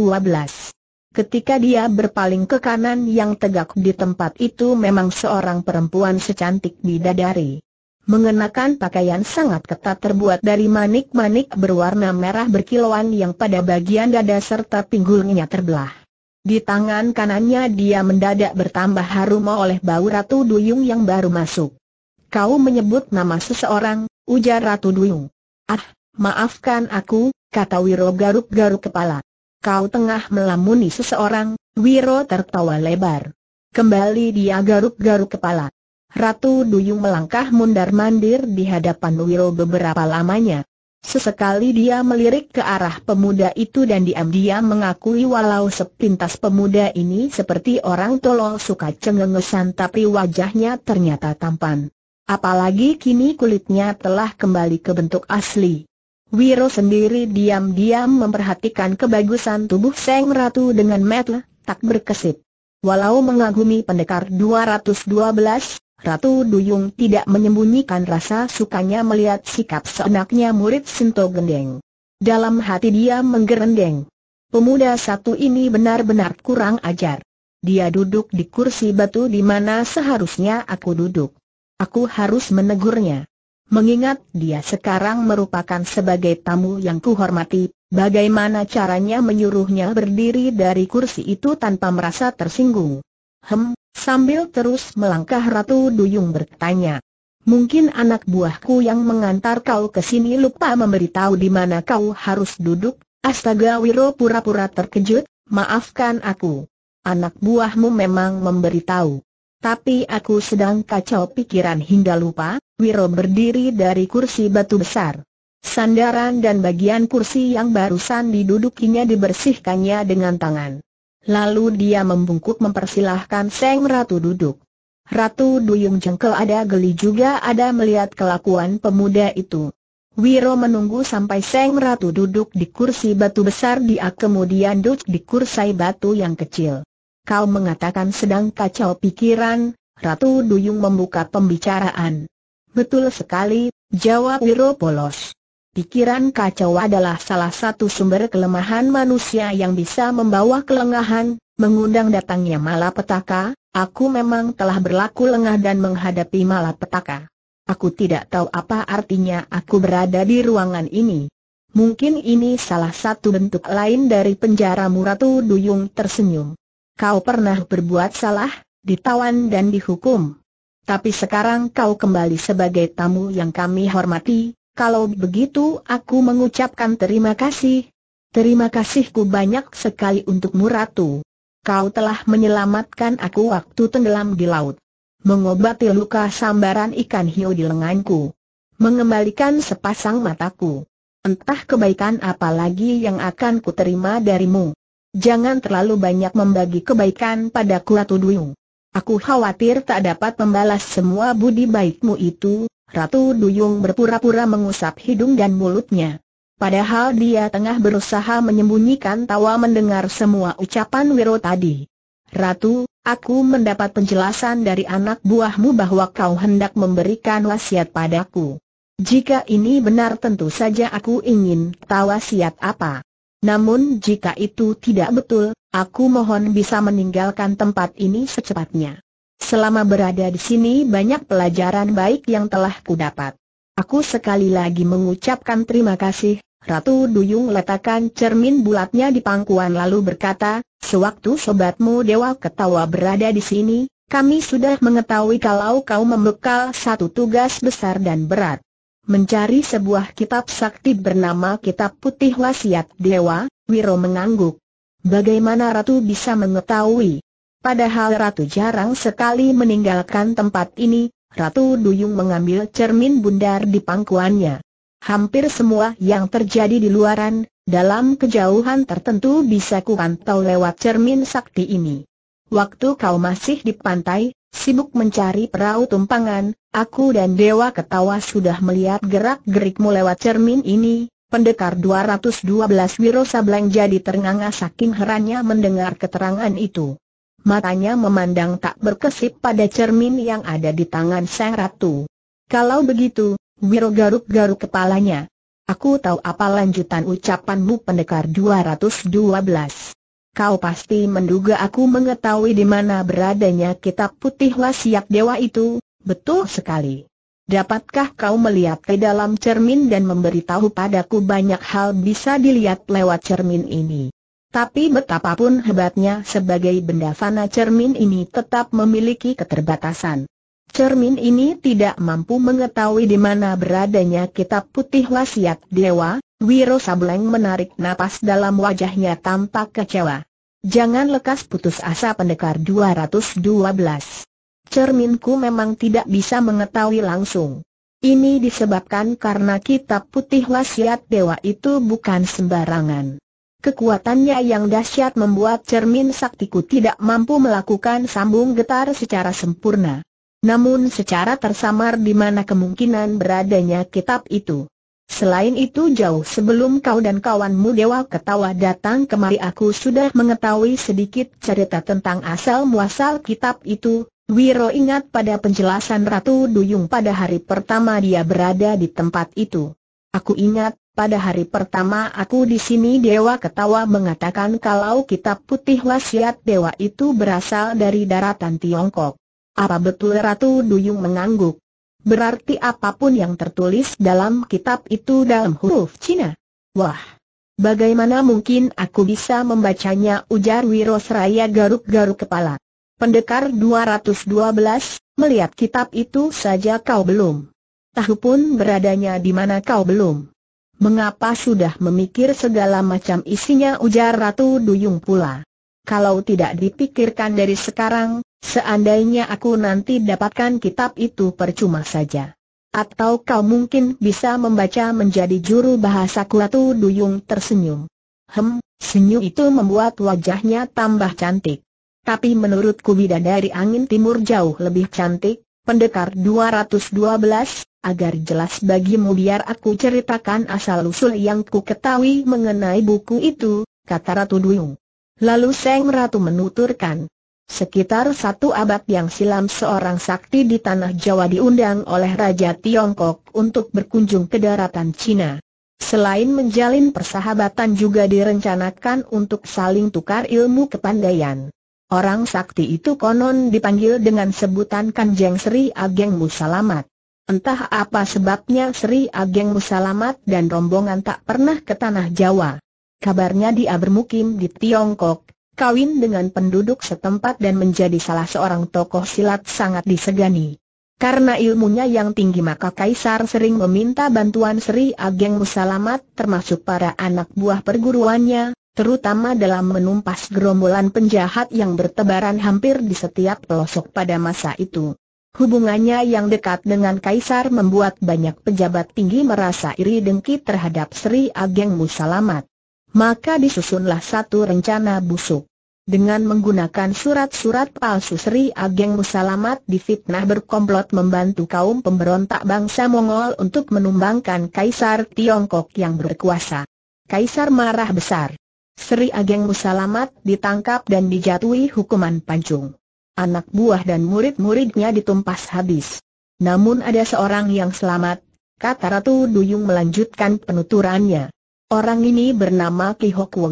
Speaker 1: Ketika dia berpaling ke kanan yang tegak di tempat itu memang seorang perempuan secantik bidadari. Mengenakan pakaian sangat ketat terbuat dari manik-manik berwarna merah berkilauan yang pada bagian dada serta pinggulnya terbelah. Di tangan kanannya dia mendadak bertambah harum oleh bau ratu duyung yang baru masuk kau menyebut nama seseorang, ujar Ratu Duyung. Ah, maafkan aku, kata Wiro garuk-garuk kepala. Kau tengah melamuni seseorang, Wiro tertawa lebar. Kembali dia garuk-garuk kepala. Ratu Duyung melangkah mundar-mandir di hadapan Wiro beberapa lamanya. Sesekali dia melirik ke arah pemuda itu dan diam-diam mengakui walau sepintas pemuda ini seperti orang tolol suka cengengesan tapi wajahnya ternyata tampan. Apalagi kini kulitnya telah kembali ke bentuk asli. Wiro sendiri diam-diam memperhatikan kebagusan tubuh Seng Ratu dengan mata tak berkesip. Walau mengagumi pendekar 212, Ratu Duyung tidak menyembunyikan rasa sukanya melihat sikap seenaknya murid Sinto Gendeng. Dalam hati dia menggerendeng. Pemuda satu ini benar-benar kurang ajar. Dia duduk di kursi batu di mana seharusnya aku duduk. Aku harus menegurnya. Mengingat dia sekarang merupakan sebagai tamu yang kuhormati, bagaimana caranya menyuruhnya berdiri dari kursi itu tanpa merasa tersinggung? Hem, sambil terus melangkah Ratu Duyung bertanya. Mungkin anak buahku yang mengantar kau ke sini lupa memberitahu di mana kau harus duduk. Astaga Wiro pura-pura terkejut, maafkan aku. Anak buahmu memang memberitahu. Tapi aku sedang kacau pikiran hingga lupa, Wiro berdiri dari kursi batu besar. Sandaran dan bagian kursi yang barusan didudukinya dibersihkannya dengan tangan. Lalu dia membungkuk mempersilahkan Seng Ratu duduk. Ratu Duyung Jengkel ada geli juga ada melihat kelakuan pemuda itu. Wiro menunggu sampai Seng Ratu duduk di kursi batu besar dia kemudian duduk di kursi batu yang kecil. Kau mengatakan sedang kacau pikiran, Ratu Duyung membuka pembicaraan. Betul sekali, jawab Wiro Polos. Pikiran kacau adalah salah satu sumber kelemahan manusia yang bisa membawa kelengahan, mengundang datangnya malapetaka, aku memang telah berlaku lengah dan menghadapi malapetaka. Aku tidak tahu apa artinya aku berada di ruangan ini. Mungkin ini salah satu bentuk lain dari penjara Muratu Duyung tersenyum. Kau pernah berbuat salah, ditawan dan dihukum. Tapi sekarang kau kembali sebagai tamu yang kami hormati, kalau begitu aku mengucapkan terima kasih. Terima kasihku banyak sekali untukmu Ratu. Kau telah menyelamatkan aku waktu tenggelam di laut. Mengobati luka sambaran ikan hiu di lenganku. Mengembalikan sepasang mataku. Entah kebaikan apa lagi yang akan kuterima darimu. Jangan terlalu banyak membagi kebaikan padaku Ratu Duyung. Aku khawatir tak dapat membalas semua budi baikmu itu, Ratu Duyung berpura-pura mengusap hidung dan mulutnya. Padahal dia tengah berusaha menyembunyikan tawa mendengar semua ucapan Wiro tadi. Ratu, aku mendapat penjelasan dari anak buahmu bahwa kau hendak memberikan wasiat padaku. Jika ini benar tentu saja aku ingin tahu wasiat apa. Namun jika itu tidak betul, aku mohon bisa meninggalkan tempat ini secepatnya. Selama berada di sini banyak pelajaran baik yang telah kudapat. Aku sekali lagi mengucapkan terima kasih, Ratu Duyung letakkan cermin bulatnya di pangkuan lalu berkata, sewaktu sobatmu Dewa Ketawa berada di sini, kami sudah mengetahui kalau kau membekal satu tugas besar dan berat mencari sebuah kitab sakti bernama Kitab Putih Wasiat Dewa, Wiro mengangguk. Bagaimana Ratu bisa mengetahui? Padahal Ratu jarang sekali meninggalkan tempat ini, Ratu Duyung mengambil cermin bundar di pangkuannya. Hampir semua yang terjadi di luaran, dalam kejauhan tertentu bisa kupantau lewat cermin sakti ini. Waktu kau masih di pantai, sibuk mencari perahu tumpangan, aku dan Dewa Ketawa sudah melihat gerak-gerikmu lewat cermin ini, Pendekar 212 Sableng jadi ternganga saking herannya mendengar keterangan itu. Matanya memandang tak berkesip pada cermin yang ada di tangan sang ratu. Kalau begitu, Wiro garuk-garuk kepalanya. Aku tahu apa lanjutan ucapanmu pendekar 212 kau pasti menduga aku mengetahui di mana beradanya kitab putih wasiat dewa itu, betul sekali. Dapatkah kau melihat ke dalam cermin dan memberitahu padaku banyak hal bisa dilihat lewat cermin ini? Tapi betapapun hebatnya sebagai benda fana cermin ini tetap memiliki keterbatasan. Cermin ini tidak mampu mengetahui di mana beradanya kitab putih wasiat dewa, Wiro Sableng menarik napas dalam wajahnya tampak kecewa. Jangan lekas putus asa pendekar 212. Cerminku memang tidak bisa mengetahui langsung. Ini disebabkan karena kitab putih wasiat dewa itu bukan sembarangan. Kekuatannya yang dahsyat membuat cermin saktiku tidak mampu melakukan sambung getar secara sempurna. Namun secara tersamar di mana kemungkinan beradanya kitab itu. Selain itu jauh sebelum kau dan kawanmu Dewa Ketawa datang kemari aku sudah mengetahui sedikit cerita tentang asal-muasal kitab itu. Wiro ingat pada penjelasan Ratu Duyung pada hari pertama dia berada di tempat itu. Aku ingat, pada hari pertama aku di sini Dewa Ketawa mengatakan kalau kitab putih wasiat Dewa itu berasal dari daratan Tiongkok. Apa betul Ratu Duyung mengangguk? Berarti apapun yang tertulis dalam kitab itu dalam huruf Cina. Wah! Bagaimana mungkin aku bisa membacanya ujar Wirosraya garuk-garuk kepala. Pendekar 212, melihat kitab itu saja kau belum. Tahu pun beradanya di mana kau belum. Mengapa sudah memikir segala macam isinya ujar Ratu Duyung pula. Kalau tidak dipikirkan dari sekarang, Seandainya aku nanti dapatkan kitab itu percuma saja. Atau kau mungkin bisa membaca menjadi juru bahasa kuatu Duyung tersenyum. Hem, senyum itu membuat wajahnya tambah cantik. Tapi menurutku bidadari angin timur jauh lebih cantik, pendekar 212, agar jelas bagimu biar aku ceritakan asal-usul yang ku ketahui mengenai buku itu, kata Ratu Duyung. Lalu Seng Ratu menuturkan, Sekitar satu abad yang silam seorang sakti di tanah Jawa diundang oleh Raja Tiongkok untuk berkunjung ke daratan Cina. Selain menjalin persahabatan juga direncanakan untuk saling tukar ilmu kepandaian. Orang sakti itu konon dipanggil dengan sebutan Kanjeng Sri Ageng Musalamat. Entah apa sebabnya Sri Ageng Musalamat dan rombongan tak pernah ke tanah Jawa. Kabarnya dia bermukim di Tiongkok, kawin dengan penduduk setempat dan menjadi salah seorang tokoh silat sangat disegani. Karena ilmunya yang tinggi maka Kaisar sering meminta bantuan Sri Ageng Musalamat termasuk para anak buah perguruannya, terutama dalam menumpas gerombolan penjahat yang bertebaran hampir di setiap pelosok pada masa itu. Hubungannya yang dekat dengan Kaisar membuat banyak pejabat tinggi merasa iri dengki terhadap Sri Ageng Musalamat maka disusunlah satu rencana busuk. Dengan menggunakan surat-surat palsu Sri Ageng Musalamat difitnah berkomplot membantu kaum pemberontak bangsa Mongol untuk menumbangkan Kaisar Tiongkok yang berkuasa. Kaisar marah besar. Sri Ageng Musalamat ditangkap dan dijatuhi hukuman pancung. Anak buah dan murid-muridnya ditumpas habis. Namun ada seorang yang selamat, kata Ratu Duyung melanjutkan penuturannya. Orang ini bernama Ki Hok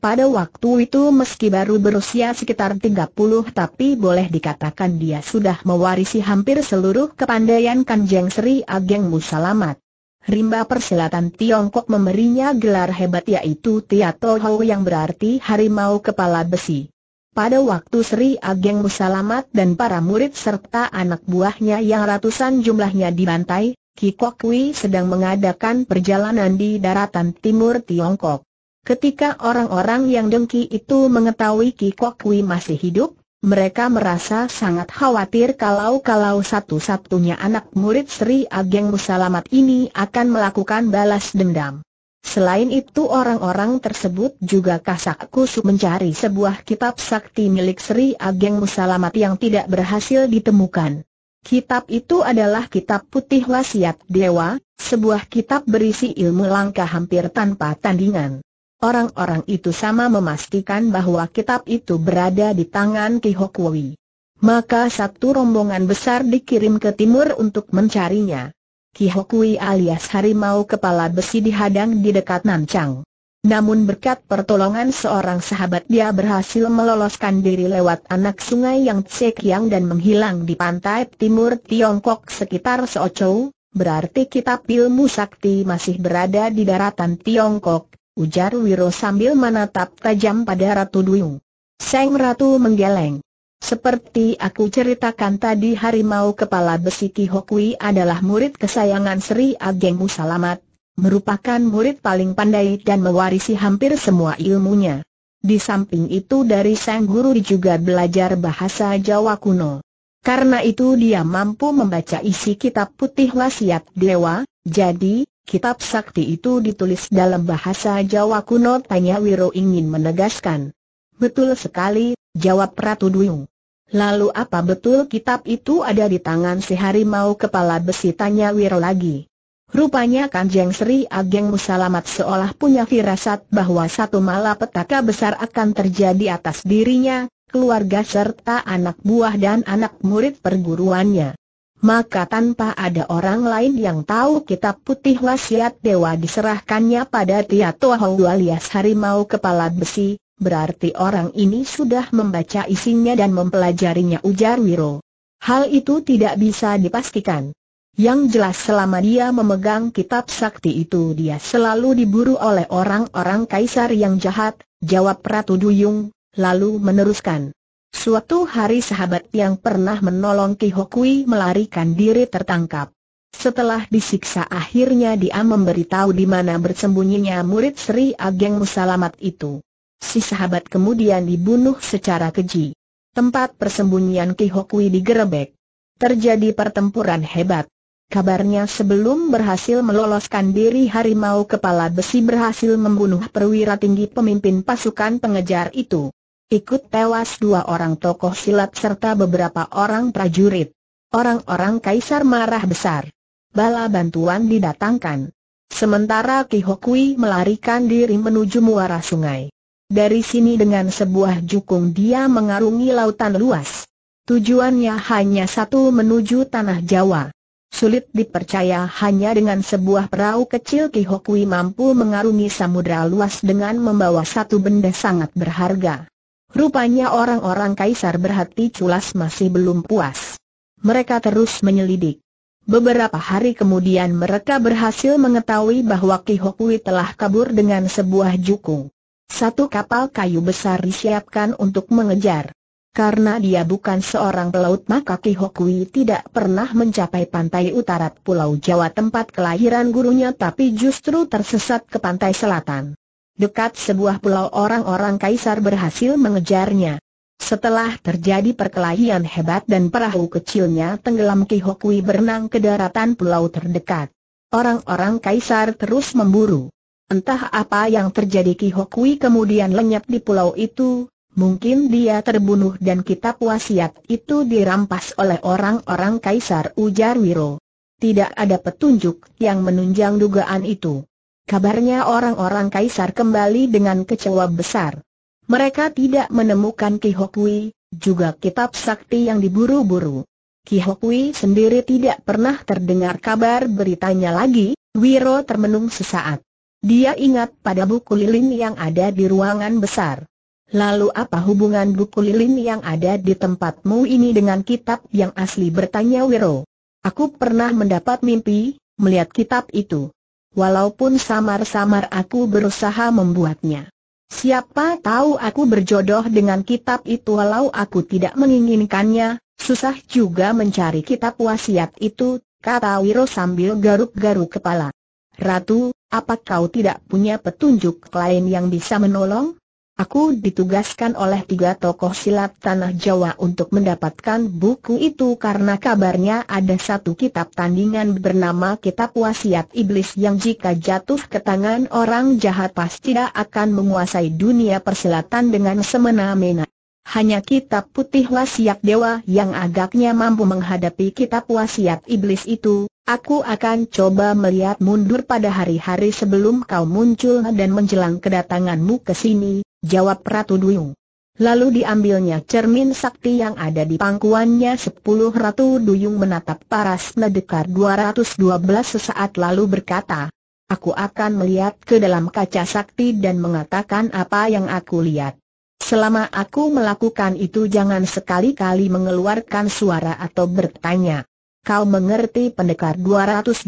Speaker 1: Pada waktu itu meski baru berusia sekitar 30 tapi boleh dikatakan dia sudah mewarisi hampir seluruh kepandaian Kanjeng Sri Ageng Musalamat. Rimba Perselatan Tiongkok memberinya gelar hebat yaitu Tiato Hou yang berarti harimau kepala besi. Pada waktu Sri Ageng Musalamat dan para murid serta anak buahnya yang ratusan jumlahnya dibantai, Kikok Kui sedang mengadakan perjalanan di daratan timur Tiongkok. Ketika orang-orang yang dengki itu mengetahui Kikok Kui masih hidup, mereka merasa sangat khawatir kalau-kalau satu-satunya anak murid Sri Ageng Musalamat ini akan melakukan balas dendam. Selain itu orang-orang tersebut juga kasak kusuk mencari sebuah kitab sakti milik Sri Ageng Musalamat yang tidak berhasil ditemukan. Kitab itu adalah kitab putih wasiat dewa, sebuah kitab berisi ilmu langkah hampir tanpa tandingan. Orang-orang itu sama memastikan bahwa kitab itu berada di tangan Ki Hokwui. Maka satu rombongan besar dikirim ke timur untuk mencarinya. Ki Hokwui alias harimau kepala besi dihadang di dekat Nancang. Namun berkat pertolongan seorang sahabat dia berhasil meloloskan diri lewat anak sungai yang Tsekiang dan menghilang di pantai timur Tiongkok sekitar Seochow, berarti kita ilmu sakti masih berada di daratan Tiongkok, ujar Wiro sambil menatap tajam pada Ratu Duyung. Seng Ratu menggeleng. Seperti aku ceritakan tadi harimau kepala besi Ki adalah murid kesayangan Sri Ageng Musalamat, Merupakan murid paling pandai dan mewarisi hampir semua ilmunya. Di samping itu dari sang guru juga belajar bahasa Jawa kuno. Karena itu dia mampu membaca isi kitab putih wasiat dewa, jadi, kitab sakti itu ditulis dalam bahasa Jawa kuno tanya Wiro ingin menegaskan. Betul sekali, jawab Ratu Duyung. Lalu apa betul kitab itu ada di tangan si harimau kepala besi tanya Wiro lagi. Rupanya Kanjeng Sri Ageng Musalamat seolah punya firasat bahwa satu malapetaka besar akan terjadi atas dirinya, keluarga serta anak buah dan anak murid perguruannya. Maka tanpa ada orang lain yang tahu kitab putih wasiat dewa diserahkannya pada Toa Hou alias harimau kepala besi, berarti orang ini sudah membaca isinya dan mempelajarinya ujar Wiro. Hal itu tidak bisa dipastikan. Yang jelas selama dia memegang kitab sakti itu dia selalu diburu oleh orang-orang kaisar yang jahat, jawab Ratu Duyung, lalu meneruskan. Suatu hari sahabat yang pernah menolong Kihokui melarikan diri tertangkap. Setelah disiksa akhirnya dia memberitahu di mana bersembunyinya murid Sri Ageng Musalamat itu. Si sahabat kemudian dibunuh secara keji. Tempat persembunyian Kihokui digerebek. Terjadi pertempuran hebat. Kabarnya sebelum berhasil meloloskan diri harimau kepala besi berhasil membunuh perwira tinggi pemimpin pasukan pengejar itu. Ikut tewas dua orang tokoh silat serta beberapa orang prajurit. Orang-orang kaisar marah besar. Bala bantuan didatangkan. Sementara Kihokui melarikan diri menuju muara sungai. Dari sini dengan sebuah jukung dia mengarungi lautan luas. Tujuannya hanya satu menuju tanah Jawa. Sulit dipercaya hanya dengan sebuah perahu kecil Ki Hokui mampu mengarungi samudra luas dengan membawa satu benda sangat berharga. Rupanya orang-orang kaisar berhati culas masih belum puas. Mereka terus menyelidik. Beberapa hari kemudian mereka berhasil mengetahui bahwa Ki Hokui telah kabur dengan sebuah juku. Satu kapal kayu besar disiapkan untuk mengejar. Karena dia bukan seorang pelaut maka Ki Hokui tidak pernah mencapai pantai utara Pulau Jawa tempat kelahiran gurunya tapi justru tersesat ke pantai selatan. Dekat sebuah pulau orang-orang kaisar berhasil mengejarnya. Setelah terjadi perkelahian hebat dan perahu kecilnya tenggelam Ki Hokui berenang ke daratan pulau terdekat. Orang-orang kaisar terus memburu. Entah apa yang terjadi Ki Hokui kemudian lenyap di pulau itu, Mungkin dia terbunuh dan kitab wasiat itu dirampas oleh orang-orang Kaisar Ujar Wiro. Tidak ada petunjuk yang menunjang dugaan itu. Kabarnya orang-orang Kaisar kembali dengan kecewa besar. Mereka tidak menemukan Ki Kihokui, juga kitab sakti yang diburu-buru. Ki Kihokui sendiri tidak pernah terdengar kabar beritanya lagi, Wiro termenung sesaat. Dia ingat pada buku lilin yang ada di ruangan besar. Lalu apa hubungan buku lilin yang ada di tempatmu ini dengan kitab yang asli bertanya Wiro? Aku pernah mendapat mimpi, melihat kitab itu. Walaupun samar-samar aku berusaha membuatnya. Siapa tahu aku berjodoh dengan kitab itu walau aku tidak menginginkannya, susah juga mencari kitab wasiat itu, kata Wiro sambil garuk-garuk kepala. Ratu, apa kau tidak punya petunjuk lain yang bisa menolong? Aku ditugaskan oleh tiga tokoh silat Tanah Jawa untuk mendapatkan buku itu karena kabarnya ada satu kitab tandingan bernama Kitab Wasiat Iblis yang jika jatuh ke tangan orang jahat pasti tidak akan menguasai dunia persilatan dengan semena-mena. Hanya kitab putih wasiat dewa yang agaknya mampu menghadapi kitab wasiat iblis itu, Aku akan coba melihat mundur pada hari-hari sebelum kau muncul dan menjelang kedatanganmu ke sini, Jawab Ratu Duyung. Lalu diambilnya cermin sakti yang ada di pangkuannya sepuluh Ratu Duyung menatap paras Nedekar 212 sesaat lalu berkata, Aku akan melihat ke dalam kaca sakti dan mengatakan apa yang aku lihat. Selama aku melakukan itu jangan sekali-kali mengeluarkan suara atau bertanya. Kau mengerti pendekar 212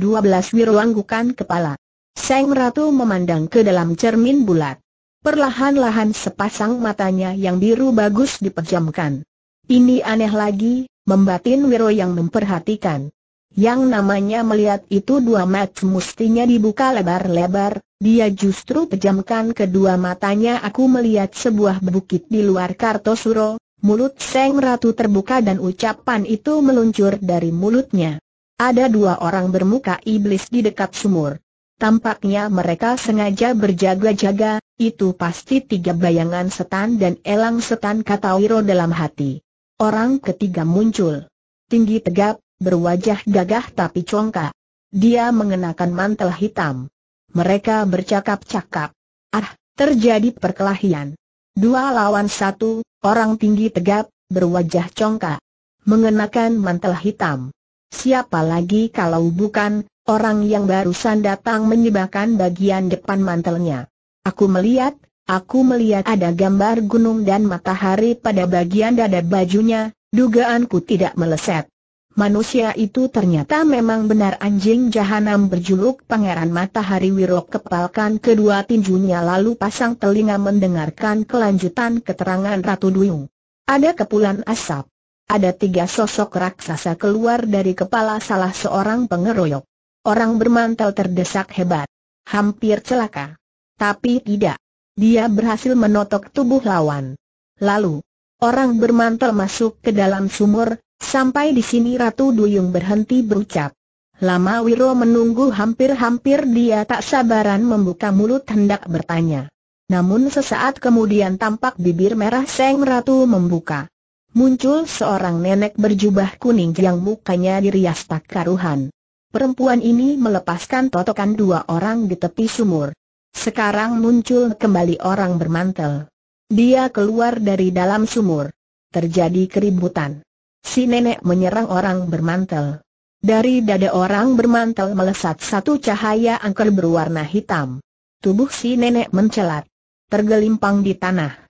Speaker 1: Wirwanggukan kepala. Seng Ratu memandang ke dalam cermin bulat. Perlahan-lahan sepasang matanya yang biru bagus dipejamkan. Ini aneh lagi, membatin Wiro yang memperhatikan. Yang namanya melihat itu dua mat, mestinya dibuka lebar-lebar, dia justru pejamkan kedua matanya aku melihat sebuah bukit di luar Kartosuro, mulut Seng Ratu terbuka dan ucapan itu meluncur dari mulutnya. Ada dua orang bermuka iblis di dekat sumur. Tampaknya mereka sengaja berjaga-jaga, itu pasti tiga bayangan setan dan elang setan kata Wiro dalam hati. Orang ketiga muncul. Tinggi tegap, berwajah gagah tapi congkak. Dia mengenakan mantel hitam. Mereka bercakap-cakap. Ah, terjadi perkelahian. Dua lawan satu, orang tinggi tegap, berwajah congkak. Mengenakan mantel hitam. Siapa lagi kalau bukan Orang yang barusan datang menyebabkan bagian depan mantelnya. Aku melihat, aku melihat ada gambar gunung dan matahari pada bagian dada bajunya, dugaanku tidak meleset. Manusia itu ternyata memang benar anjing jahanam berjuluk Pangeran Matahari Wirok kepalkan kedua tinjunya lalu pasang telinga mendengarkan kelanjutan keterangan Ratu Duyung. Ada kepulan asap. Ada tiga sosok raksasa keluar dari kepala salah seorang pengeroyok. Orang bermantel terdesak hebat. Hampir celaka. Tapi tidak. Dia berhasil menotok tubuh lawan. Lalu, orang bermantel masuk ke dalam sumur, sampai di sini Ratu Duyung berhenti berucap. Lama Wiro menunggu hampir-hampir dia tak sabaran membuka mulut hendak bertanya. Namun sesaat kemudian tampak bibir merah Seng Ratu membuka. Muncul seorang nenek berjubah kuning yang mukanya dirias tak karuhan perempuan ini melepaskan totokan dua orang di tepi sumur. Sekarang muncul kembali orang bermantel. Dia keluar dari dalam sumur. Terjadi keributan. Si nenek menyerang orang bermantel. Dari dada orang bermantel melesat satu cahaya angker berwarna hitam. Tubuh si nenek mencelat. Tergelimpang di tanah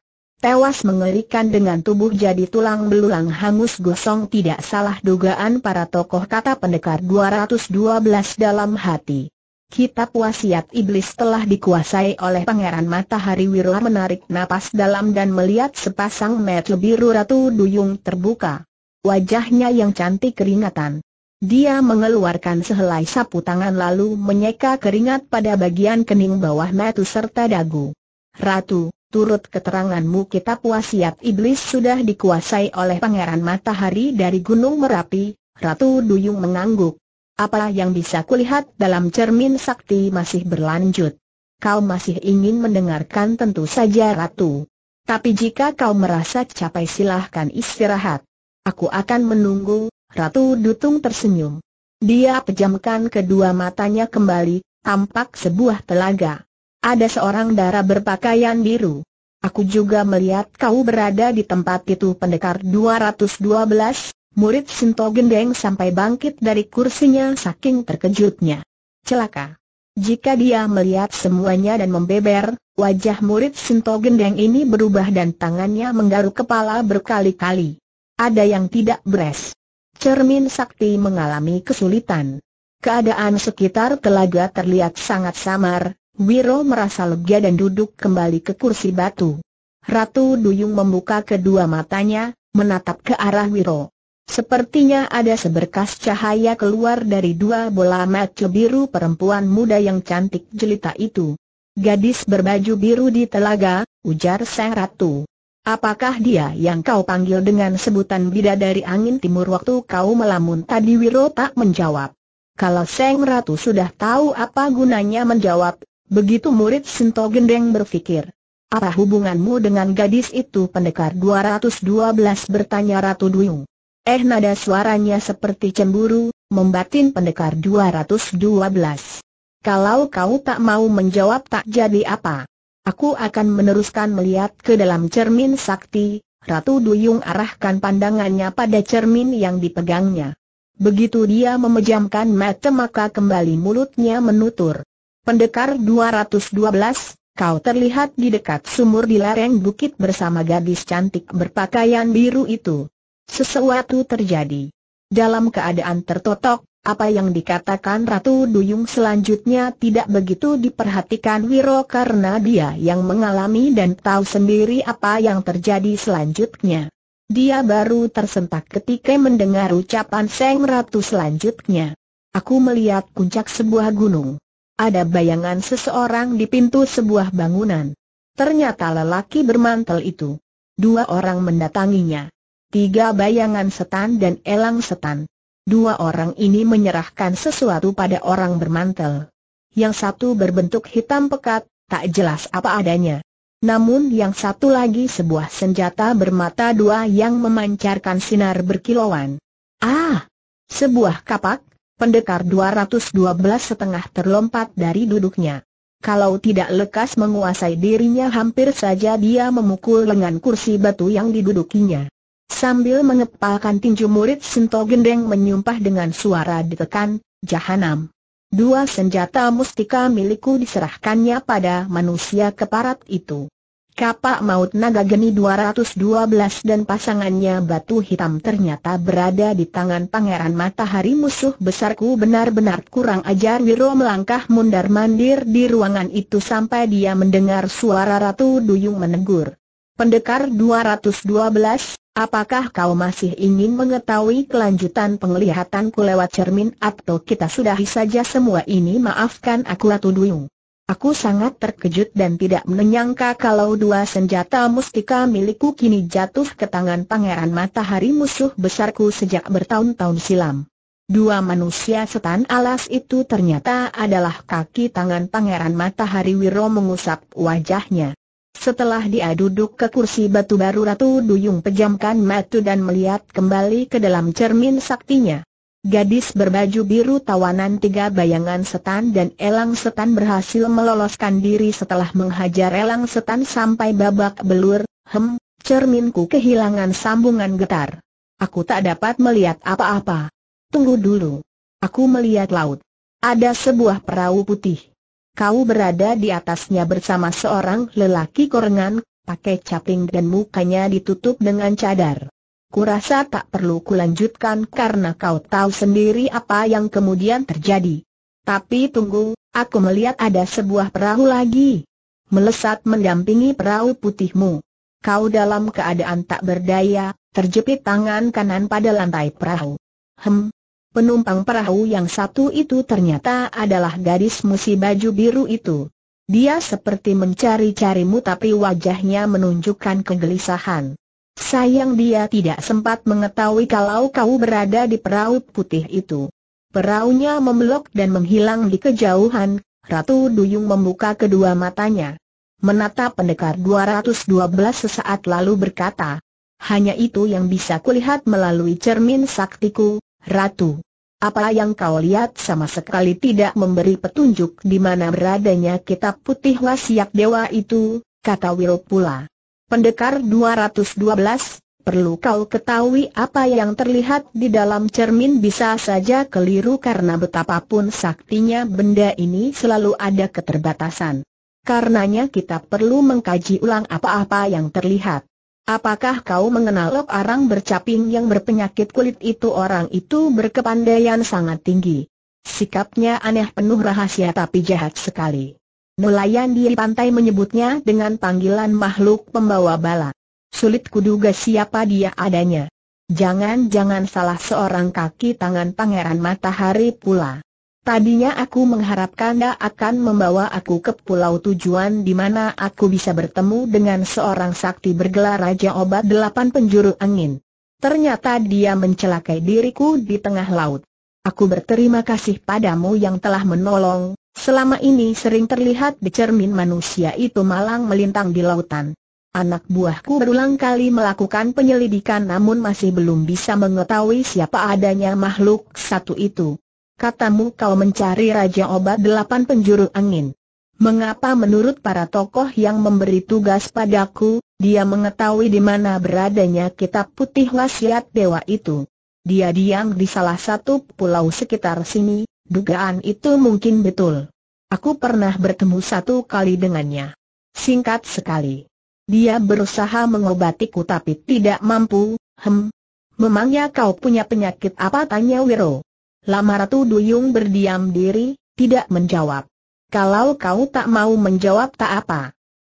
Speaker 1: tewas mengerikan dengan tubuh jadi tulang belulang hangus gosong tidak salah dugaan para tokoh kata pendekar 212 dalam hati. Kitab wasiat iblis telah dikuasai oleh Pangeran Matahari Wirwa menarik napas dalam dan melihat sepasang metu biru Ratu Duyung terbuka. Wajahnya yang cantik keringatan. Dia mengeluarkan sehelai sapu tangan lalu menyeka keringat pada bagian kening bawah metu serta dagu. Ratu, Turut keteranganmu kitab wasiat iblis sudah dikuasai oleh Pangeran Matahari dari Gunung Merapi, Ratu Duyung mengangguk. Apa yang bisa kulihat dalam cermin sakti masih berlanjut. Kau masih ingin mendengarkan tentu saja Ratu. Tapi jika kau merasa capai silahkan istirahat. Aku akan menunggu, Ratu Dutung tersenyum. Dia pejamkan kedua matanya kembali, tampak sebuah telaga. Ada seorang dara berpakaian biru. Aku juga melihat kau berada di tempat itu pendekar 212, murid Sinto Gendeng sampai bangkit dari kursinya saking terkejutnya. Celaka. Jika dia melihat semuanya dan membeber, wajah murid Sinto Gendeng ini berubah dan tangannya menggaruk kepala berkali-kali. Ada yang tidak beres. Cermin sakti mengalami kesulitan. Keadaan sekitar telaga terlihat sangat samar, Wiro merasa lega dan duduk kembali ke kursi batu. Ratu Duyung membuka kedua matanya, menatap ke arah Wiro. Sepertinya ada seberkas cahaya keluar dari dua bola mata biru perempuan muda yang cantik jelita itu. Gadis berbaju biru di telaga, ujar sang ratu. Apakah dia yang kau panggil dengan sebutan bidadari angin timur waktu kau melamun tadi Wiro tak menjawab. Kalau sang ratu sudah tahu apa gunanya menjawab, Begitu murid Sinto Gendeng berpikir. Apa hubunganmu dengan gadis itu pendekar 212 bertanya Ratu Duyung. Eh nada suaranya seperti cemburu, membatin pendekar 212. Kalau kau tak mau menjawab tak jadi apa. Aku akan meneruskan melihat ke dalam cermin sakti, Ratu Duyung arahkan pandangannya pada cermin yang dipegangnya. Begitu dia memejamkan mata maka kembali mulutnya menutur. Pendekar 212, kau terlihat di dekat sumur di lereng bukit bersama gadis cantik berpakaian biru itu. Sesuatu terjadi. Dalam keadaan tertotok, apa yang dikatakan Ratu Duyung selanjutnya tidak begitu diperhatikan Wiro karena dia yang mengalami dan tahu sendiri apa yang terjadi selanjutnya. Dia baru tersentak ketika mendengar ucapan Seng Ratu selanjutnya. Aku melihat puncak sebuah gunung. Ada bayangan seseorang di pintu sebuah bangunan. Ternyata lelaki bermantel itu. Dua orang mendatanginya. Tiga bayangan setan dan elang setan. Dua orang ini menyerahkan sesuatu pada orang bermantel. Yang satu berbentuk hitam pekat, tak jelas apa adanya. Namun yang satu lagi sebuah senjata bermata dua yang memancarkan sinar berkilauan. Ah! Sebuah kapak, pendekar 212 setengah terlompat dari duduknya. Kalau tidak lekas menguasai dirinya hampir saja dia memukul lengan kursi batu yang didudukinya. Sambil mengepalkan tinju murid Sinto Gendeng menyumpah dengan suara ditekan, Jahanam. Dua senjata mustika milikku diserahkannya pada manusia keparat itu. Kapak Maut Naga Geni 212 dan pasangannya Batu Hitam ternyata berada di tangan Pangeran Matahari musuh besarku benar-benar kurang ajar Wiro melangkah mundar-mandir di ruangan itu sampai dia mendengar suara Ratu Duyung menegur. Pendekar 212, apakah kau masih ingin mengetahui kelanjutan penglihatanku lewat cermin atau kita sudahi saja semua ini maafkan aku Ratu Duyung? Aku sangat terkejut dan tidak menyangka kalau dua senjata mustika milikku kini jatuh ke tangan pangeran matahari musuh besarku sejak bertahun-tahun silam. Dua manusia setan alas itu ternyata adalah kaki tangan pangeran matahari Wiro mengusap wajahnya. Setelah dia duduk ke kursi batu baru Ratu Duyung pejamkan mata dan melihat kembali ke dalam cermin saktinya. Gadis berbaju biru tawanan tiga bayangan setan dan elang setan berhasil meloloskan diri setelah menghajar elang setan sampai babak belur, hem, cerminku kehilangan sambungan getar. Aku tak dapat melihat apa-apa. Tunggu dulu. Aku melihat laut. Ada sebuah perahu putih. Kau berada di atasnya bersama seorang lelaki korengan, pakai caping dan mukanya ditutup dengan cadar kurasa tak perlu kulanjutkan karena kau tahu sendiri apa yang kemudian terjadi. Tapi tunggu, aku melihat ada sebuah perahu lagi. Melesat mendampingi perahu putihmu. Kau dalam keadaan tak berdaya, terjepit tangan kanan pada lantai perahu. Hem, Penumpang perahu yang satu itu ternyata adalah gadis musi baju biru itu. Dia seperti mencari-carimu tapi wajahnya menunjukkan kegelisahan. Sayang dia tidak sempat mengetahui kalau kau berada di perahu putih itu. Perahunya membelok dan menghilang di kejauhan, Ratu Duyung membuka kedua matanya. Menatap pendekar 212 sesaat lalu berkata, hanya itu yang bisa kulihat melalui cermin saktiku, Ratu. Apa yang kau lihat sama sekali tidak memberi petunjuk di mana beradanya kitab putih wasiak dewa itu, kata Will pula. Pendekar 212, perlu kau ketahui apa yang terlihat di dalam cermin bisa saja keliru karena betapapun saktinya benda ini selalu ada keterbatasan. Karenanya kita perlu mengkaji ulang apa-apa yang terlihat. Apakah kau mengenal Lok Arang bercaping yang berpenyakit kulit itu orang itu berkepandaian sangat tinggi. Sikapnya aneh penuh rahasia tapi jahat sekali. Nelayan di pantai menyebutnya dengan panggilan makhluk pembawa bala. Sulit kuduga siapa dia adanya. Jangan-jangan salah seorang kaki tangan pangeran matahari pula. Tadinya aku mengharapkan dia akan membawa aku ke pulau tujuan di mana aku bisa bertemu dengan seorang sakti bergelar Raja Obat Delapan Penjuru Angin. Ternyata dia mencelakai diriku di tengah laut. Aku berterima kasih padamu yang telah menolong, Selama ini sering terlihat di cermin manusia itu malang melintang di lautan. Anak buahku berulang kali melakukan penyelidikan namun masih belum bisa mengetahui siapa adanya makhluk satu itu. Katamu kau mencari Raja Obat Delapan Penjuru Angin. Mengapa menurut para tokoh yang memberi tugas padaku, dia mengetahui di mana beradanya kitab putih wasiat dewa itu. Dia diam di salah satu pulau sekitar sini, dugaan itu mungkin betul. Aku pernah bertemu satu kali dengannya. Singkat sekali. Dia berusaha mengobatiku tapi tidak mampu, hem. Memangnya kau punya penyakit apa tanya Wiro. Lama Ratu Duyung berdiam diri, tidak menjawab. Kalau kau tak mau menjawab tak apa.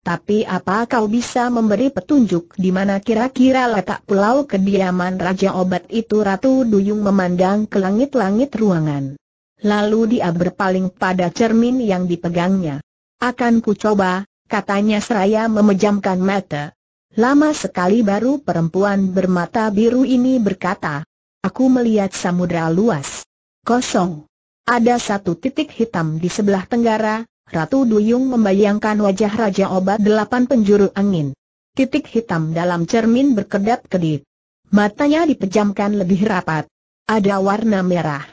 Speaker 1: Tapi apa kau bisa memberi petunjuk di mana kira-kira letak pulau kediaman Raja Obat itu Ratu Duyung memandang ke langit-langit ruangan. Lalu dia berpaling pada cermin yang dipegangnya. Akan ku coba, katanya seraya memejamkan mata. Lama sekali baru perempuan bermata biru ini berkata, Aku melihat samudra luas. Kosong. Ada satu titik hitam di sebelah tenggara, Ratu Duyung membayangkan wajah Raja Obat delapan penjuru angin. Titik hitam dalam cermin berkedap-kedip. Matanya dipejamkan lebih rapat. Ada warna merah.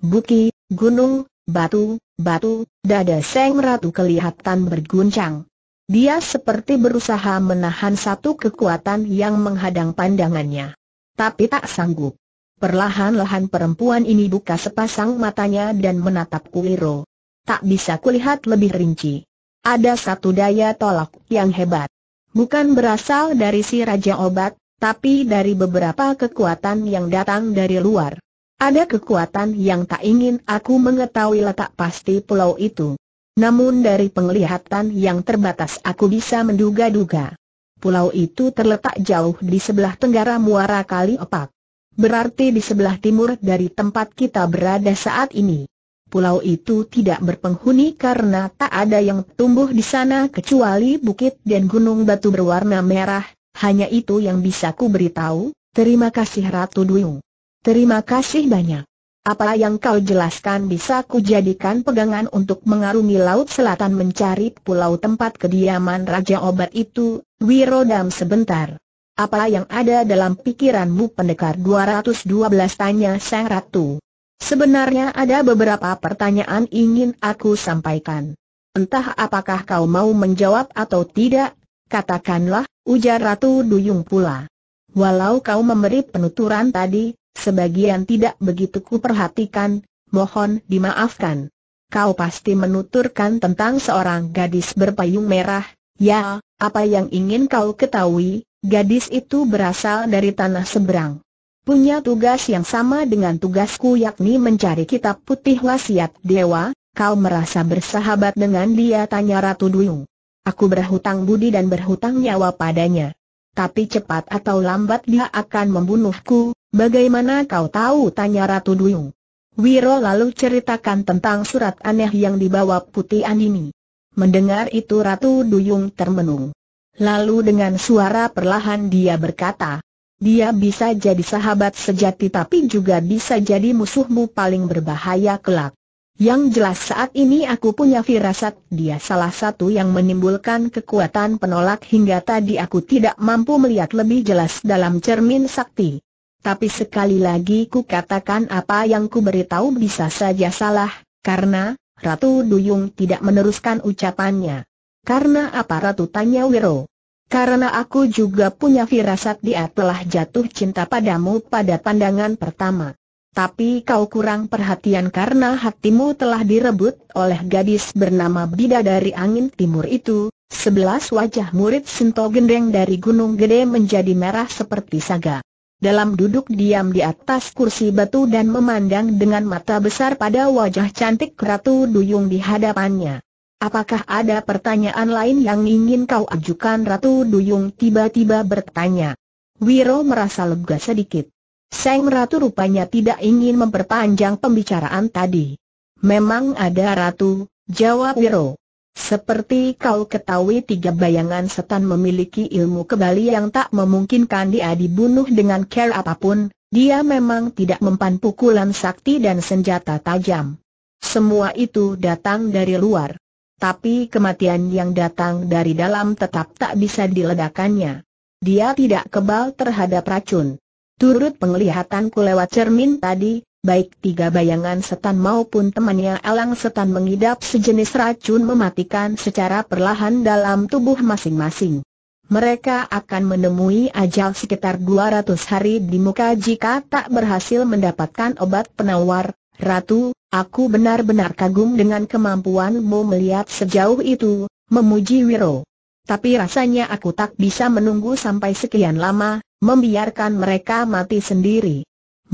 Speaker 1: Buki, gunung, batu, batu, dada Seng Ratu kelihatan berguncang. Dia seperti berusaha menahan satu kekuatan yang menghadang pandangannya. Tapi tak sanggup. Perlahan-lahan perempuan ini buka sepasang matanya dan menatap Kuiro. Tak bisa kulihat lebih rinci. Ada satu daya tolak yang hebat. Bukan berasal dari si Raja Obat, tapi dari beberapa kekuatan yang datang dari luar. Ada kekuatan yang tak ingin aku mengetahui letak pasti pulau itu. Namun dari penglihatan yang terbatas aku bisa menduga-duga. Pulau itu terletak jauh di sebelah tenggara muara Kali Opak. Berarti di sebelah timur dari tempat kita berada saat ini. Pulau itu tidak berpenghuni karena tak ada yang tumbuh di sana kecuali bukit dan gunung batu berwarna merah, hanya itu yang bisa ku beritahu, terima kasih Ratu Duyung. Terima kasih banyak. Apa yang kau jelaskan bisa kujadikan pegangan untuk mengarungi Laut Selatan mencari pulau tempat kediaman Raja Obat itu, Wirodam sebentar. Apa yang ada dalam pikiranmu pendekar 212 tanya Sang Ratu. Sebenarnya ada beberapa pertanyaan ingin aku sampaikan. Entah apakah kau mau menjawab atau tidak, katakanlah, ujar Ratu Duyung pula. Walau kau memberi penuturan tadi, Sebagian tidak begitu ku perhatikan, mohon dimaafkan. Kau pasti menuturkan tentang seorang gadis berpayung merah, ya, apa yang ingin kau ketahui, gadis itu berasal dari tanah seberang. Punya tugas yang sama dengan tugasku yakni mencari kitab putih wasiat dewa, kau merasa bersahabat dengan dia tanya Ratu Duyung. Aku berhutang budi dan berhutang nyawa padanya. Tapi cepat atau lambat dia akan membunuhku, Bagaimana kau tahu? Tanya Ratu Duyung. Wiro lalu ceritakan tentang surat aneh yang dibawa Putih Andini. Mendengar itu Ratu Duyung termenung. Lalu dengan suara perlahan dia berkata, dia bisa jadi sahabat sejati tapi juga bisa jadi musuhmu paling berbahaya kelak. Yang jelas saat ini aku punya firasat dia salah satu yang menimbulkan kekuatan penolak hingga tadi aku tidak mampu melihat lebih jelas dalam cermin sakti. Tapi sekali lagi ku katakan apa yang ku beritahu bisa saja salah, karena Ratu Duyung tidak meneruskan ucapannya. Karena apa Ratu tanya Wiro? Karena aku juga punya firasat dia telah jatuh cinta padamu pada pandangan pertama. Tapi kau kurang perhatian karena hatimu telah direbut oleh gadis bernama Bida dari angin timur itu. Sebelas wajah murid Sinto Gendeng dari Gunung Gede menjadi merah seperti saga dalam duduk diam di atas kursi batu dan memandang dengan mata besar pada wajah cantik Ratu Duyung di hadapannya. Apakah ada pertanyaan lain yang ingin kau ajukan Ratu Duyung tiba-tiba bertanya. Wiro merasa lega sedikit. Sang Ratu rupanya tidak ingin memperpanjang pembicaraan tadi. Memang ada Ratu, jawab Wiro. Seperti kau ketahui tiga bayangan setan memiliki ilmu kebali yang tak memungkinkan dia dibunuh dengan care apapun, dia memang tidak mempan pukulan sakti dan senjata tajam. Semua itu datang dari luar. Tapi kematian yang datang dari dalam tetap tak bisa diledakannya. Dia tidak kebal terhadap racun. Turut penglihatanku lewat cermin tadi, baik tiga bayangan setan maupun temannya elang setan mengidap sejenis racun mematikan secara perlahan dalam tubuh masing-masing. Mereka akan menemui ajal sekitar 200 hari di muka jika tak berhasil mendapatkan obat penawar. Ratu, aku benar-benar kagum dengan kemampuanmu melihat sejauh itu, memuji Wiro. Tapi rasanya aku tak bisa menunggu sampai sekian lama, membiarkan mereka mati sendiri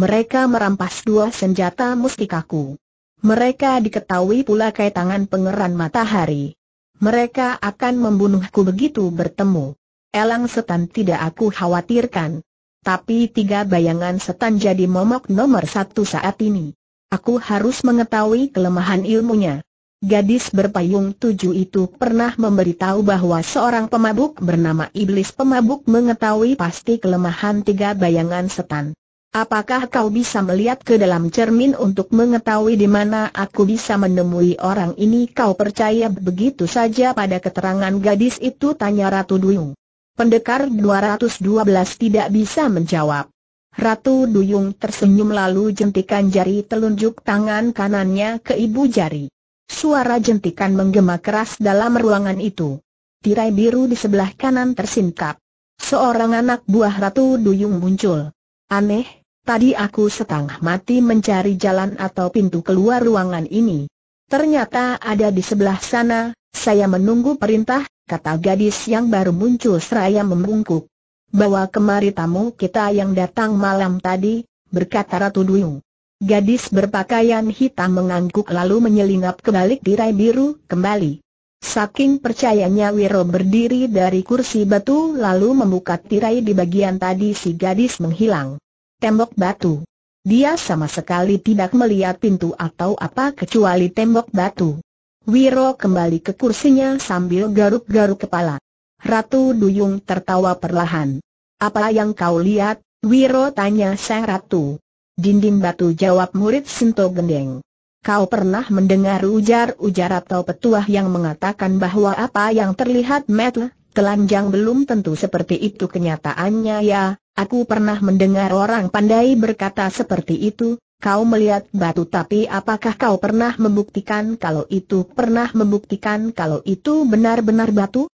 Speaker 1: mereka merampas dua senjata mustikaku. Mereka diketahui pula kait tangan pengeran matahari. Mereka akan membunuhku begitu bertemu. Elang setan tidak aku khawatirkan. Tapi tiga bayangan setan jadi momok nomor satu saat ini. Aku harus mengetahui kelemahan ilmunya. Gadis berpayung tujuh itu pernah memberitahu bahwa seorang pemabuk bernama Iblis Pemabuk mengetahui pasti kelemahan tiga bayangan setan. Apakah kau bisa melihat ke dalam cermin untuk mengetahui di mana aku bisa menemui orang ini? Kau percaya begitu saja pada keterangan gadis itu? Tanya Ratu Duyung. Pendekar 212 tidak bisa menjawab. Ratu Duyung tersenyum lalu jentikan jari telunjuk tangan kanannya ke ibu jari. Suara jentikan menggema keras dalam ruangan itu. Tirai biru di sebelah kanan tersingkap. Seorang anak buah Ratu Duyung muncul. Aneh, Tadi aku setengah mati mencari jalan atau pintu keluar ruangan ini. Ternyata ada di sebelah sana, saya menunggu perintah, kata gadis yang baru muncul seraya membungkuk. Bawa kemari tamu kita yang datang malam tadi, berkata Ratu Duyung. Gadis berpakaian hitam mengangguk lalu menyelinap ke balik tirai biru kembali. Saking percayanya Wiro berdiri dari kursi batu lalu membuka tirai di bagian tadi si gadis menghilang tembok batu. Dia sama sekali tidak melihat pintu atau apa kecuali tembok batu. Wiro kembali ke kursinya sambil garuk-garuk kepala. Ratu Duyung tertawa perlahan. Apa yang kau lihat? Wiro tanya sang ratu. Dinding batu jawab murid Sinto Gendeng. Kau pernah mendengar ujar-ujar atau petuah yang mengatakan bahwa apa yang terlihat metel telanjang belum tentu seperti itu kenyataannya ya, aku pernah mendengar orang pandai berkata seperti itu, kau melihat batu tapi apakah kau pernah membuktikan kalau itu pernah membuktikan kalau itu benar-benar batu?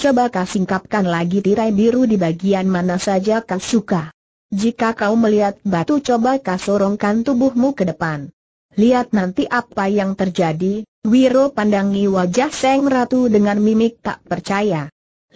Speaker 1: Coba kau singkapkan lagi tirai biru di bagian mana saja kau suka. Jika kau melihat batu coba kau sorongkan tubuhmu ke depan. Lihat nanti apa yang terjadi, Wiro pandangi wajah Seng Ratu dengan mimik tak percaya.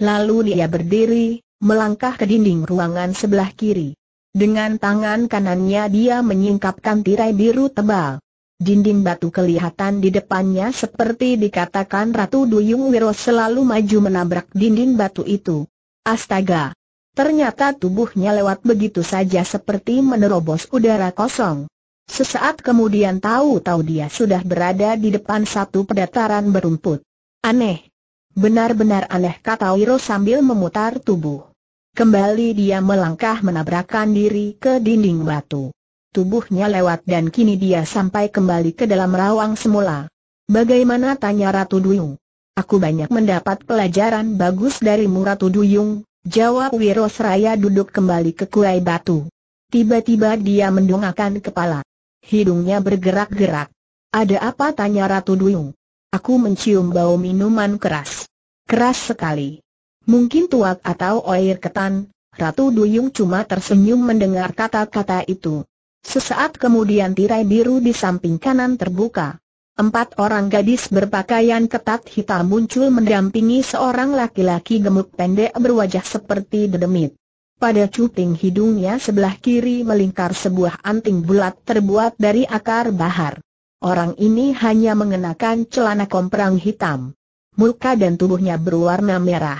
Speaker 1: Lalu dia berdiri, melangkah ke dinding ruangan sebelah kiri. Dengan tangan kanannya dia menyingkapkan tirai biru tebal. Dinding batu kelihatan di depannya seperti dikatakan Ratu Duyung Wiro selalu maju menabrak dinding batu itu. Astaga! Ternyata tubuhnya lewat begitu saja seperti menerobos udara kosong. Sesaat kemudian tahu-tahu dia sudah berada di depan satu pedataran berumput. Aneh, Benar-benar aneh kata Wiro sambil memutar tubuh. Kembali dia melangkah menabrakkan diri ke dinding batu. Tubuhnya lewat dan kini dia sampai kembali ke dalam rawang semula. Bagaimana tanya Ratu Duyung? Aku banyak mendapat pelajaran bagus darimu Ratu Duyung, jawab Wiro Seraya duduk kembali ke kuai batu. Tiba-tiba dia mendongakkan kepala. Hidungnya bergerak-gerak. Ada apa tanya Ratu Duyung? Aku mencium bau minuman keras. Keras sekali. Mungkin tuak atau air ketan, Ratu Duyung cuma tersenyum mendengar kata-kata itu. Sesaat kemudian tirai biru di samping kanan terbuka. Empat orang gadis berpakaian ketat hitam muncul mendampingi seorang laki-laki gemuk pendek berwajah seperti dedemit. Pada cuping hidungnya sebelah kiri melingkar sebuah anting bulat terbuat dari akar bahar. Orang ini hanya mengenakan celana komprang hitam. Muka dan tubuhnya berwarna merah.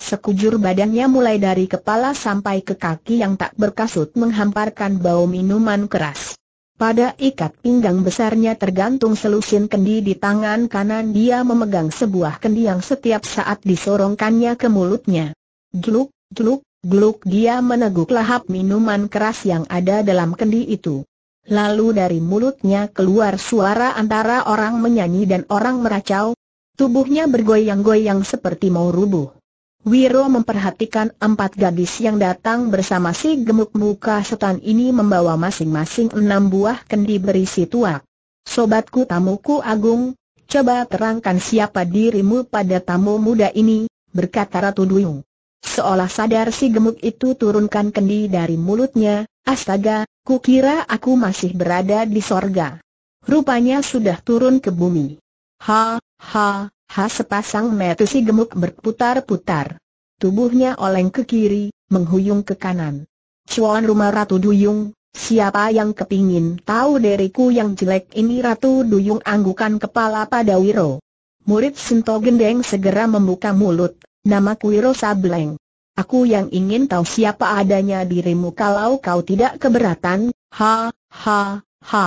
Speaker 1: Sekujur badannya mulai dari kepala sampai ke kaki yang tak berkasut menghamparkan bau minuman keras. Pada ikat pinggang besarnya tergantung selusin kendi di tangan kanan dia memegang sebuah kendi yang setiap saat disorongkannya ke mulutnya. Gluk, gluk, gluk dia meneguk lahap minuman keras yang ada dalam kendi itu. Lalu dari mulutnya keluar suara antara orang menyanyi dan orang meracau. Tubuhnya bergoyang-goyang seperti mau rubuh. Wiro memperhatikan empat gadis yang datang bersama si gemuk muka setan ini membawa masing-masing enam buah kendi berisi tuak. Sobatku tamuku agung, coba terangkan siapa dirimu pada tamu muda ini, berkata Ratu Duyung. Seolah sadar si gemuk itu turunkan kendi dari mulutnya, astaga, Kukira aku masih berada di sorga. Rupanya sudah turun ke bumi. Ha, ha, ha sepasang mata gemuk berputar-putar. Tubuhnya oleng ke kiri, menghuyung ke kanan. Cuan rumah Ratu Duyung, siapa yang kepingin tahu deriku yang jelek ini Ratu Duyung anggukan kepala pada Wiro. Murid Sinto Gendeng segera membuka mulut, namaku Wiro Sableng. Aku yang ingin tahu siapa adanya dirimu kalau kau tidak keberatan, ha, ha, ha.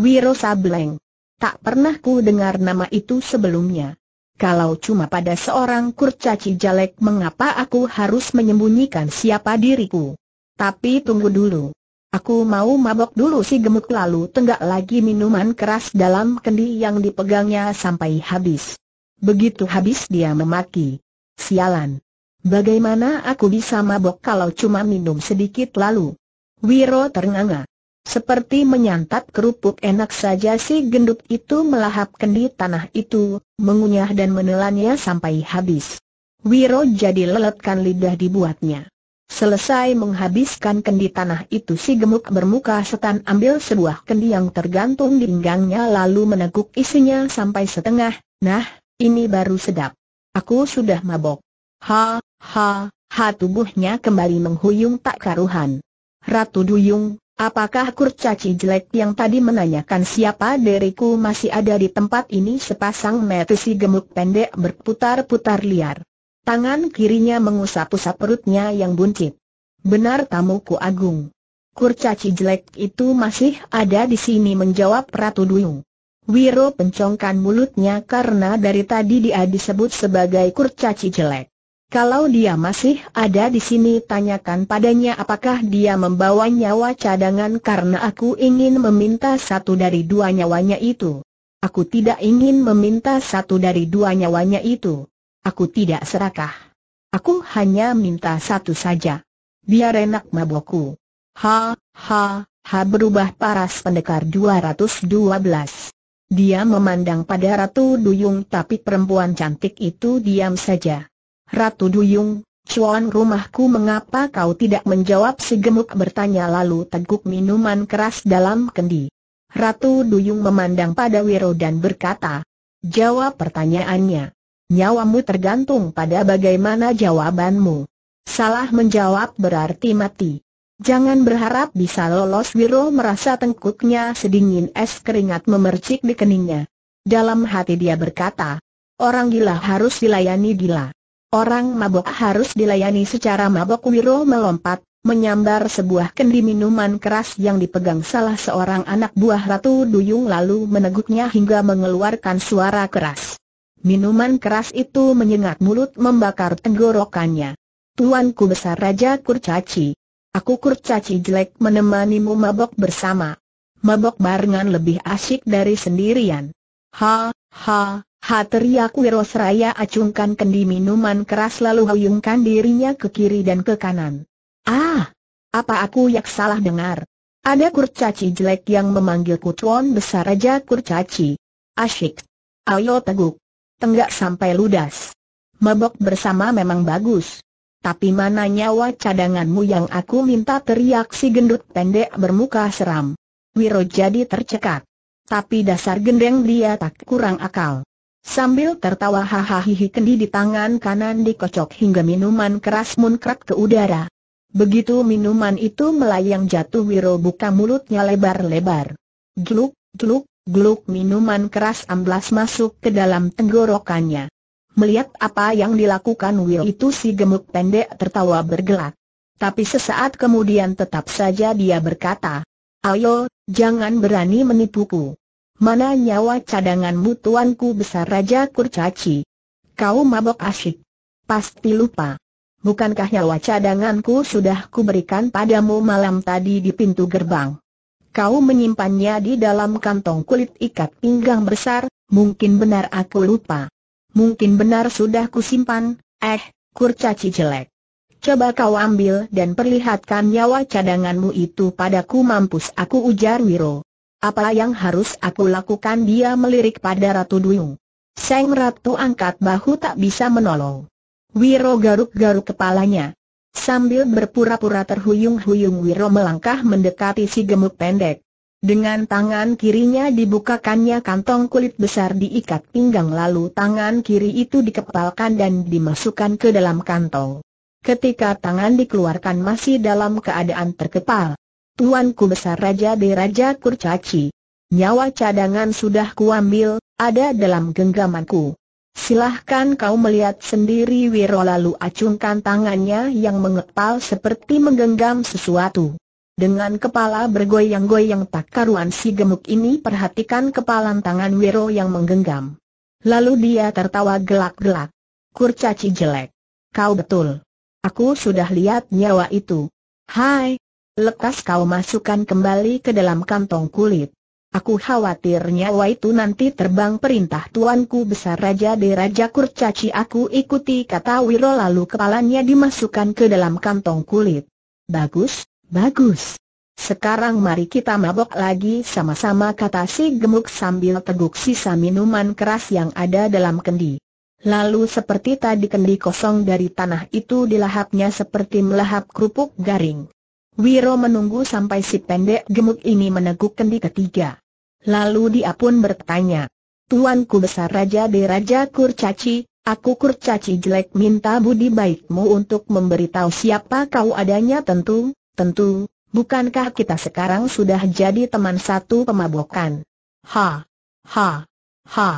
Speaker 1: Wiro Sableng. Tak pernah ku dengar nama itu sebelumnya. Kalau cuma pada seorang kurcaci jelek mengapa aku harus menyembunyikan siapa diriku? Tapi tunggu dulu. Aku mau mabok dulu si gemuk lalu tenggak lagi minuman keras dalam kendi yang dipegangnya sampai habis. Begitu habis dia memaki. Sialan. Bagaimana aku bisa mabok kalau cuma minum sedikit lalu? Wiro ternganga. Seperti menyantap kerupuk enak saja si gendut itu melahap kendi tanah itu, mengunyah dan menelannya sampai habis. Wiro jadi leletkan lidah dibuatnya. Selesai menghabiskan kendi tanah itu si gemuk bermuka setan ambil sebuah kendi yang tergantung di pinggangnya lalu meneguk isinya sampai setengah, nah, ini baru sedap. Aku sudah mabok. Ha, ha, ha tubuhnya kembali menghuyung tak karuhan. Ratu Duyung, apakah kurcaci jelek yang tadi menanyakan siapa deriku masih ada di tempat ini sepasang metesi gemuk pendek berputar-putar liar. Tangan kirinya mengusap-usap perutnya yang buncit. Benar tamuku agung. Kurcaci jelek itu masih ada di sini menjawab Ratu Duyung. Wiro pencongkan mulutnya karena dari tadi dia disebut sebagai kurcaci jelek. Kalau dia masih ada di sini tanyakan padanya apakah dia membawa nyawa cadangan karena aku ingin meminta satu dari dua nyawanya itu. Aku tidak ingin meminta satu dari dua nyawanya itu. Aku tidak serakah. Aku hanya minta satu saja. Biar enak mabokku. Ha, ha, ha berubah paras pendekar 212. Dia memandang pada Ratu Duyung tapi perempuan cantik itu diam saja. Ratu Duyung, cuan rumahku mengapa kau tidak menjawab si gemuk bertanya lalu teguk minuman keras dalam kendi. Ratu Duyung memandang pada Wiro dan berkata, jawab pertanyaannya. Nyawamu tergantung pada bagaimana jawabanmu. Salah menjawab berarti mati. Jangan berharap bisa lolos Wiro merasa tengkuknya sedingin es keringat memercik di keningnya. Dalam hati dia berkata, orang gila harus dilayani gila. Orang mabok harus dilayani secara mabok Wiro melompat, menyambar sebuah kendi minuman keras yang dipegang salah seorang anak buah Ratu Duyung lalu meneguknya hingga mengeluarkan suara keras. Minuman keras itu menyengat mulut membakar tenggorokannya. Tuanku besar Raja Kurcaci. Aku Kurcaci jelek menemanimu mabok bersama. Mabok barengan lebih asyik dari sendirian. Ha, ha, Ha teriak Seraya acungkan kendi minuman keras lalu huyungkan dirinya ke kiri dan ke kanan. Ah! Apa aku yang salah dengar? Ada kurcaci jelek yang memanggilku tuan besar aja kurcaci. Asyik. Ayo teguk. Tenggak sampai ludas. Mabok bersama memang bagus. Tapi mana nyawa cadanganmu yang aku minta teriak si gendut pendek bermuka seram. Wiro jadi tercekat. Tapi dasar gendeng dia tak kurang akal. Sambil tertawa hahaha kendi di tangan kanan dikocok hingga minuman keras munkrak ke udara. Begitu minuman itu melayang jatuh Wiro buka mulutnya lebar-lebar. Gluk, gluk, gluk minuman keras amblas masuk ke dalam tenggorokannya. Melihat apa yang dilakukan Wiro itu si gemuk pendek tertawa bergelak. Tapi sesaat kemudian tetap saja dia berkata, Ayo, jangan berani menipuku. Mana nyawa cadanganmu tuanku besar Raja Kurcaci? Kau mabok asyik. Pasti lupa. Bukankah nyawa cadanganku sudah kuberikan padamu malam tadi di pintu gerbang? Kau menyimpannya di dalam kantong kulit ikat pinggang besar, mungkin benar aku lupa. Mungkin benar sudah kusimpan, eh, kurcaci jelek. Coba kau ambil dan perlihatkan nyawa cadanganmu itu padaku mampus aku ujar Wiro. Apa yang harus aku lakukan dia melirik pada Ratu Duyung. Sang Ratu angkat bahu tak bisa menolong. Wiro garuk-garuk kepalanya. Sambil berpura-pura terhuyung-huyung Wiro melangkah mendekati si gemuk pendek. Dengan tangan kirinya dibukakannya kantong kulit besar diikat pinggang lalu tangan kiri itu dikepalkan dan dimasukkan ke dalam kantong. Ketika tangan dikeluarkan masih dalam keadaan terkepal. Tuanku besar Raja de Raja Kurcaci. Nyawa cadangan sudah kuambil, ada dalam genggamanku. Silahkan kau melihat sendiri Wiro lalu acungkan tangannya yang mengepal seperti menggenggam sesuatu. Dengan kepala bergoyang-goyang tak karuan si gemuk ini perhatikan kepalan tangan Wiro yang menggenggam. Lalu dia tertawa gelak-gelak. Kurcaci jelek. Kau betul. Aku sudah lihat nyawa itu. Hai, lekas kau masukkan kembali ke dalam kantong kulit. Aku khawatir nyawa itu nanti terbang perintah tuanku besar Raja de Raja Kurcaci aku ikuti kata Wiro lalu kepalanya dimasukkan ke dalam kantong kulit. Bagus, bagus. Sekarang mari kita mabok lagi sama-sama kata si gemuk sambil teguk sisa minuman keras yang ada dalam kendi. Lalu seperti tadi kendi kosong dari tanah itu dilahapnya seperti melahap kerupuk garing. Wiro menunggu sampai si pendek gemuk ini meneguk kendi ketiga. Lalu dia pun bertanya, Tuanku besar Raja de Raja Kurcaci, aku Kurcaci jelek minta budi baikmu untuk memberitahu siapa kau adanya tentu, tentu, bukankah kita sekarang sudah jadi teman satu pemabokan? Ha, ha, ha,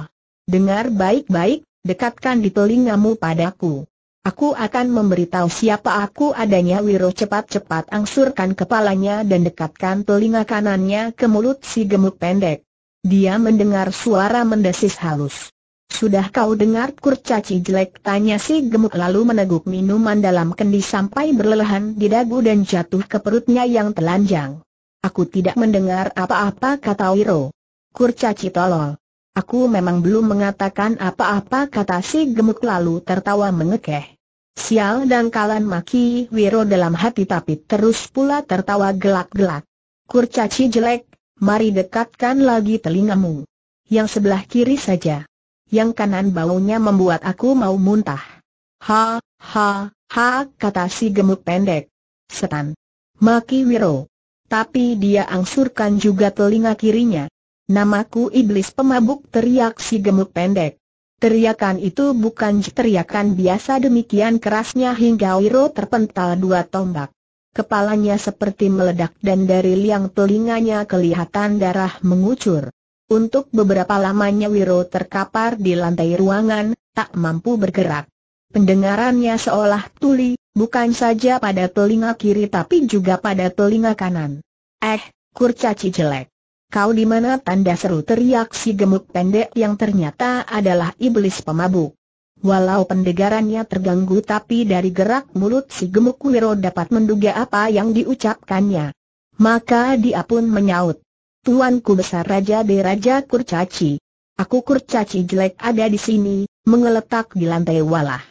Speaker 1: dengar baik-baik, dekatkan di telingamu padaku. Aku akan memberitahu siapa aku adanya Wiro cepat-cepat angsurkan kepalanya dan dekatkan telinga kanannya ke mulut si gemuk pendek. Dia mendengar suara mendesis halus. Sudah kau dengar kurcaci jelek tanya si gemuk lalu meneguk minuman dalam kendi sampai berlelehan di dagu dan jatuh ke perutnya yang telanjang. Aku tidak mendengar apa-apa kata Wiro. Kurcaci tolol. Aku memang belum mengatakan apa-apa kata si gemuk lalu tertawa mengekeh. Sial dan kalan maki Wiro dalam hati tapi terus pula tertawa gelak-gelak. Kurcaci jelek, mari dekatkan lagi telingamu. Yang sebelah kiri saja. Yang kanan baunya membuat aku mau muntah. Ha, ha, ha, kata si gemuk pendek. Setan. Maki Wiro. Tapi dia angsurkan juga telinga kirinya. Namaku Iblis Pemabuk teriak si gemuk pendek. Teriakan itu bukan teriakan biasa demikian kerasnya hingga Wiro terpental dua tombak. Kepalanya seperti meledak dan dari liang telinganya kelihatan darah mengucur. Untuk beberapa lamanya Wiro terkapar di lantai ruangan, tak mampu bergerak. Pendengarannya seolah tuli, bukan saja pada telinga kiri tapi juga pada telinga kanan. Eh, kurcaci jelek. Kau di mana tanda seru teriak si gemuk pendek yang ternyata adalah iblis pemabuk. Walau pendegarannya terganggu tapi dari gerak mulut si gemuk Wiro dapat menduga apa yang diucapkannya. Maka dia pun menyaut. Tuanku besar Raja de Raja Kurcaci. Aku Kurcaci jelek ada di sini, mengeletak di lantai walah.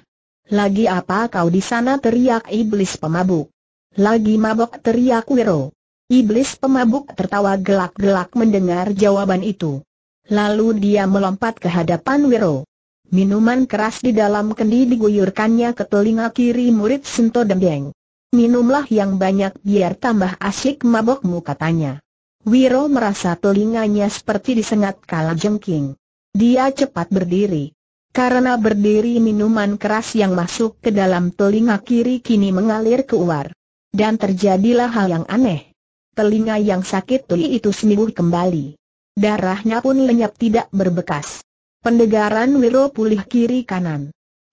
Speaker 1: Lagi apa kau di sana teriak iblis pemabuk. Lagi mabok teriak Wiro. Iblis pemabuk tertawa gelak-gelak mendengar jawaban itu. Lalu dia melompat ke hadapan Wiro. Minuman keras di dalam kendi diguyurkannya ke telinga kiri murid Sento Dembeng. Minumlah yang banyak biar tambah asyik mabokmu katanya. Wiro merasa telinganya seperti disengat kala jengking. Dia cepat berdiri. Karena berdiri minuman keras yang masuk ke dalam telinga kiri kini mengalir keluar. Dan terjadilah hal yang aneh telinga yang sakit tuli itu sembuh kembali. Darahnya pun lenyap tidak berbekas. Pendegaran Wiro pulih kiri kanan.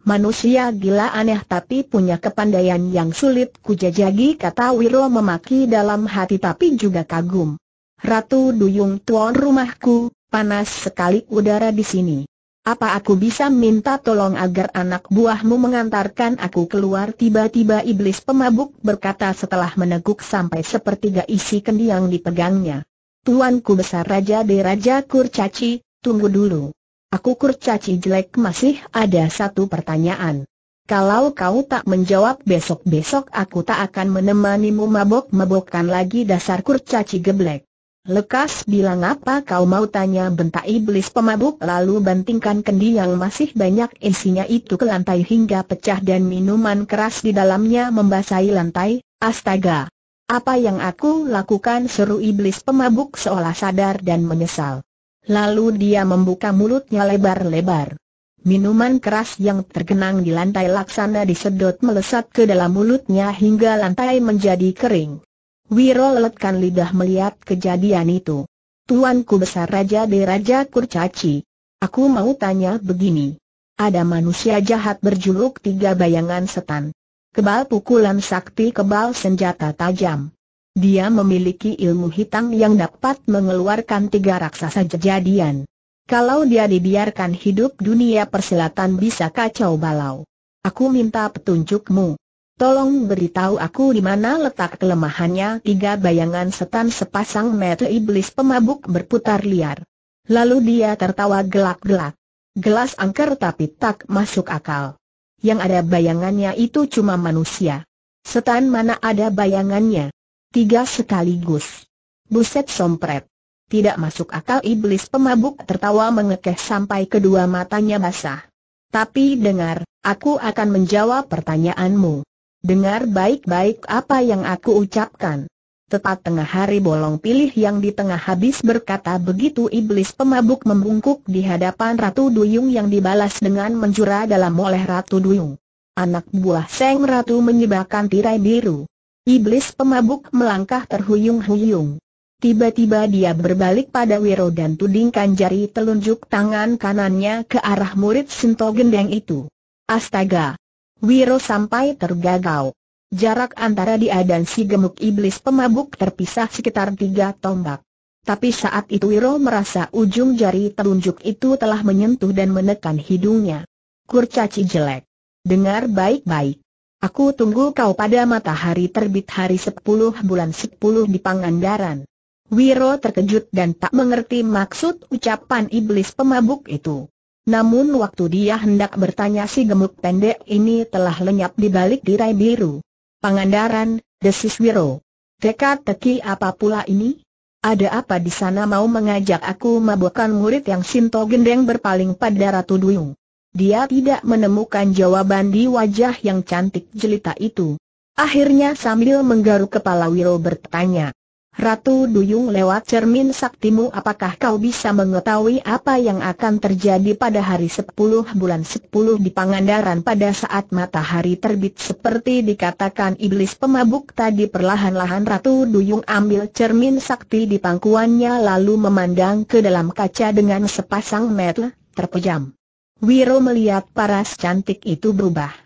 Speaker 1: Manusia gila aneh tapi punya kepandaian yang sulit kujajagi kata Wiro memaki dalam hati tapi juga kagum. Ratu Duyung tuan rumahku, panas sekali udara di sini. Apa aku bisa minta tolong agar anak buahmu mengantarkan aku keluar? Tiba-tiba iblis pemabuk berkata setelah meneguk sampai sepertiga isi kendi yang dipegangnya. Tuanku besar Raja de Raja Kurcaci, tunggu dulu. Aku Kurcaci jelek masih ada satu pertanyaan. Kalau kau tak menjawab besok-besok aku tak akan menemanimu mabok mabokkan lagi dasar Kurcaci geblek. Lekas bilang apa kau mau tanya bentak iblis pemabuk lalu bantingkan kendi yang masih banyak isinya itu ke lantai hingga pecah dan minuman keras di dalamnya membasahi lantai, astaga! Apa yang aku lakukan seru iblis pemabuk seolah sadar dan menyesal. Lalu dia membuka mulutnya lebar-lebar. Minuman keras yang tergenang di lantai laksana disedot melesat ke dalam mulutnya hingga lantai menjadi kering. Wiro leletkan lidah melihat kejadian itu. Tuanku besar Raja de Raja Kurcaci. Aku mau tanya begini. Ada manusia jahat berjuluk tiga bayangan setan. Kebal pukulan sakti kebal senjata tajam. Dia memiliki ilmu hitam yang dapat mengeluarkan tiga raksasa kejadian. Kalau dia dibiarkan hidup dunia persilatan bisa kacau balau. Aku minta petunjukmu. Tolong beritahu aku di mana letak kelemahannya Tiga bayangan setan sepasang mata iblis pemabuk berputar liar Lalu dia tertawa gelak-gelak Gelas angker tapi tak masuk akal Yang ada bayangannya itu cuma manusia Setan mana ada bayangannya Tiga sekaligus Buset sompret Tidak masuk akal iblis pemabuk tertawa mengekeh sampai kedua matanya basah Tapi dengar, aku akan menjawab pertanyaanmu Dengar baik-baik apa yang aku ucapkan. Tepat tengah hari bolong pilih yang di tengah habis berkata begitu iblis pemabuk membungkuk di hadapan Ratu Duyung yang dibalas dengan menjura dalam oleh Ratu Duyung. Anak buah Seng Ratu menyebabkan tirai biru. Iblis pemabuk melangkah terhuyung-huyung. Tiba-tiba dia berbalik pada Wiro dan tudingkan jari telunjuk tangan kanannya ke arah murid Sinto Gendeng itu. Astaga! Wiro sampai tergagau. Jarak antara dia dan si gemuk iblis pemabuk terpisah sekitar tiga tombak. Tapi saat itu Wiro merasa ujung jari telunjuk itu telah menyentuh dan menekan hidungnya. Kurcaci jelek. Dengar baik-baik. Aku tunggu kau pada matahari terbit hari sepuluh bulan sepuluh di Pangandaran. Wiro terkejut dan tak mengerti maksud ucapan iblis pemabuk itu. Namun waktu dia hendak bertanya si gemuk pendek ini telah lenyap di balik tirai biru. Pangandaran, desis Wiro. Teka-teki apa pula ini? Ada apa di sana mau mengajak aku mabukkan murid yang Sinto Gendeng berpaling pada Ratu Duyung? Dia tidak menemukan jawaban di wajah yang cantik jelita itu. Akhirnya sambil menggaruk kepala Wiro bertanya, Ratu Duyung lewat cermin saktimu apakah kau bisa mengetahui apa yang akan terjadi pada hari 10 bulan 10 di Pangandaran pada saat matahari terbit seperti dikatakan iblis pemabuk tadi perlahan-lahan Ratu Duyung ambil cermin sakti di pangkuannya lalu memandang ke dalam kaca dengan sepasang mata terpejam. Wiro melihat paras cantik itu berubah.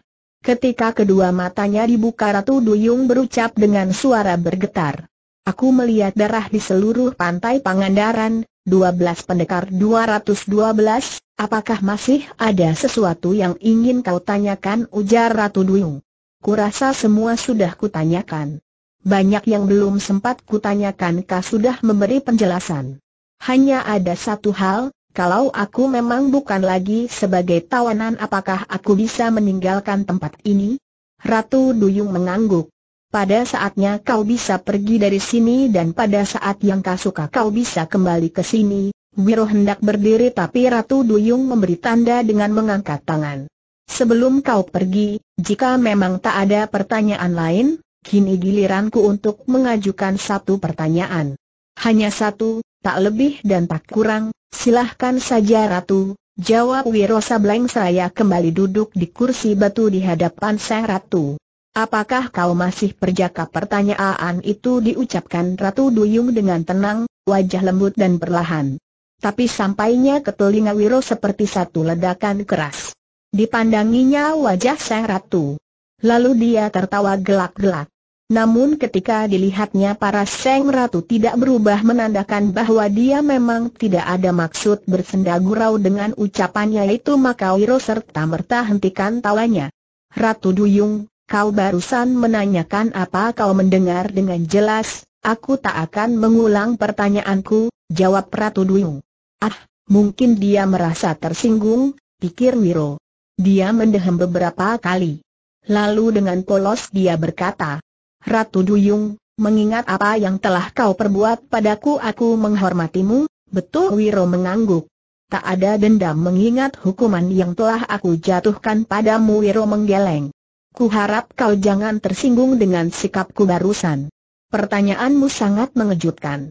Speaker 1: Ketika kedua matanya dibuka Ratu Duyung berucap dengan suara bergetar. Aku melihat darah di seluruh pantai Pangandaran, 12 pendekar 212, apakah masih ada sesuatu yang ingin kau tanyakan ujar Ratu Duyung? Kurasa semua sudah kutanyakan. Banyak yang belum sempat kutanyakan kau sudah memberi penjelasan. Hanya ada satu hal, kalau aku memang bukan lagi sebagai tawanan apakah aku bisa meninggalkan tempat ini? Ratu Duyung mengangguk. Pada saatnya kau bisa pergi dari sini dan pada saat yang kau suka kau bisa kembali ke sini. Wiro hendak berdiri tapi Ratu Duyung memberi tanda dengan mengangkat tangan. Sebelum kau pergi, jika memang tak ada pertanyaan lain, kini giliranku untuk mengajukan satu pertanyaan. Hanya satu, tak lebih dan tak kurang, silahkan saja Ratu, jawab Wiro Sableng seraya kembali duduk di kursi batu di hadapan sang Ratu. Apakah kau masih perjaka pertanyaan itu diucapkan Ratu Duyung dengan tenang, wajah lembut dan perlahan. Tapi sampainya ke telinga Wiro seperti satu ledakan keras. Dipandanginya wajah sang ratu. Lalu dia tertawa gelak-gelak. Namun ketika dilihatnya para seng ratu tidak berubah menandakan bahwa dia memang tidak ada maksud bersenda gurau dengan ucapannya itu maka Wiro serta merta hentikan tawanya. Ratu Duyung, kau barusan menanyakan apa kau mendengar dengan jelas, aku tak akan mengulang pertanyaanku, jawab Ratu Duyung. Ah, mungkin dia merasa tersinggung, pikir Wiro. Dia mendehem beberapa kali. Lalu dengan polos dia berkata, Ratu Duyung, mengingat apa yang telah kau perbuat padaku aku menghormatimu, betul Wiro mengangguk. Tak ada dendam mengingat hukuman yang telah aku jatuhkan padamu Wiro menggeleng. Kuharap kau jangan tersinggung dengan sikapku barusan. Pertanyaanmu sangat mengejutkan.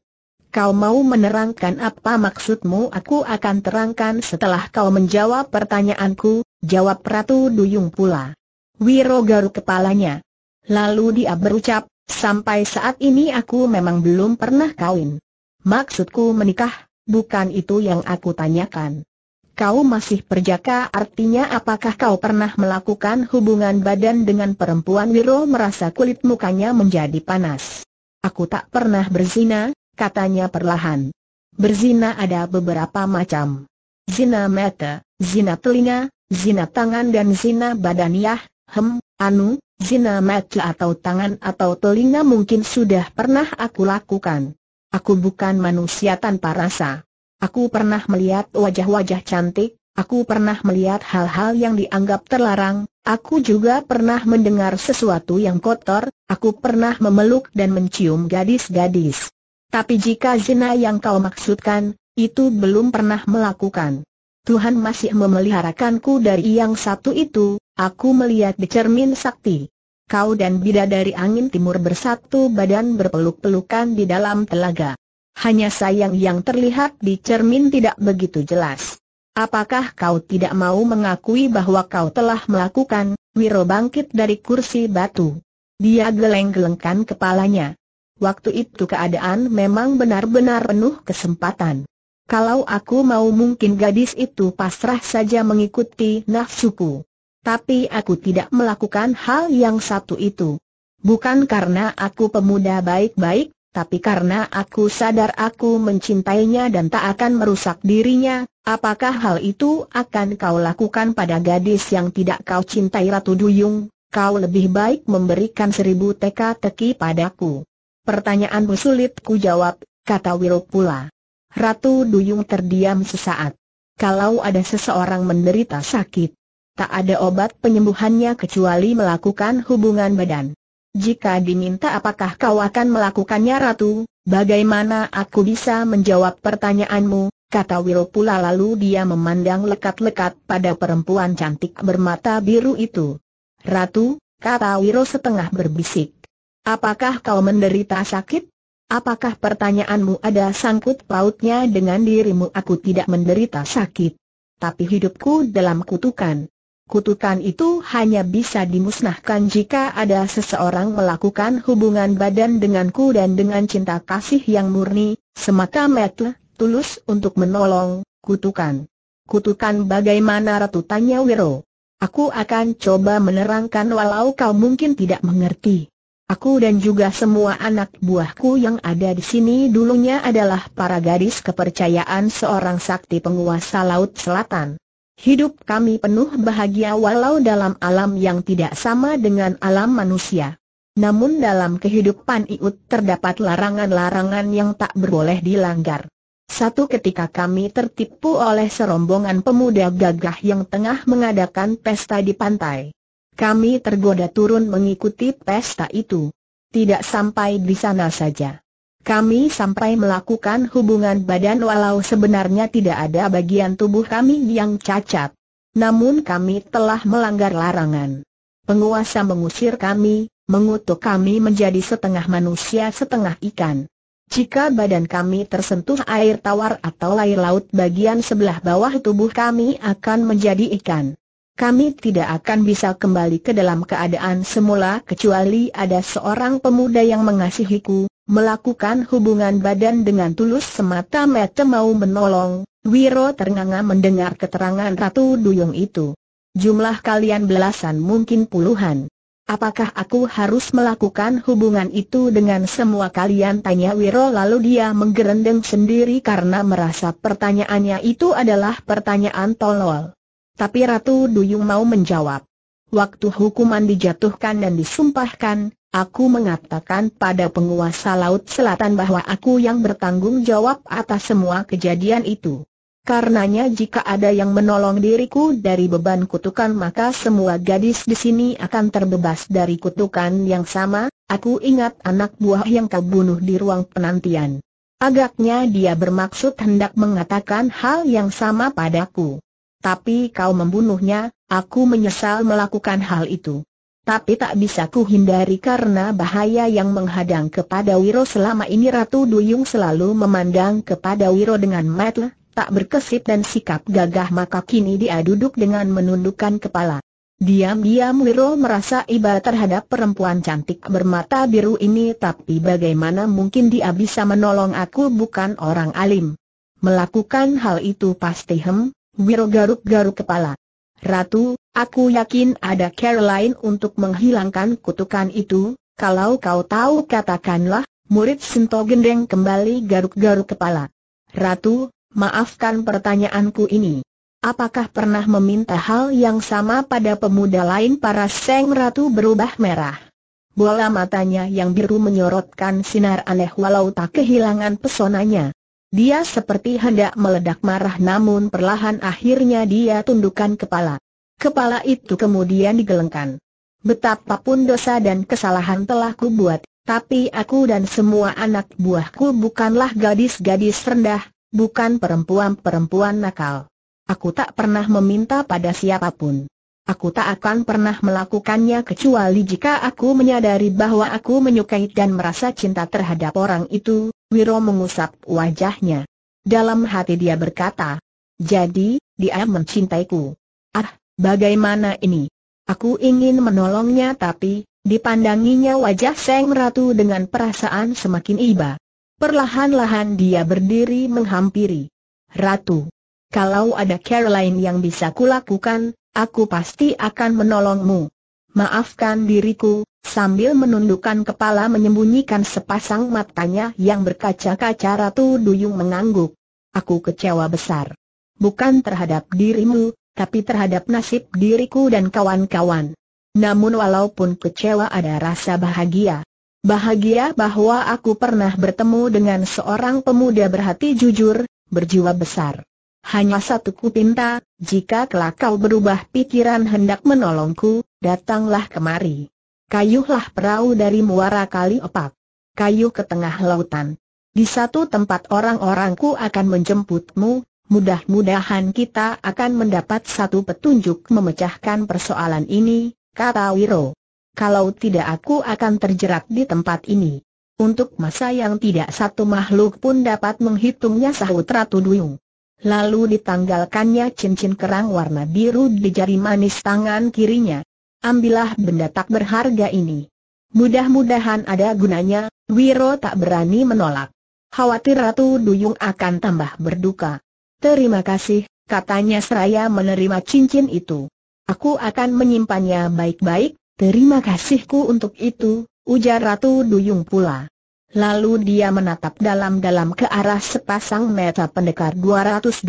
Speaker 1: Kau mau menerangkan apa maksudmu? Aku akan terangkan setelah kau menjawab pertanyaanku, jawab Ratu Duyung pula. Wiro garuk kepalanya. Lalu dia berucap, sampai saat ini aku memang belum pernah kawin. Maksudku menikah, bukan itu yang aku tanyakan. Kau masih perjaka artinya apakah kau pernah melakukan hubungan badan dengan perempuan Wiro merasa kulit mukanya menjadi panas. Aku tak pernah berzina, katanya perlahan. Berzina ada beberapa macam. Zina mata, zina telinga, zina tangan dan zina badaniah. hem, anu, zina mata atau tangan atau telinga mungkin sudah pernah aku lakukan. Aku bukan manusia tanpa rasa. Aku pernah melihat wajah-wajah cantik, aku pernah melihat hal-hal yang dianggap terlarang, aku juga pernah mendengar sesuatu yang kotor, aku pernah memeluk dan mencium gadis-gadis. Tapi jika zina yang kau maksudkan, itu belum pernah melakukan. Tuhan masih memeliharakanku dari yang satu itu, aku melihat di cermin sakti. Kau dan bidadari angin timur bersatu badan berpeluk-pelukan di dalam telaga hanya sayang yang terlihat di cermin tidak begitu jelas. Apakah kau tidak mau mengakui bahwa kau telah melakukan, Wiro bangkit dari kursi batu. Dia geleng-gelengkan kepalanya. Waktu itu keadaan memang benar-benar penuh kesempatan. Kalau aku mau mungkin gadis itu pasrah saja mengikuti nafsuku. Tapi aku tidak melakukan hal yang satu itu. Bukan karena aku pemuda baik-baik, tapi karena aku sadar aku mencintainya dan tak akan merusak dirinya, apakah hal itu akan kau lakukan pada gadis yang tidak kau cintai Ratu Duyung? Kau lebih baik memberikan seribu teka-teki padaku. Pertanyaan sulit ku jawab, kata Wiro pula. Ratu Duyung terdiam sesaat. Kalau ada seseorang menderita sakit, tak ada obat penyembuhannya kecuali melakukan hubungan badan. Jika diminta apakah kau akan melakukannya Ratu, bagaimana aku bisa menjawab pertanyaanmu, kata Will pula lalu dia memandang lekat-lekat pada perempuan cantik bermata biru itu. Ratu, kata Wiro setengah berbisik. Apakah kau menderita sakit? Apakah pertanyaanmu ada sangkut pautnya dengan dirimu? Aku tidak menderita sakit. Tapi hidupku dalam kutukan kutukan itu hanya bisa dimusnahkan jika ada seseorang melakukan hubungan badan denganku dan dengan cinta kasih yang murni, semata-mata, tulus untuk menolong, kutukan. Kutukan bagaimana Ratu tanya Wiro. Aku akan coba menerangkan walau kau mungkin tidak mengerti. Aku dan juga semua anak buahku yang ada di sini dulunya adalah para gadis kepercayaan seorang sakti penguasa Laut Selatan. Hidup kami penuh bahagia walau dalam alam yang tidak sama dengan alam manusia. Namun dalam kehidupan Iut terdapat larangan-larangan yang tak berboleh dilanggar. Satu ketika kami tertipu oleh serombongan pemuda gagah yang tengah mengadakan pesta di pantai. Kami tergoda turun mengikuti pesta itu. Tidak sampai di sana saja. Kami sampai melakukan hubungan badan walau sebenarnya tidak ada bagian tubuh kami yang cacat. Namun kami telah melanggar larangan. Penguasa mengusir kami, mengutuk kami menjadi setengah manusia setengah ikan. Jika badan kami tersentuh air tawar atau air laut bagian sebelah bawah tubuh kami akan menjadi ikan kami tidak akan bisa kembali ke dalam keadaan semula kecuali ada seorang pemuda yang mengasihiku, melakukan hubungan badan dengan tulus semata-mata mau menolong. Wiro ternganga mendengar keterangan Ratu Duyung itu. Jumlah kalian belasan mungkin puluhan. Apakah aku harus melakukan hubungan itu dengan semua kalian? Tanya Wiro lalu dia menggerendeng sendiri karena merasa pertanyaannya itu adalah pertanyaan tolol. Tapi Ratu Duyung mau menjawab. Waktu hukuman dijatuhkan dan disumpahkan, aku mengatakan pada penguasa Laut Selatan bahwa aku yang bertanggung jawab atas semua kejadian itu. Karenanya jika ada yang menolong diriku dari beban kutukan maka semua gadis di sini akan terbebas dari kutukan yang sama, aku ingat anak buah yang kau bunuh di ruang penantian. Agaknya dia bermaksud hendak mengatakan hal yang sama padaku. Tapi kau membunuhnya, aku menyesal melakukan hal itu. Tapi tak bisa ku hindari karena bahaya yang menghadang kepada Wiro selama ini Ratu Duyung selalu memandang kepada Wiro dengan mata tak berkesip dan sikap gagah maka kini dia duduk dengan menundukkan kepala. Diam-diam Wiro merasa iba terhadap perempuan cantik bermata biru ini tapi bagaimana mungkin dia bisa menolong aku bukan orang alim. Melakukan hal itu pasti hem, Wiro garuk-garuk kepala. Ratu, aku yakin ada cara lain untuk menghilangkan kutukan itu, kalau kau tahu katakanlah, murid Sinto Gendeng kembali garuk-garuk kepala. Ratu, maafkan pertanyaanku ini. Apakah pernah meminta hal yang sama pada pemuda lain para seng ratu berubah merah? Bola matanya yang biru menyorotkan sinar aneh walau tak kehilangan pesonanya. Dia seperti hendak meledak marah namun perlahan akhirnya dia tundukkan kepala. Kepala itu kemudian digelengkan. Betapapun dosa dan kesalahan telah kubuat, tapi aku dan semua anak buahku bukanlah gadis-gadis rendah, bukan perempuan-perempuan nakal. Aku tak pernah meminta pada siapapun. Aku tak akan pernah melakukannya kecuali jika aku menyadari bahwa aku menyukai dan merasa cinta terhadap orang itu, Wiro mengusap wajahnya. Dalam hati dia berkata, jadi, dia mencintaiku. Ah, bagaimana ini? Aku ingin menolongnya tapi, dipandanginya wajah Seng Ratu dengan perasaan semakin iba. Perlahan-lahan dia berdiri menghampiri. Ratu, kalau ada Caroline yang bisa kulakukan, aku pasti akan menolongmu. Maafkan diriku, sambil menundukkan kepala menyembunyikan sepasang matanya yang berkaca-kaca Ratu Duyung mengangguk. Aku kecewa besar. Bukan terhadap dirimu, tapi terhadap nasib diriku dan kawan-kawan. Namun walaupun kecewa ada rasa bahagia. Bahagia bahwa aku pernah bertemu dengan seorang pemuda berhati jujur, berjiwa besar hanya satu ku pinta, jika kelak kau berubah pikiran hendak menolongku, datanglah kemari. Kayuhlah perahu dari muara kali opak. Kayu ke tengah lautan. Di satu tempat orang-orangku akan menjemputmu, mudah-mudahan kita akan mendapat satu petunjuk memecahkan persoalan ini, kata Wiro. Kalau tidak aku akan terjerat di tempat ini. Untuk masa yang tidak satu makhluk pun dapat menghitungnya sahut Ratu Duyung lalu ditanggalkannya cincin kerang warna biru di jari manis tangan kirinya. Ambillah benda tak berharga ini. Mudah-mudahan ada gunanya, Wiro tak berani menolak. Khawatir Ratu Duyung akan tambah berduka. Terima kasih, katanya seraya menerima cincin itu. Aku akan menyimpannya baik-baik, terima kasihku untuk itu, ujar Ratu Duyung pula. Lalu dia menatap dalam-dalam ke arah sepasang mata pendekar 212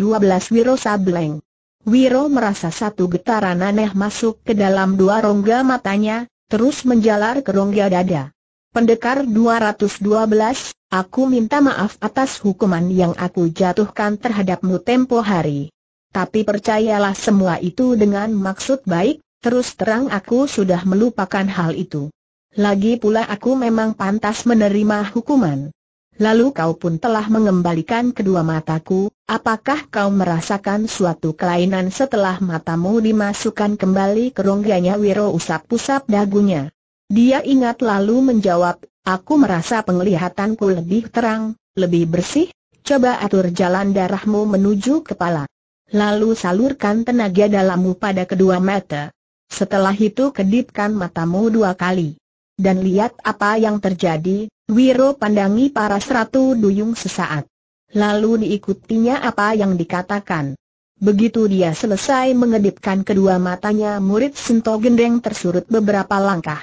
Speaker 1: Wiro Sableng. Wiro merasa satu getaran aneh masuk ke dalam dua rongga matanya, terus menjalar ke rongga dada. Pendekar 212, aku minta maaf atas hukuman yang aku jatuhkan terhadapmu tempo hari. Tapi percayalah semua itu dengan maksud baik, terus terang aku sudah melupakan hal itu. Lagi pula aku memang pantas menerima hukuman. Lalu kau pun telah mengembalikan kedua mataku, apakah kau merasakan suatu kelainan setelah matamu dimasukkan kembali ke rongganya Wiro usap-usap dagunya? Dia ingat lalu menjawab, aku merasa penglihatanku lebih terang, lebih bersih, coba atur jalan darahmu menuju kepala. Lalu salurkan tenaga dalammu pada kedua mata. Setelah itu kedipkan matamu dua kali dan lihat apa yang terjadi, Wiro pandangi para seratu duyung sesaat. Lalu diikutinya apa yang dikatakan. Begitu dia selesai mengedipkan kedua matanya murid Sinto Gendeng tersurut beberapa langkah.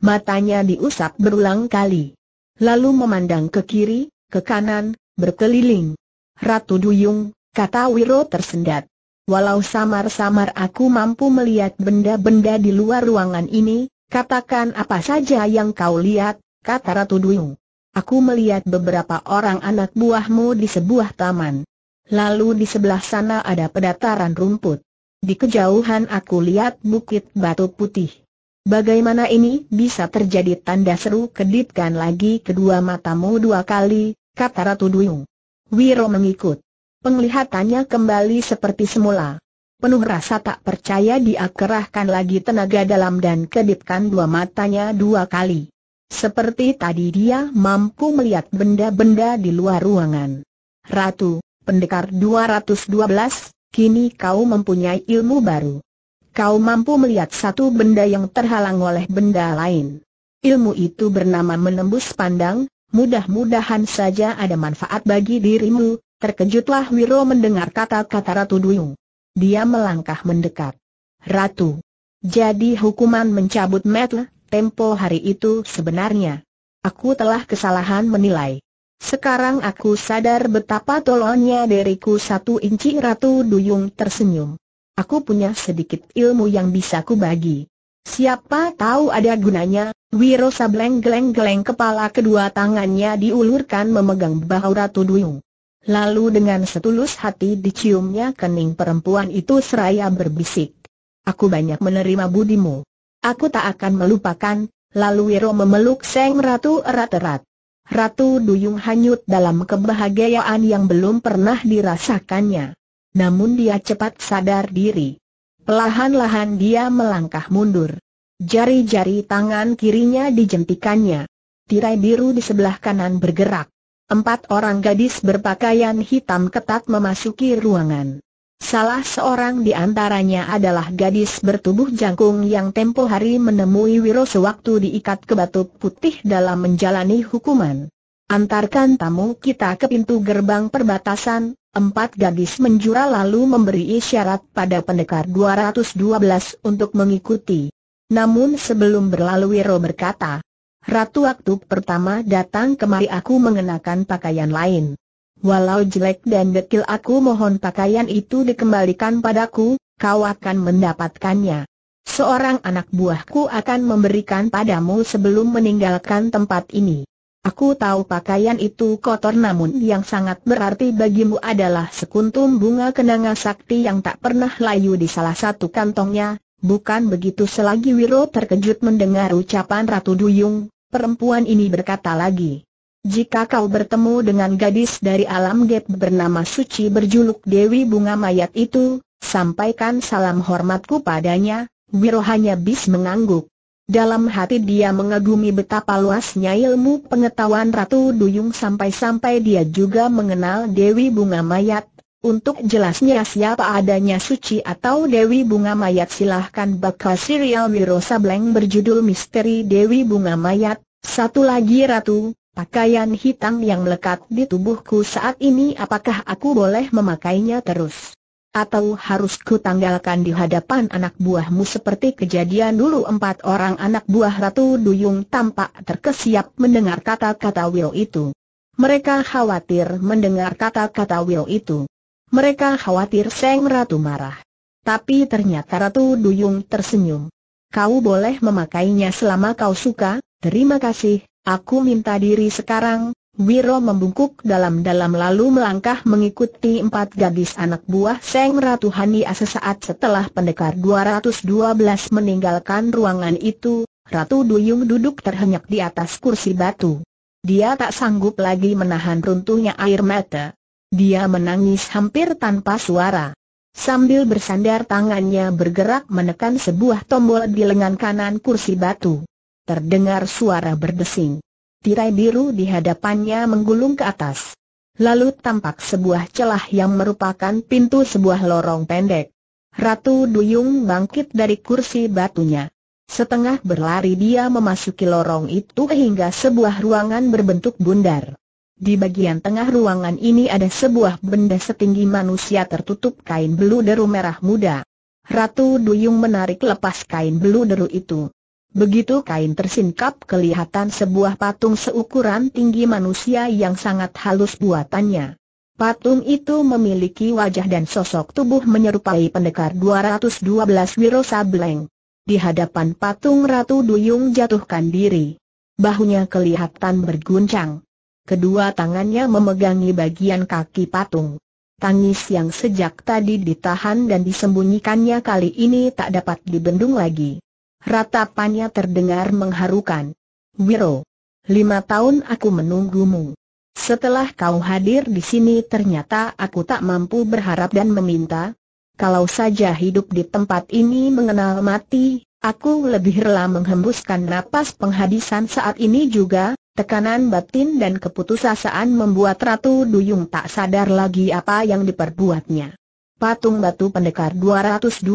Speaker 1: Matanya diusap berulang kali. Lalu memandang ke kiri, ke kanan, berkeliling. Ratu Duyung, kata Wiro tersendat. Walau samar-samar aku mampu melihat benda-benda di luar ruangan ini, Katakan apa saja yang kau lihat, kata Ratu Duyung. Aku melihat beberapa orang anak buahmu di sebuah taman. Lalu di sebelah sana ada pedataran rumput. Di kejauhan aku lihat bukit batu putih. Bagaimana ini bisa terjadi tanda seru kedipkan lagi kedua matamu dua kali, kata Ratu Duyung. Wiro mengikut. Penglihatannya kembali seperti semula. Penuh rasa tak percaya dia kerahkan lagi tenaga dalam dan kedipkan dua matanya dua kali. Seperti tadi dia mampu melihat benda-benda di luar ruangan. Ratu, pendekar 212, kini kau mempunyai ilmu baru. Kau mampu melihat satu benda yang terhalang oleh benda lain. Ilmu itu bernama menembus pandang, mudah-mudahan saja ada manfaat bagi dirimu, terkejutlah Wiro mendengar kata-kata Ratu Duyung. Dia melangkah mendekat. Ratu. Jadi hukuman mencabut metle, tempo hari itu sebenarnya. Aku telah kesalahan menilai. Sekarang aku sadar betapa tolongnya diriku satu inci Ratu Duyung tersenyum. Aku punya sedikit ilmu yang bisa kubagi. Siapa tahu ada gunanya, Wiro Sableng geleng-geleng kepala kedua tangannya diulurkan memegang bahu Ratu Duyung. Lalu dengan setulus hati diciumnya kening perempuan itu seraya berbisik. Aku banyak menerima budimu. Aku tak akan melupakan, lalu Wiro memeluk Seng Ratu erat-erat. Ratu Duyung hanyut dalam kebahagiaan yang belum pernah dirasakannya. Namun dia cepat sadar diri. Pelahan-lahan dia melangkah mundur. Jari-jari tangan kirinya dijentikannya. Tirai biru di sebelah kanan bergerak. Empat orang gadis berpakaian hitam ketat memasuki ruangan. Salah seorang di antaranya adalah gadis bertubuh jangkung yang tempo hari menemui Wiro sewaktu diikat ke batu putih dalam menjalani hukuman. Antarkan tamu kita ke pintu gerbang perbatasan, Empat gadis menjura lalu memberi isyarat pada pendekar 212 untuk mengikuti. Namun sebelum berlalu Wiro berkata, Ratu waktu pertama datang kemari aku mengenakan pakaian lain. Walau jelek dan dekil aku mohon pakaian itu dikembalikan padaku, kau akan mendapatkannya. Seorang anak buahku akan memberikan padamu sebelum meninggalkan tempat ini. Aku tahu pakaian itu kotor namun yang sangat berarti bagimu adalah sekuntum bunga kenanga sakti yang tak pernah layu di salah satu kantongnya, Bukan begitu selagi Wiro terkejut mendengar ucapan Ratu Duyung, Perempuan ini berkata lagi, jika kau bertemu dengan gadis dari alam gap bernama Suci berjuluk Dewi Bunga Mayat itu, sampaikan salam hormatku padanya, Wirohanya bis mengangguk. Dalam hati dia mengagumi betapa luasnya ilmu pengetahuan Ratu Duyung sampai-sampai dia juga mengenal Dewi Bunga Mayat, untuk jelasnya siapa adanya suci atau Dewi Bunga Mayat silahkan bakal serial Wiro Sableng berjudul Misteri Dewi Bunga Mayat, satu lagi Ratu, pakaian hitam yang melekat di tubuhku saat ini apakah aku boleh memakainya terus? Atau harus ku tanggalkan di hadapan anak buahmu seperti kejadian dulu empat orang anak buah Ratu Duyung tampak terkesiap mendengar kata-kata Will itu. Mereka khawatir mendengar kata-kata Will itu. Mereka khawatir Seng Ratu marah. Tapi ternyata Ratu Duyung tersenyum. Kau boleh memakainya selama kau suka, terima kasih, aku minta diri sekarang. Wiro membungkuk dalam-dalam lalu melangkah mengikuti empat gadis anak buah Seng Ratu Hania sesaat setelah pendekar 212 meninggalkan ruangan itu, Ratu Duyung duduk terhenyak di atas kursi batu. Dia tak sanggup lagi menahan runtuhnya air mata. Dia menangis hampir tanpa suara. Sambil bersandar tangannya bergerak menekan sebuah tombol di lengan kanan kursi batu. Terdengar suara berdesing. Tirai biru di hadapannya menggulung ke atas. Lalu tampak sebuah celah yang merupakan pintu sebuah lorong pendek. Ratu Duyung bangkit dari kursi batunya. Setengah berlari dia memasuki lorong itu hingga sebuah ruangan berbentuk bundar. Di bagian tengah ruangan ini ada sebuah benda setinggi manusia tertutup kain beluderu merah muda. Ratu Duyung menarik lepas kain beluderu itu. Begitu kain tersingkap kelihatan sebuah patung seukuran tinggi manusia yang sangat halus buatannya. Patung itu memiliki wajah dan sosok tubuh menyerupai pendekar 212 Wiro Sableng. Di hadapan patung Ratu Duyung jatuhkan diri. Bahunya kelihatan berguncang kedua tangannya memegangi bagian kaki patung. Tangis yang sejak tadi ditahan dan disembunyikannya kali ini tak dapat dibendung lagi. Ratapannya terdengar mengharukan. Wiro, lima tahun aku menunggumu. Setelah kau hadir di sini ternyata aku tak mampu berharap dan meminta. Kalau saja hidup di tempat ini mengenal mati, aku lebih rela menghembuskan napas penghabisan saat ini juga, Tekanan batin dan keputusasaan membuat Ratu Duyung tak sadar lagi apa yang diperbuatnya. Patung batu pendekar 212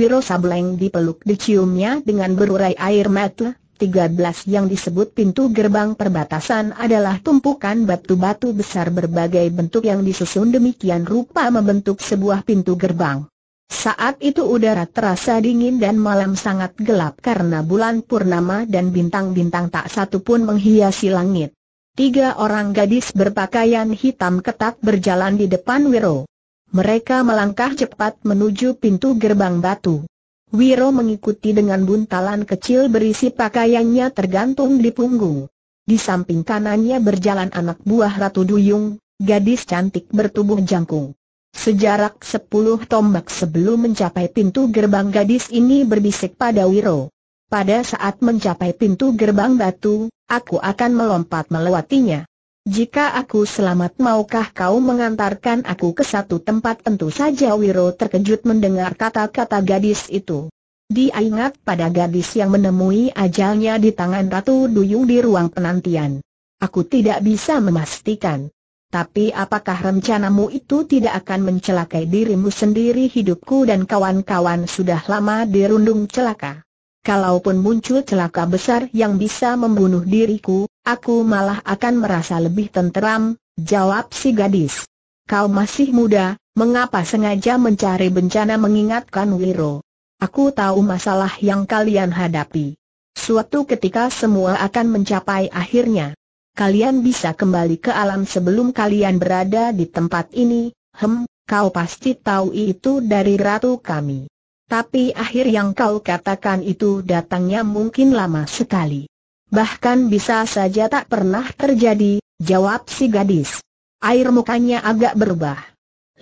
Speaker 1: Wiro Sableng dipeluk diciumnya dengan berurai air mata, 13 yang disebut pintu gerbang perbatasan adalah tumpukan batu-batu besar berbagai bentuk yang disusun demikian rupa membentuk sebuah pintu gerbang. Saat itu udara terasa dingin dan malam sangat gelap karena bulan purnama dan bintang-bintang tak satu pun menghiasi langit. Tiga orang gadis berpakaian hitam ketat berjalan di depan Wiro. Mereka melangkah cepat menuju pintu gerbang batu. Wiro mengikuti dengan buntalan kecil berisi pakaiannya tergantung di punggung. Di samping kanannya berjalan anak buah Ratu Duyung, gadis cantik bertubuh jangkung. Sejarak sepuluh tombak sebelum mencapai pintu gerbang gadis ini berbisik pada Wiro. Pada saat mencapai pintu gerbang batu, aku akan melompat melewatinya. Jika aku selamat maukah kau mengantarkan aku ke satu tempat tentu saja Wiro terkejut mendengar kata-kata gadis itu. Dia ingat pada gadis yang menemui ajalnya di tangan Ratu Duyung di ruang penantian. Aku tidak bisa memastikan. Tapi apakah rencanamu itu tidak akan mencelakai dirimu sendiri hidupku dan kawan-kawan sudah lama dirundung celaka? Kalaupun muncul celaka besar yang bisa membunuh diriku, aku malah akan merasa lebih tenteram, jawab si gadis. Kau masih muda, mengapa sengaja mencari bencana mengingatkan Wiro? Aku tahu masalah yang kalian hadapi. Suatu ketika semua akan mencapai akhirnya kalian bisa kembali ke alam sebelum kalian berada di tempat ini, hem, kau pasti tahu itu dari ratu kami. Tapi akhir yang kau katakan itu datangnya mungkin lama sekali. Bahkan bisa saja tak pernah terjadi, jawab si gadis. Air mukanya agak berubah.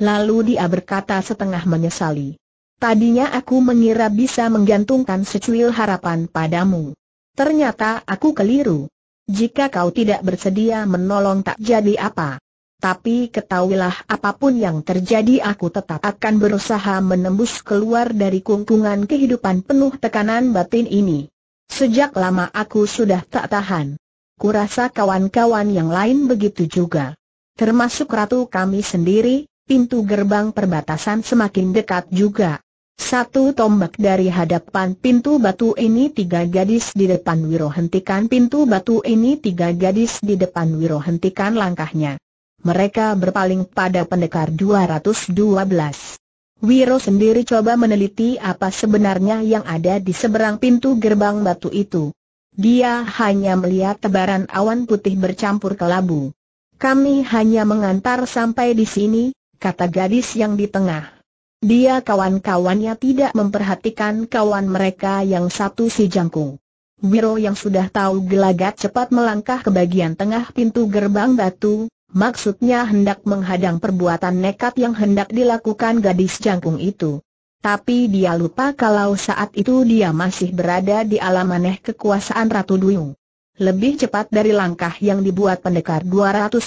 Speaker 1: Lalu dia berkata setengah menyesali. Tadinya aku mengira bisa menggantungkan secuil harapan padamu. Ternyata aku keliru. Jika kau tidak bersedia menolong tak jadi apa. Tapi ketahuilah apapun yang terjadi aku tetap akan berusaha menembus keluar dari kungkungan kehidupan penuh tekanan batin ini. Sejak lama aku sudah tak tahan. Kurasa kawan-kawan yang lain begitu juga. Termasuk ratu kami sendiri, pintu gerbang perbatasan semakin dekat juga. Satu tombak dari hadapan pintu batu ini tiga gadis di depan Wiro hentikan pintu batu ini tiga gadis di depan Wiro hentikan langkahnya. Mereka berpaling pada pendekar 212. Wiro sendiri coba meneliti apa sebenarnya yang ada di seberang pintu gerbang batu itu. Dia hanya melihat tebaran awan putih bercampur kelabu. Kami hanya mengantar sampai di sini, kata gadis yang di tengah. Dia kawan-kawannya tidak memperhatikan kawan mereka yang satu si jangkung. Wiro yang sudah tahu gelagat cepat melangkah ke bagian tengah pintu gerbang batu, maksudnya hendak menghadang perbuatan nekat yang hendak dilakukan gadis jangkung itu. Tapi dia lupa kalau saat itu dia masih berada di alam aneh kekuasaan Ratu Duyung. Lebih cepat dari langkah yang dibuat pendekar 212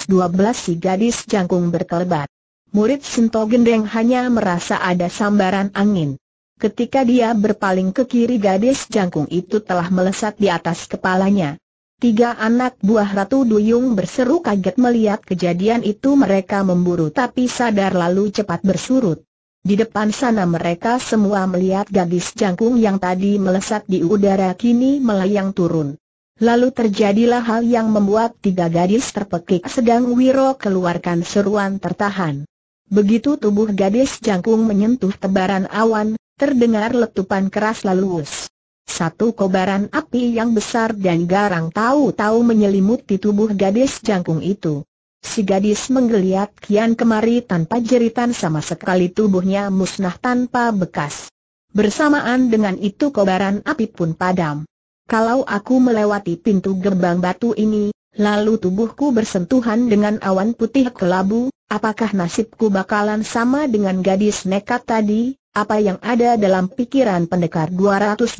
Speaker 1: si gadis jangkung berkelebat murid Sinto Gendeng hanya merasa ada sambaran angin. Ketika dia berpaling ke kiri gadis jangkung itu telah melesat di atas kepalanya. Tiga anak buah Ratu Duyung berseru kaget melihat kejadian itu mereka memburu tapi sadar lalu cepat bersurut. Di depan sana mereka semua melihat gadis jangkung yang tadi melesat di udara kini melayang turun. Lalu terjadilah hal yang membuat tiga gadis terpekik sedang Wiro keluarkan seruan tertahan. Begitu tubuh gadis jangkung menyentuh tebaran awan, terdengar letupan keras lalu Satu kobaran api yang besar dan garang tahu-tahu menyelimuti tubuh gadis jangkung itu. Si gadis menggeliat kian kemari tanpa jeritan sama sekali tubuhnya musnah tanpa bekas. Bersamaan dengan itu kobaran api pun padam. Kalau aku melewati pintu gerbang batu ini, Lalu tubuhku bersentuhan dengan awan putih kelabu, apakah nasibku bakalan sama dengan gadis nekat tadi? Apa yang ada dalam pikiran pendekar 212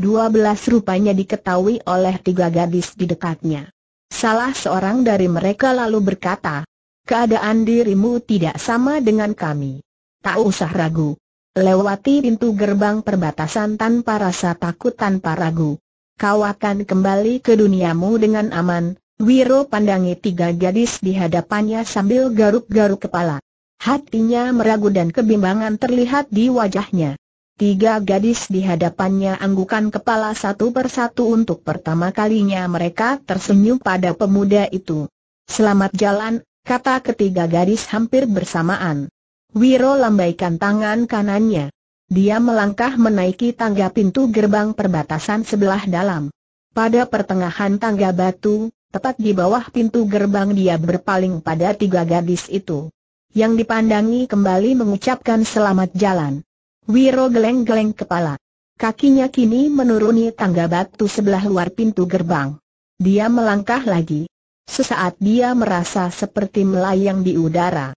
Speaker 1: rupanya diketahui oleh tiga gadis di dekatnya. Salah seorang dari mereka lalu berkata, keadaan dirimu tidak sama dengan kami. Tak usah ragu. Lewati pintu gerbang perbatasan tanpa rasa takut tanpa ragu. Kau akan kembali ke duniamu dengan aman, Wiro pandangi tiga gadis di hadapannya sambil garuk-garuk kepala. Hatinya meragu dan kebimbangan terlihat di wajahnya. Tiga gadis di hadapannya anggukan kepala satu persatu untuk pertama kalinya mereka tersenyum pada pemuda itu. Selamat jalan, kata ketiga gadis hampir bersamaan. Wiro lambaikan tangan kanannya. Dia melangkah menaiki tangga pintu gerbang perbatasan sebelah dalam. Pada pertengahan tangga batu, Tepat di bawah pintu gerbang dia berpaling pada tiga gadis itu. Yang dipandangi kembali mengucapkan selamat jalan. Wiro geleng-geleng kepala. Kakinya kini menuruni tangga batu sebelah luar pintu gerbang. Dia melangkah lagi. Sesaat dia merasa seperti melayang di udara.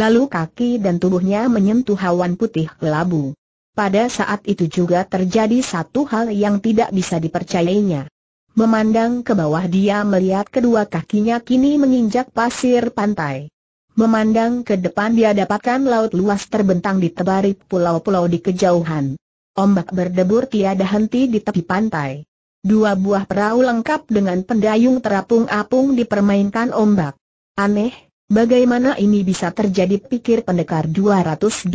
Speaker 1: Lalu kaki dan tubuhnya menyentuh hawan putih kelabu. Pada saat itu juga terjadi satu hal yang tidak bisa dipercayainya. Memandang ke bawah dia melihat kedua kakinya kini menginjak pasir pantai. Memandang ke depan dia dapatkan laut luas terbentang di tebari pulau-pulau di kejauhan. Ombak berdebur tiada henti di tepi pantai. Dua buah perahu lengkap dengan pendayung terapung-apung dipermainkan ombak. Aneh, bagaimana ini bisa terjadi pikir pendekar 212.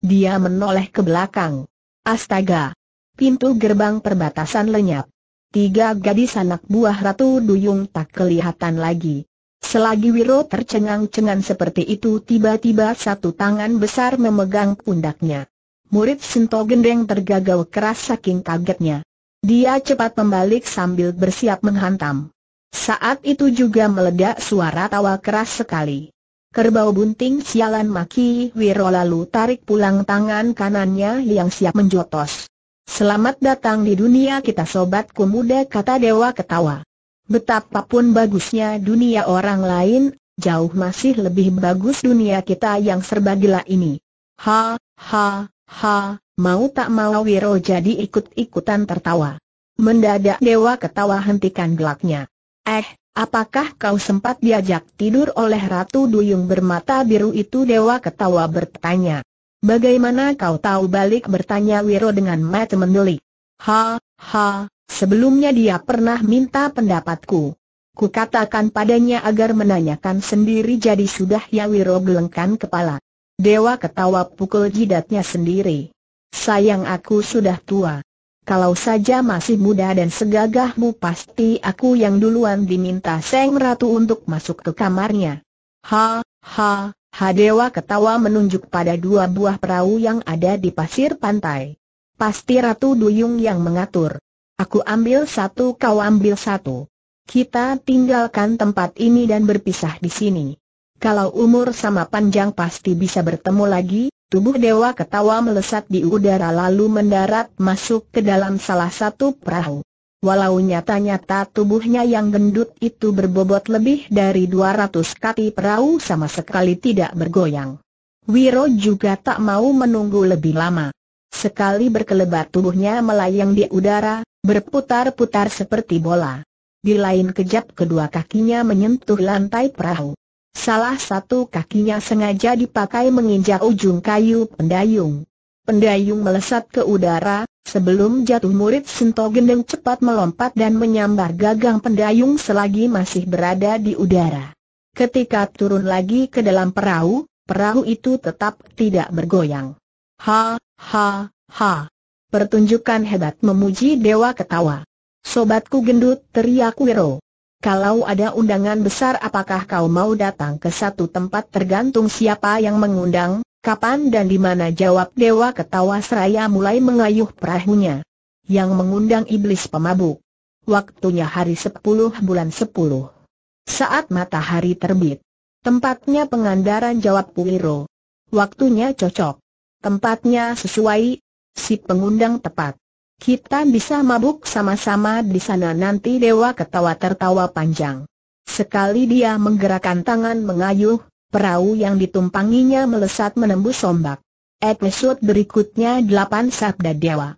Speaker 1: Dia menoleh ke belakang. Astaga! Pintu gerbang perbatasan lenyap tiga gadis anak buah Ratu Duyung tak kelihatan lagi. Selagi Wiro tercengang-cengang seperti itu tiba-tiba satu tangan besar memegang pundaknya. Murid Sinto Gendeng tergagal keras saking kagetnya. Dia cepat membalik sambil bersiap menghantam. Saat itu juga meledak suara tawa keras sekali. Kerbau bunting sialan maki Wiro lalu tarik pulang tangan kanannya yang siap menjotos. Selamat datang di dunia kita sobatku muda kata dewa ketawa. Betapapun bagusnya dunia orang lain, jauh masih lebih bagus dunia kita yang serba gila ini. Ha, ha, ha, mau tak mau Wiro jadi ikut-ikutan tertawa. Mendadak dewa ketawa hentikan gelaknya. Eh, apakah kau sempat diajak tidur oleh Ratu Duyung bermata biru itu dewa ketawa bertanya. Bagaimana kau tahu balik bertanya Wiro dengan mata mendelik. Ha, ha, sebelumnya dia pernah minta pendapatku. Ku katakan padanya agar menanyakan sendiri jadi sudah ya Wiro gelengkan kepala. Dewa ketawa pukul jidatnya sendiri. Sayang aku sudah tua. Kalau saja masih muda dan segagahmu pasti aku yang duluan diminta Seng Ratu untuk masuk ke kamarnya. Ha, ha, Hadewa ketawa menunjuk pada dua buah perahu yang ada di pasir pantai. Pasti Ratu Duyung yang mengatur. Aku ambil satu, kau ambil satu. Kita tinggalkan tempat ini dan berpisah di sini. Kalau umur sama panjang pasti bisa bertemu lagi, tubuh dewa ketawa melesat di udara lalu mendarat masuk ke dalam salah satu perahu. Walau nyata-nyata tubuhnya yang gendut itu berbobot lebih dari 200 kati perahu sama sekali tidak bergoyang. Wiro juga tak mau menunggu lebih lama. Sekali berkelebat tubuhnya melayang di udara, berputar-putar seperti bola. Di lain kejap kedua kakinya menyentuh lantai perahu. Salah satu kakinya sengaja dipakai menginjak ujung kayu pendayung. Pendayung melesat ke udara, Sebelum jatuh murid Sinto Gendeng cepat melompat dan menyambar gagang pendayung selagi masih berada di udara. Ketika turun lagi ke dalam perahu, perahu itu tetap tidak bergoyang. Ha, ha, ha. Pertunjukan hebat memuji dewa ketawa. Sobatku gendut teriak Wiro. Kalau ada undangan besar apakah kau mau datang ke satu tempat tergantung siapa yang mengundang? Kapan dan di mana jawab dewa ketawa seraya mulai mengayuh perahunya. Yang mengundang iblis pemabuk. Waktunya hari sepuluh bulan sepuluh. Saat matahari terbit. Tempatnya pengandaran jawab Puiro. Waktunya cocok. Tempatnya sesuai. Si pengundang tepat. Kita bisa mabuk sama-sama di sana nanti dewa ketawa tertawa panjang. Sekali dia menggerakkan tangan mengayuh, Perahu yang ditumpanginya melesat menembus sombak. Episode berikutnya 8 Sabda Dewa